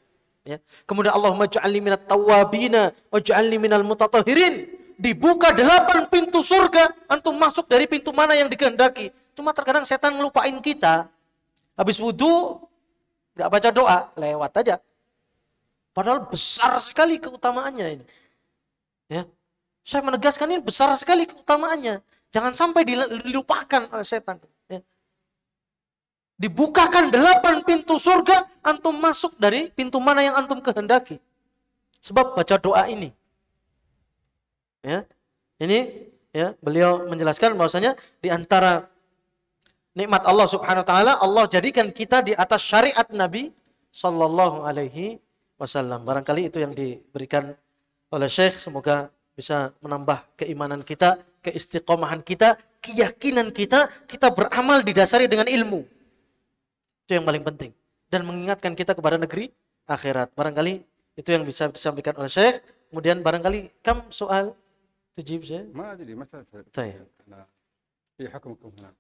Ya. Kemudian Allahumma ja'alni minat tawabina wa ja'alni minal mutatahirin dibuka delapan pintu surga, antum masuk dari pintu mana yang dikehendaki. Cuma terkadang setan ngelupain kita. Habis wudhu, nggak baca doa, lewat aja. Padahal besar sekali keutamaannya ini. Ya. Saya menegaskan ini besar sekali keutamaannya. Jangan sampai dilupakan oleh setan. Ya. Dibukakan delapan pintu surga, antum masuk dari pintu mana yang antum kehendaki. Sebab baca doa ini. Ya. Ini ya, beliau menjelaskan bahwasanya di antara nikmat Allah Subhanahu wa taala Allah jadikan kita di atas syariat Nabi sallallahu alaihi wasallam. Barangkali itu yang diberikan oleh Syekh semoga bisa menambah keimanan kita, keistiqomahan kita, keyakinan kita, kita beramal didasari dengan ilmu. Itu yang paling penting dan mengingatkan kita kepada negeri akhirat. Barangkali itu yang bisa disampaikan oleh Syekh. Kemudian barangkali kam soal تجيب شيء؟ ما ادري متى طيب في حكمكم هنا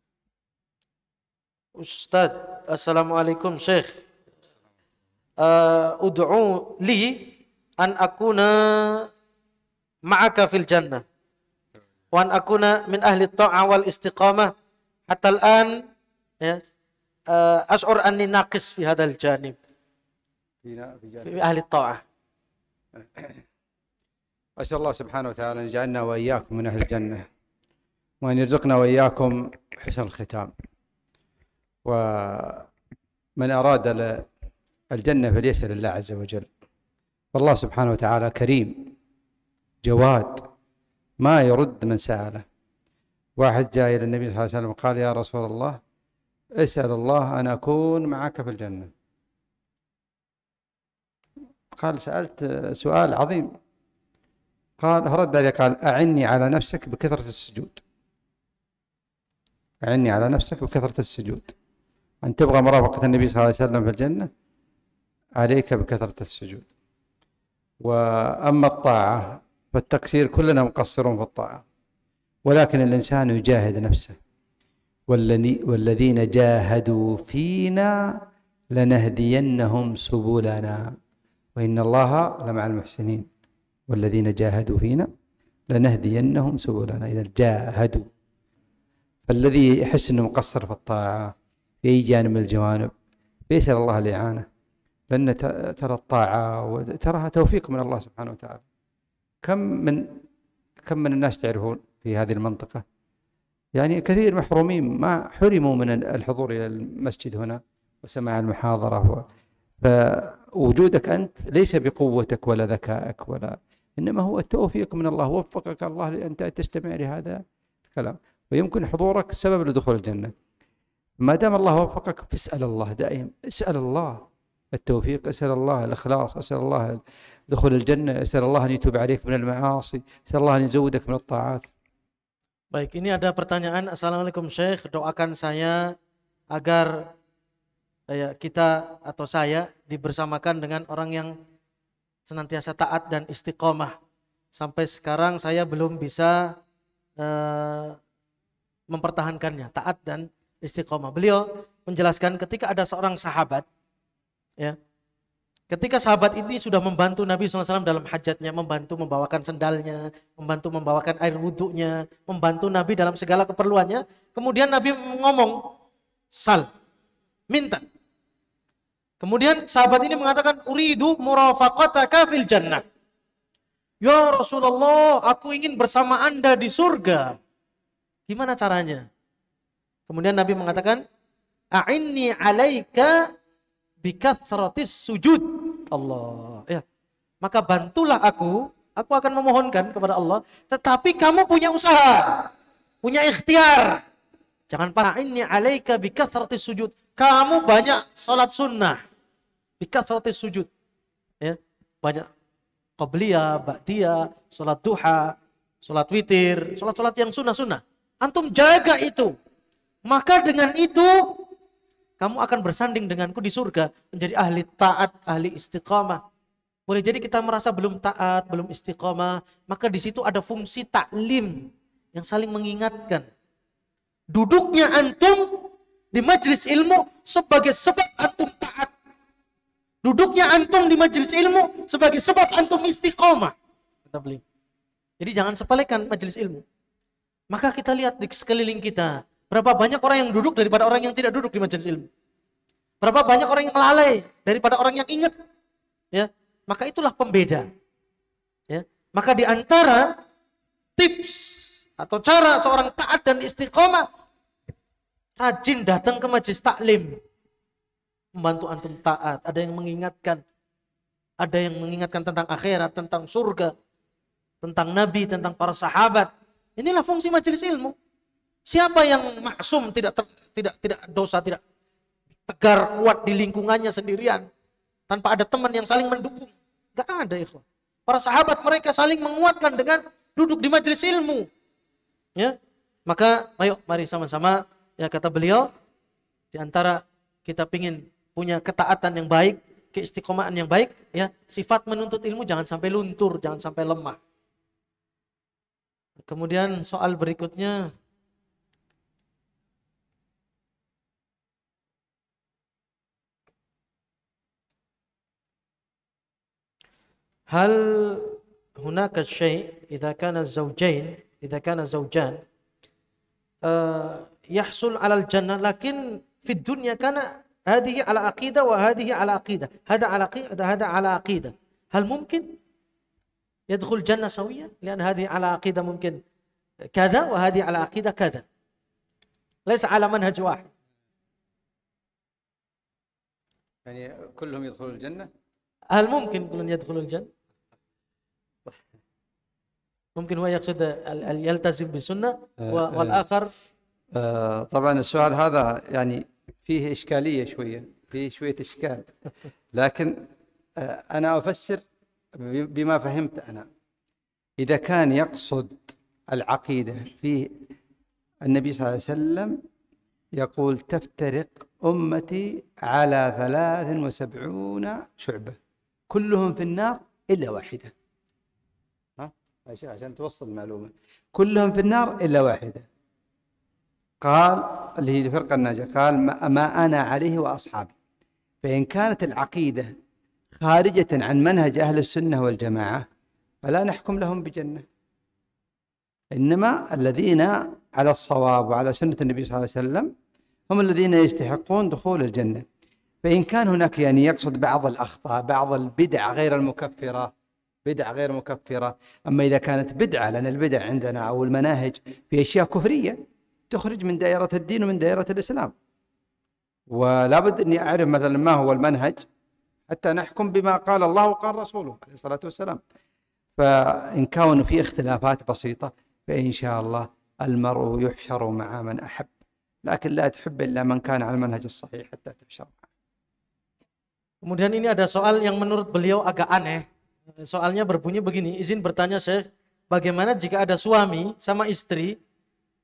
أستاذ السلام عليكم شيخ آه، أدعو لي أن أكون معك في الجنة وأن أكون من أهل الطاعة والاستقامة حتى الآن آه، آه، أشعر أني ناقص في هذا الجانب في أهل الطاعة (coughs) أسأل الله سبحانه وتعالى أن يجعلنا وإياكم من أهل الجنة وأن يرزقنا وإياكم حسن الختام ومن أراد الجنة فليسأل الله عز وجل والله سبحانه وتعالى كريم جواد ما يرد من سأله واحد جاء إلى النبي صلى الله عليه وسلم قال يا رسول الله اسأل الله أن أكون معك في الجنة قال سألت سؤال عظيم قال رد عليه قال أعني على نفسك بكثرة السجود أعني على نفسك بكثرة السجود أن تبغى مرافقة النبي صلى الله عليه وسلم في الجنة عليك بكثرة السجود وأما الطاعة فالتقصير كلنا مقصرون في الطاعة ولكن الإنسان يجاهد نفسه والذين جاهدوا فينا لنهدينهم سبلنا وإن الله لمع المحسنين والذين جاهدوا فينا لنهدينهم سبلنا إذا جاهدوا فالذي يحس أنه مقصر في الطاعة في أي جانب من الجوانب بيسأل الله الإعانة لأن ترى الطاعة وتراها توفيق من الله سبحانه وتعالى كم من كم من الناس تعرفون في هذه المنطقة يعني كثير محرومين ما حرموا من الحضور إلى المسجد هنا وسماع المحاضرة فوجودك أنت ليس بقوتك ولا ذكائك ولا إنما هو التوفيق من الله وفقك الله لأن تستمع لهذا الكلام ويمكن حضورك سبب لدخول الجنة ما دام الله وفقك فاسأل الله دائما اسأل الله التوفيق اسأل الله الإخلاص اسأل الله دخول الجنة اسأل الله أن يتوب عليك من المعاصي اسأل الله أن يزودك من الطاعات Baik, ini ada pertanyaan. Assalamualaikum Syekh, doakan saya agar ya, eh, kita atau saya dibersamakan dengan orang yang senantiasa taat dan istiqomah. Sampai sekarang saya belum bisa uh, mempertahankannya, taat dan istiqomah. Beliau menjelaskan ketika ada seorang sahabat, ya, ketika sahabat ini sudah membantu Nabi SAW dalam hajatnya, membantu membawakan sendalnya, membantu membawakan air wudhunya, membantu Nabi dalam segala keperluannya. Kemudian Nabi ngomong, sal, minta. Kemudian sahabat ini mengatakan uridu murafaqataka fil jannah. Ya Rasulullah, aku ingin bersama Anda di surga. Gimana caranya? Kemudian Nabi mengatakan, "A'inni 'alaika bikathratis sujud." Allah. Ya. Maka bantulah aku, aku akan memohonkan kepada Allah, tetapi kamu punya usaha, punya ikhtiar. Jangan para ini 'alaika bikathratis sujud. Kamu banyak salat sunnah Bikasrati sujud. Ya. Banyak qobliya, ba'diya, sholat duha, sholat witir, sholat-sholat yang sunnah-sunnah. Antum jaga itu. Maka dengan itu kamu akan bersanding denganku di surga menjadi ahli taat, ahli istiqamah. Boleh jadi kita merasa belum taat, belum istiqamah, maka di situ ada fungsi taklim yang saling mengingatkan. Duduknya antum di majelis ilmu sebagai sebab antum taat. Duduknya antum di majelis ilmu sebagai sebab antum istiqomah. Kata beliau. Jadi jangan sepelekan majelis ilmu. Maka kita lihat di sekeliling kita, berapa banyak orang yang duduk daripada orang yang tidak duduk di majelis ilmu. Berapa banyak orang yang melalai daripada orang yang ingat. Ya, maka itulah pembeda. Ya, maka di antara tips atau cara seorang taat dan istiqomah rajin datang ke majelis taklim membantu antum taat, ada yang mengingatkan, ada yang mengingatkan tentang akhirat, tentang surga, tentang nabi, tentang para sahabat. Inilah fungsi majelis ilmu. Siapa yang maksum tidak ter, tidak tidak dosa, tidak tegar kuat di lingkungannya sendirian tanpa ada teman yang saling mendukung? Gak ada, ikhwan. Para sahabat mereka saling menguatkan dengan duduk di majelis ilmu. Ya. Maka ayo mari sama-sama ya kata beliau di antara kita pingin punya ketaatan yang baik, keistiqomahan yang baik, ya sifat menuntut ilmu jangan sampai luntur, jangan sampai lemah. Kemudian soal berikutnya Hal hunaka syai' idza kana zawjain idza kana zawjan uh, yahsul 'alal jannah lakin fid dunya kana هذه على عقيدة وهذه على عقيدة هذا على عقيدة هذا على عقيدة هل ممكن يدخل الجنة سويا لأن هذه على عقيدة ممكن كذا وهذه على عقيدة كذا ليس على منهج واحد يعني كلهم يدخلوا الجنة هل ممكن كلهم يدخلوا الجنة ممكن هو يقصد يلتزم بالسنة آه، والآخر آه، آه، طبعا السؤال هذا يعني فيه إشكالية شوية فيه شوية إشكال لكن آه، أنا أفسر بما فهمت أنا إذا كان يقصد العقيدة في النبي صلى الله عليه وسلم يقول تفترق أمتي على ثلاث وسبعون شعبة كلهم في النار إلا واحدة ها؟ عشان توصل المعلومة كلهم في النار إلا واحدة قال اللي هي الفرقة الناجية قال ما أنا عليه وأصحابي فإن كانت العقيدة خارجة عن منهج أهل السنة والجماعة فلا نحكم لهم بجنة إنما الذين على الصواب وعلى سنة النبي صلى الله عليه وسلم هم الذين يستحقون دخول الجنة فإن كان هناك يعني يقصد بعض الأخطاء بعض البدع غير المكفرة بدع غير مكفرة أما إذا كانت بدعة لأن البدع عندنا أو المناهج في أشياء كفرية تخرج من دائرة الدين ومن دائرة الإسلام ولا بد أني أعرف مثلا ما هو المنهج حتى نحكم بما قال الله وقال رسوله عليه الصلاة والسلام فإن كان في اختلافات بسيطة فإن شاء الله المرء يحشر مع من أحب لكن لا تحب إلا من كان على المنهج الصحيح حتى تحشر Kemudian ini ada soal yang menurut beliau agak aneh. Soalnya berbunyi begini, izin bertanya Syekh, bagaimana jika ada suami sama istri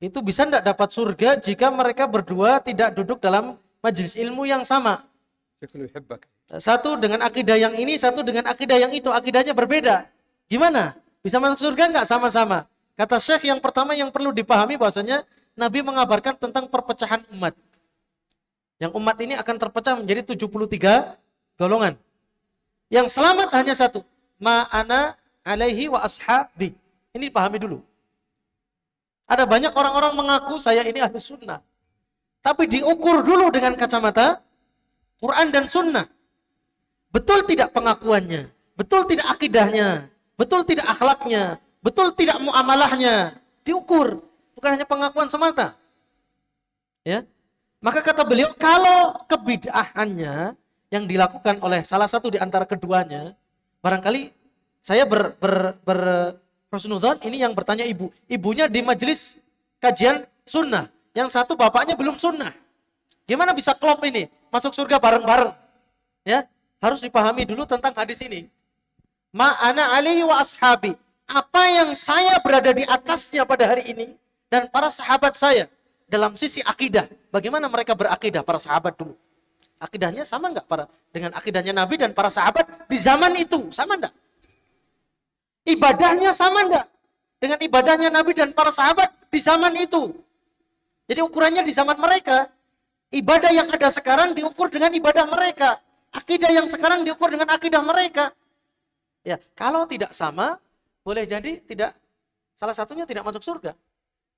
itu bisa tidak dapat surga jika mereka berdua tidak duduk dalam majelis ilmu yang sama. Satu dengan akidah yang ini, satu dengan akidah yang itu, akidahnya berbeda. Gimana? Bisa masuk surga nggak sama-sama? Kata Syekh yang pertama yang perlu dipahami bahwasanya Nabi mengabarkan tentang perpecahan umat. Yang umat ini akan terpecah menjadi 73 golongan. Yang selamat hanya satu, ma'ana alaihi wa ashabi. Ini pahami dulu. Ada banyak orang-orang mengaku saya ini ahli sunnah. Tapi diukur dulu dengan kacamata Quran dan sunnah. Betul tidak pengakuannya? Betul tidak akidahnya? Betul tidak akhlaknya? Betul tidak muamalahnya? Diukur. Bukan hanya pengakuan semata. Ya. Maka kata beliau, kalau kebidahannya yang dilakukan oleh salah satu di antara keduanya, barangkali saya ber, ber, ber, husnudzon ini yang bertanya ibu. Ibunya di majelis kajian sunnah. Yang satu bapaknya belum sunnah. Gimana bisa klop ini? Masuk surga bareng-bareng. Ya, harus dipahami dulu tentang hadis ini. Ma'ana alihi wa ashabi. Apa yang saya berada di atasnya pada hari ini dan para sahabat saya dalam sisi akidah. Bagaimana mereka berakidah para sahabat dulu? Akidahnya sama enggak para dengan akidahnya Nabi dan para sahabat di zaman itu? Sama enggak? Ibadahnya sama enggak? Dengan ibadahnya Nabi dan para sahabat di zaman itu. Jadi ukurannya di zaman mereka. Ibadah yang ada sekarang diukur dengan ibadah mereka. Akidah yang sekarang diukur dengan akidah mereka. Ya, kalau tidak sama, boleh jadi tidak salah satunya tidak masuk surga.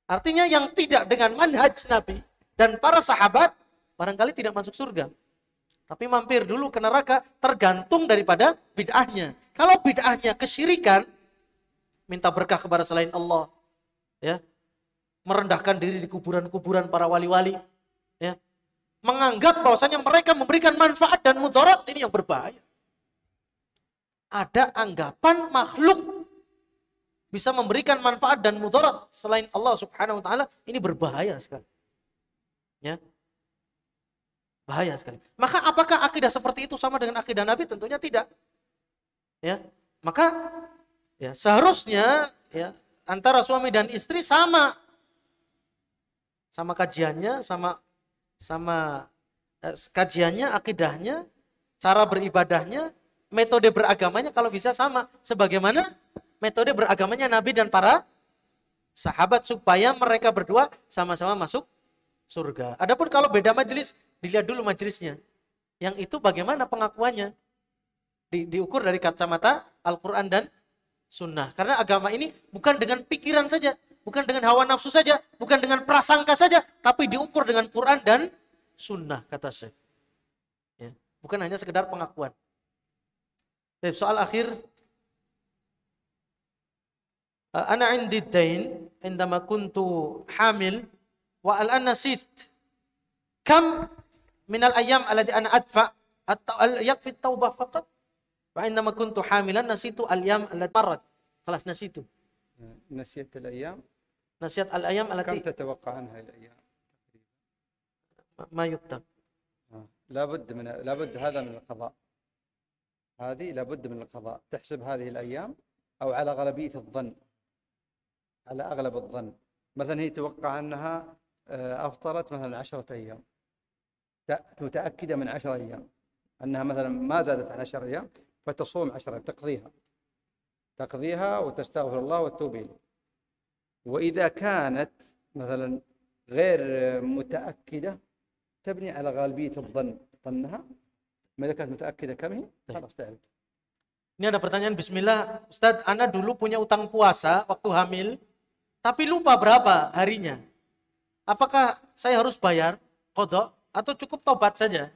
Artinya yang tidak dengan manhaj Nabi dan para sahabat barangkali tidak masuk surga. Tapi mampir dulu ke neraka tergantung daripada bid'ahnya. Kalau bid'ahnya kesyirikan, minta berkah kepada selain Allah. Ya. Merendahkan diri di kuburan-kuburan para wali-wali. Ya. Menganggap bahwasanya mereka memberikan manfaat dan mudarat ini yang berbahaya. Ada anggapan makhluk bisa memberikan manfaat dan mudarat selain Allah Subhanahu wa taala, ini berbahaya sekali. Ya, Bahaya sekali. Maka apakah akidah seperti itu sama dengan akidah Nabi? Tentunya tidak. Ya. Maka ya seharusnya ya antara suami dan istri sama. Sama kajiannya, sama sama eh, kajiannya, akidahnya, cara beribadahnya, metode beragamanya kalau bisa sama. Sebagaimana metode beragamanya Nabi dan para sahabat supaya mereka berdua sama-sama masuk surga. Adapun kalau beda majelis Dilihat dulu majelisnya. Yang itu bagaimana pengakuannya? Di, diukur dari kacamata Al-Quran dan Sunnah. Karena agama ini bukan dengan pikiran saja, bukan dengan hawa nafsu saja, bukan dengan prasangka saja, tapi diukur dengan Quran dan Sunnah, kata Syekh. Ya. Bukan hanya sekedar pengakuan. soal akhir. Eh, ana indi dain indama kuntu hamil wa al-anasid. Kam من الأيام التي أنا أدفع يكفي التوبة فقط فعندما كنت حاملا نسيت الأيام التي مرت خلاص نسيت نسيت الأيام نسيت الأيام التي كم تتوقع عنها الأيام ما يكتب آه. لابد من لابد هذا من القضاء هذه لابد من القضاء تحسب هذه الأيام أو على غالبية الظن على أغلب الظن مثلا هي توقع أنها آه، أفطرت مثلا عشرة أيام متأكدة من عشرة أيام أنها مثلا ما زادت عن عشرة أيام فتصوم عشرة أيام تقضيها تقضيها وتستغفر الله وتتوب إليه وإذا كانت مثلا غير متأكدة تبني على غالبية الظن ظنها ماذا كانت متأكدة كم هي خلاص تعرف Ini ada pertanyaan Bismillah, Ustaz, Anda dulu punya utang puasa waktu hamil, tapi lupa berapa harinya. Apakah saya harus bayar kodok? atau cukup tobat saja.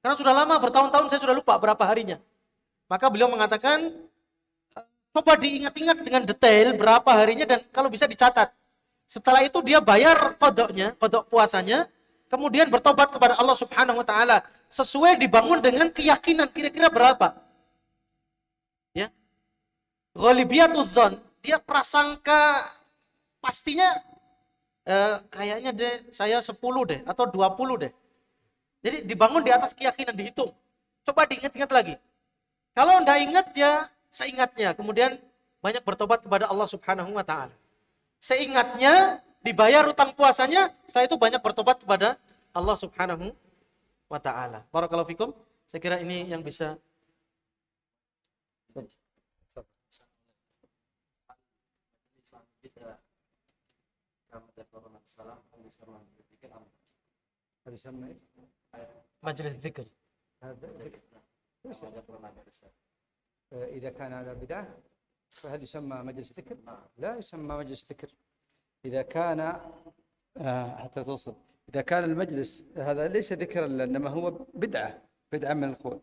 Karena sudah lama bertahun-tahun saya sudah lupa berapa harinya. Maka beliau mengatakan coba diingat-ingat dengan detail berapa harinya dan kalau bisa dicatat. Setelah itu dia bayar kodoknya, kodok puasanya, kemudian bertobat kepada Allah Subhanahu wa taala sesuai dibangun dengan keyakinan kira-kira berapa. Ya. Ghalibiyatudzon, dia prasangka pastinya eh, kayaknya deh saya 10 deh atau 20 deh. Jadi dibangun di atas keyakinan, dihitung. Coba diingat-ingat lagi. Kalau anda ingat ya seingatnya. Kemudian banyak bertobat kepada Allah subhanahu wa ta'ala. Seingatnya dibayar utang puasanya. Setelah itu banyak bertobat kepada Allah subhanahu wa ta'ala. Barakallahu fikum. Saya kira ini yang bisa Assalamualaikum warahmatullahi wabarakatuh. هذا يسمى ايش؟ مجلس ذكر هذا ذكر آه، إذا كان هذا بدعة فهل يسمى مجلس ذكر؟ لا يسمى مجلس ذكر إذا كان آه، حتى توصل إذا كان المجلس هذا ليس ذكرا إنما هو بدعة بدعة من القول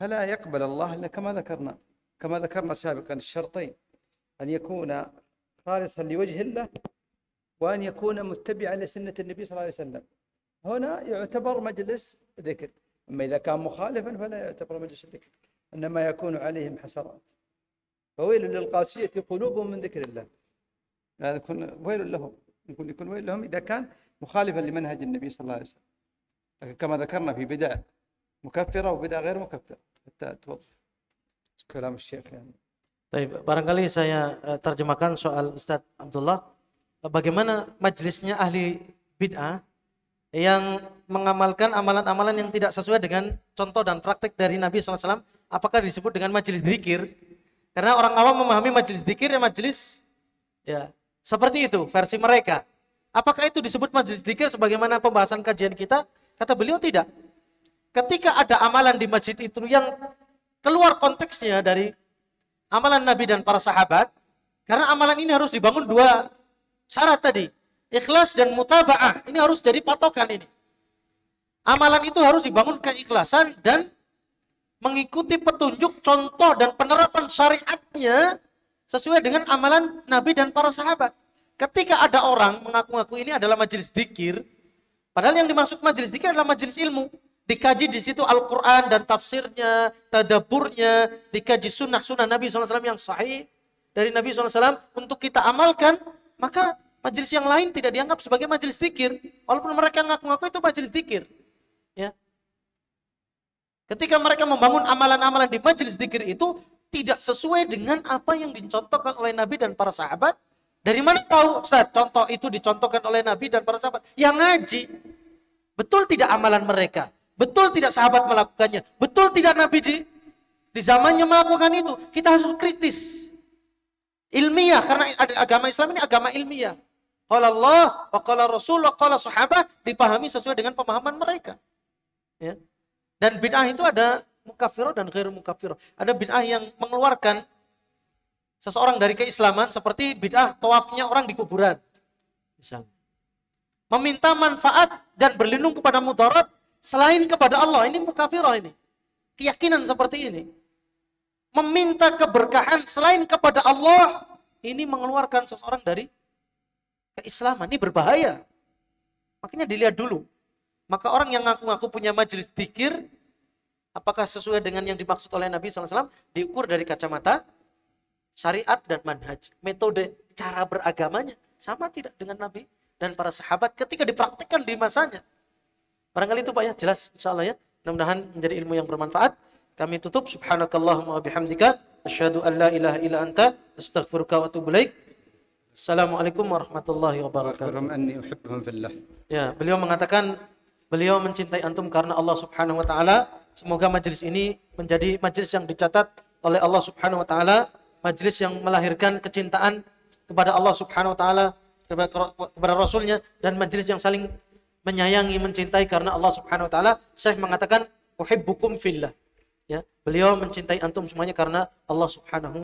فلا يقبل الله إلا كما ذكرنا كما ذكرنا سابقا الشرطين أن يكون خالصا لوجه الله وأن يكون متبعا لسنة النبي صلى الله عليه وسلم هنا يعتبر مجلس ذكر أما إذا كان مخالفا فلا يعتبر مجلس ذكر إنما يكون عليهم حسرات فويل للقاسية قلوبهم من ذكر الله هذا يكون ويل لهم يكون يكون ويل لهم إذا كان مخالفا لمنهج النبي صلى الله عليه وسلم لكن كما ذكرنا في بدع مكفرة وبدع غير مكفرة حتى توضح كلام الشيخ يعني Baik, طيب، barangkali saya eh, terjemahkan soal Ustadz Abdullah. Bagaimana majelisnya ahli bid'ah yang mengamalkan amalan-amalan yang tidak sesuai dengan contoh dan praktek dari Nabi SAW apakah disebut dengan majelis zikir karena orang awam memahami majelis zikir ya majelis ya seperti itu versi mereka apakah itu disebut majelis zikir sebagaimana pembahasan kajian kita kata beliau tidak ketika ada amalan di masjid itu yang keluar konteksnya dari amalan Nabi dan para sahabat karena amalan ini harus dibangun dua syarat tadi Ikhlas dan mutabaah ini harus jadi patokan ini. Amalan itu harus dibangun keikhlasan dan mengikuti petunjuk contoh dan penerapan syariatnya sesuai dengan amalan Nabi dan para sahabat. Ketika ada orang mengaku-ngaku ini adalah majelis dikir, padahal yang dimaksud majelis dikir adalah majelis ilmu. Dikaji di situ Al-Quran dan tafsirnya, tadaburnya, dikaji sunnah-sunnah Nabi SAW yang sahih dari Nabi SAW untuk kita amalkan, maka majelis yang lain tidak dianggap sebagai majelis zikir, walaupun mereka ngaku-ngaku itu majelis zikir. Ya. Ketika mereka membangun amalan-amalan di majelis zikir itu tidak sesuai dengan apa yang dicontohkan oleh Nabi dan para sahabat. Dari mana tahu Ustaz contoh itu dicontohkan oleh Nabi dan para sahabat? Yang ngaji. Betul tidak amalan mereka? Betul tidak sahabat melakukannya? Betul tidak Nabi di, di zamannya melakukan itu? Kita harus kritis ilmiah karena agama Islam ini agama ilmiah. Qala Allah, wa qala Rasul, wa qala sahabat dipahami sesuai dengan pemahaman mereka. Ya. Dan bid'ah itu ada mukafiro dan ghair mukafiro. Ada bid'ah yang mengeluarkan seseorang dari keislaman seperti bid'ah tawafnya orang di kuburan. Misalnya. Meminta manfaat dan berlindung kepada mudarat selain kepada Allah. Ini mukafiro ini. Keyakinan seperti ini. Meminta keberkahan selain kepada Allah. Ini mengeluarkan seseorang dari keislaman. Ini berbahaya. Makanya dilihat dulu. Maka orang yang ngaku-ngaku punya majelis dikir, apakah sesuai dengan yang dimaksud oleh Nabi SAW, diukur dari kacamata syariat dan manhaj. Metode cara beragamanya sama tidak dengan Nabi dan para sahabat ketika dipraktikkan di masanya. Barangkali itu Pak ya, jelas insya Allah ya. Mudah-mudahan menjadi ilmu yang bermanfaat. Kami tutup. Subhanakallahumma bihamdika. Asyhadu an la ilaha illa anta. Astaghfiruka wa atubu Assalamualaikum warahmatullahi wabarakatuh. Ya, beliau mengatakan beliau mencintai antum karena Allah Subhanahu wa taala. Semoga majelis ini menjadi majelis yang dicatat oleh Allah Subhanahu wa taala, majelis yang melahirkan kecintaan kepada Allah Subhanahu wa taala, kepada, rasulnya dan majelis yang saling menyayangi, mencintai karena Allah Subhanahu wa taala. Syekh mengatakan uhibbukum fillah. Ya, beliau mencintai antum semuanya karena Allah Subhanahu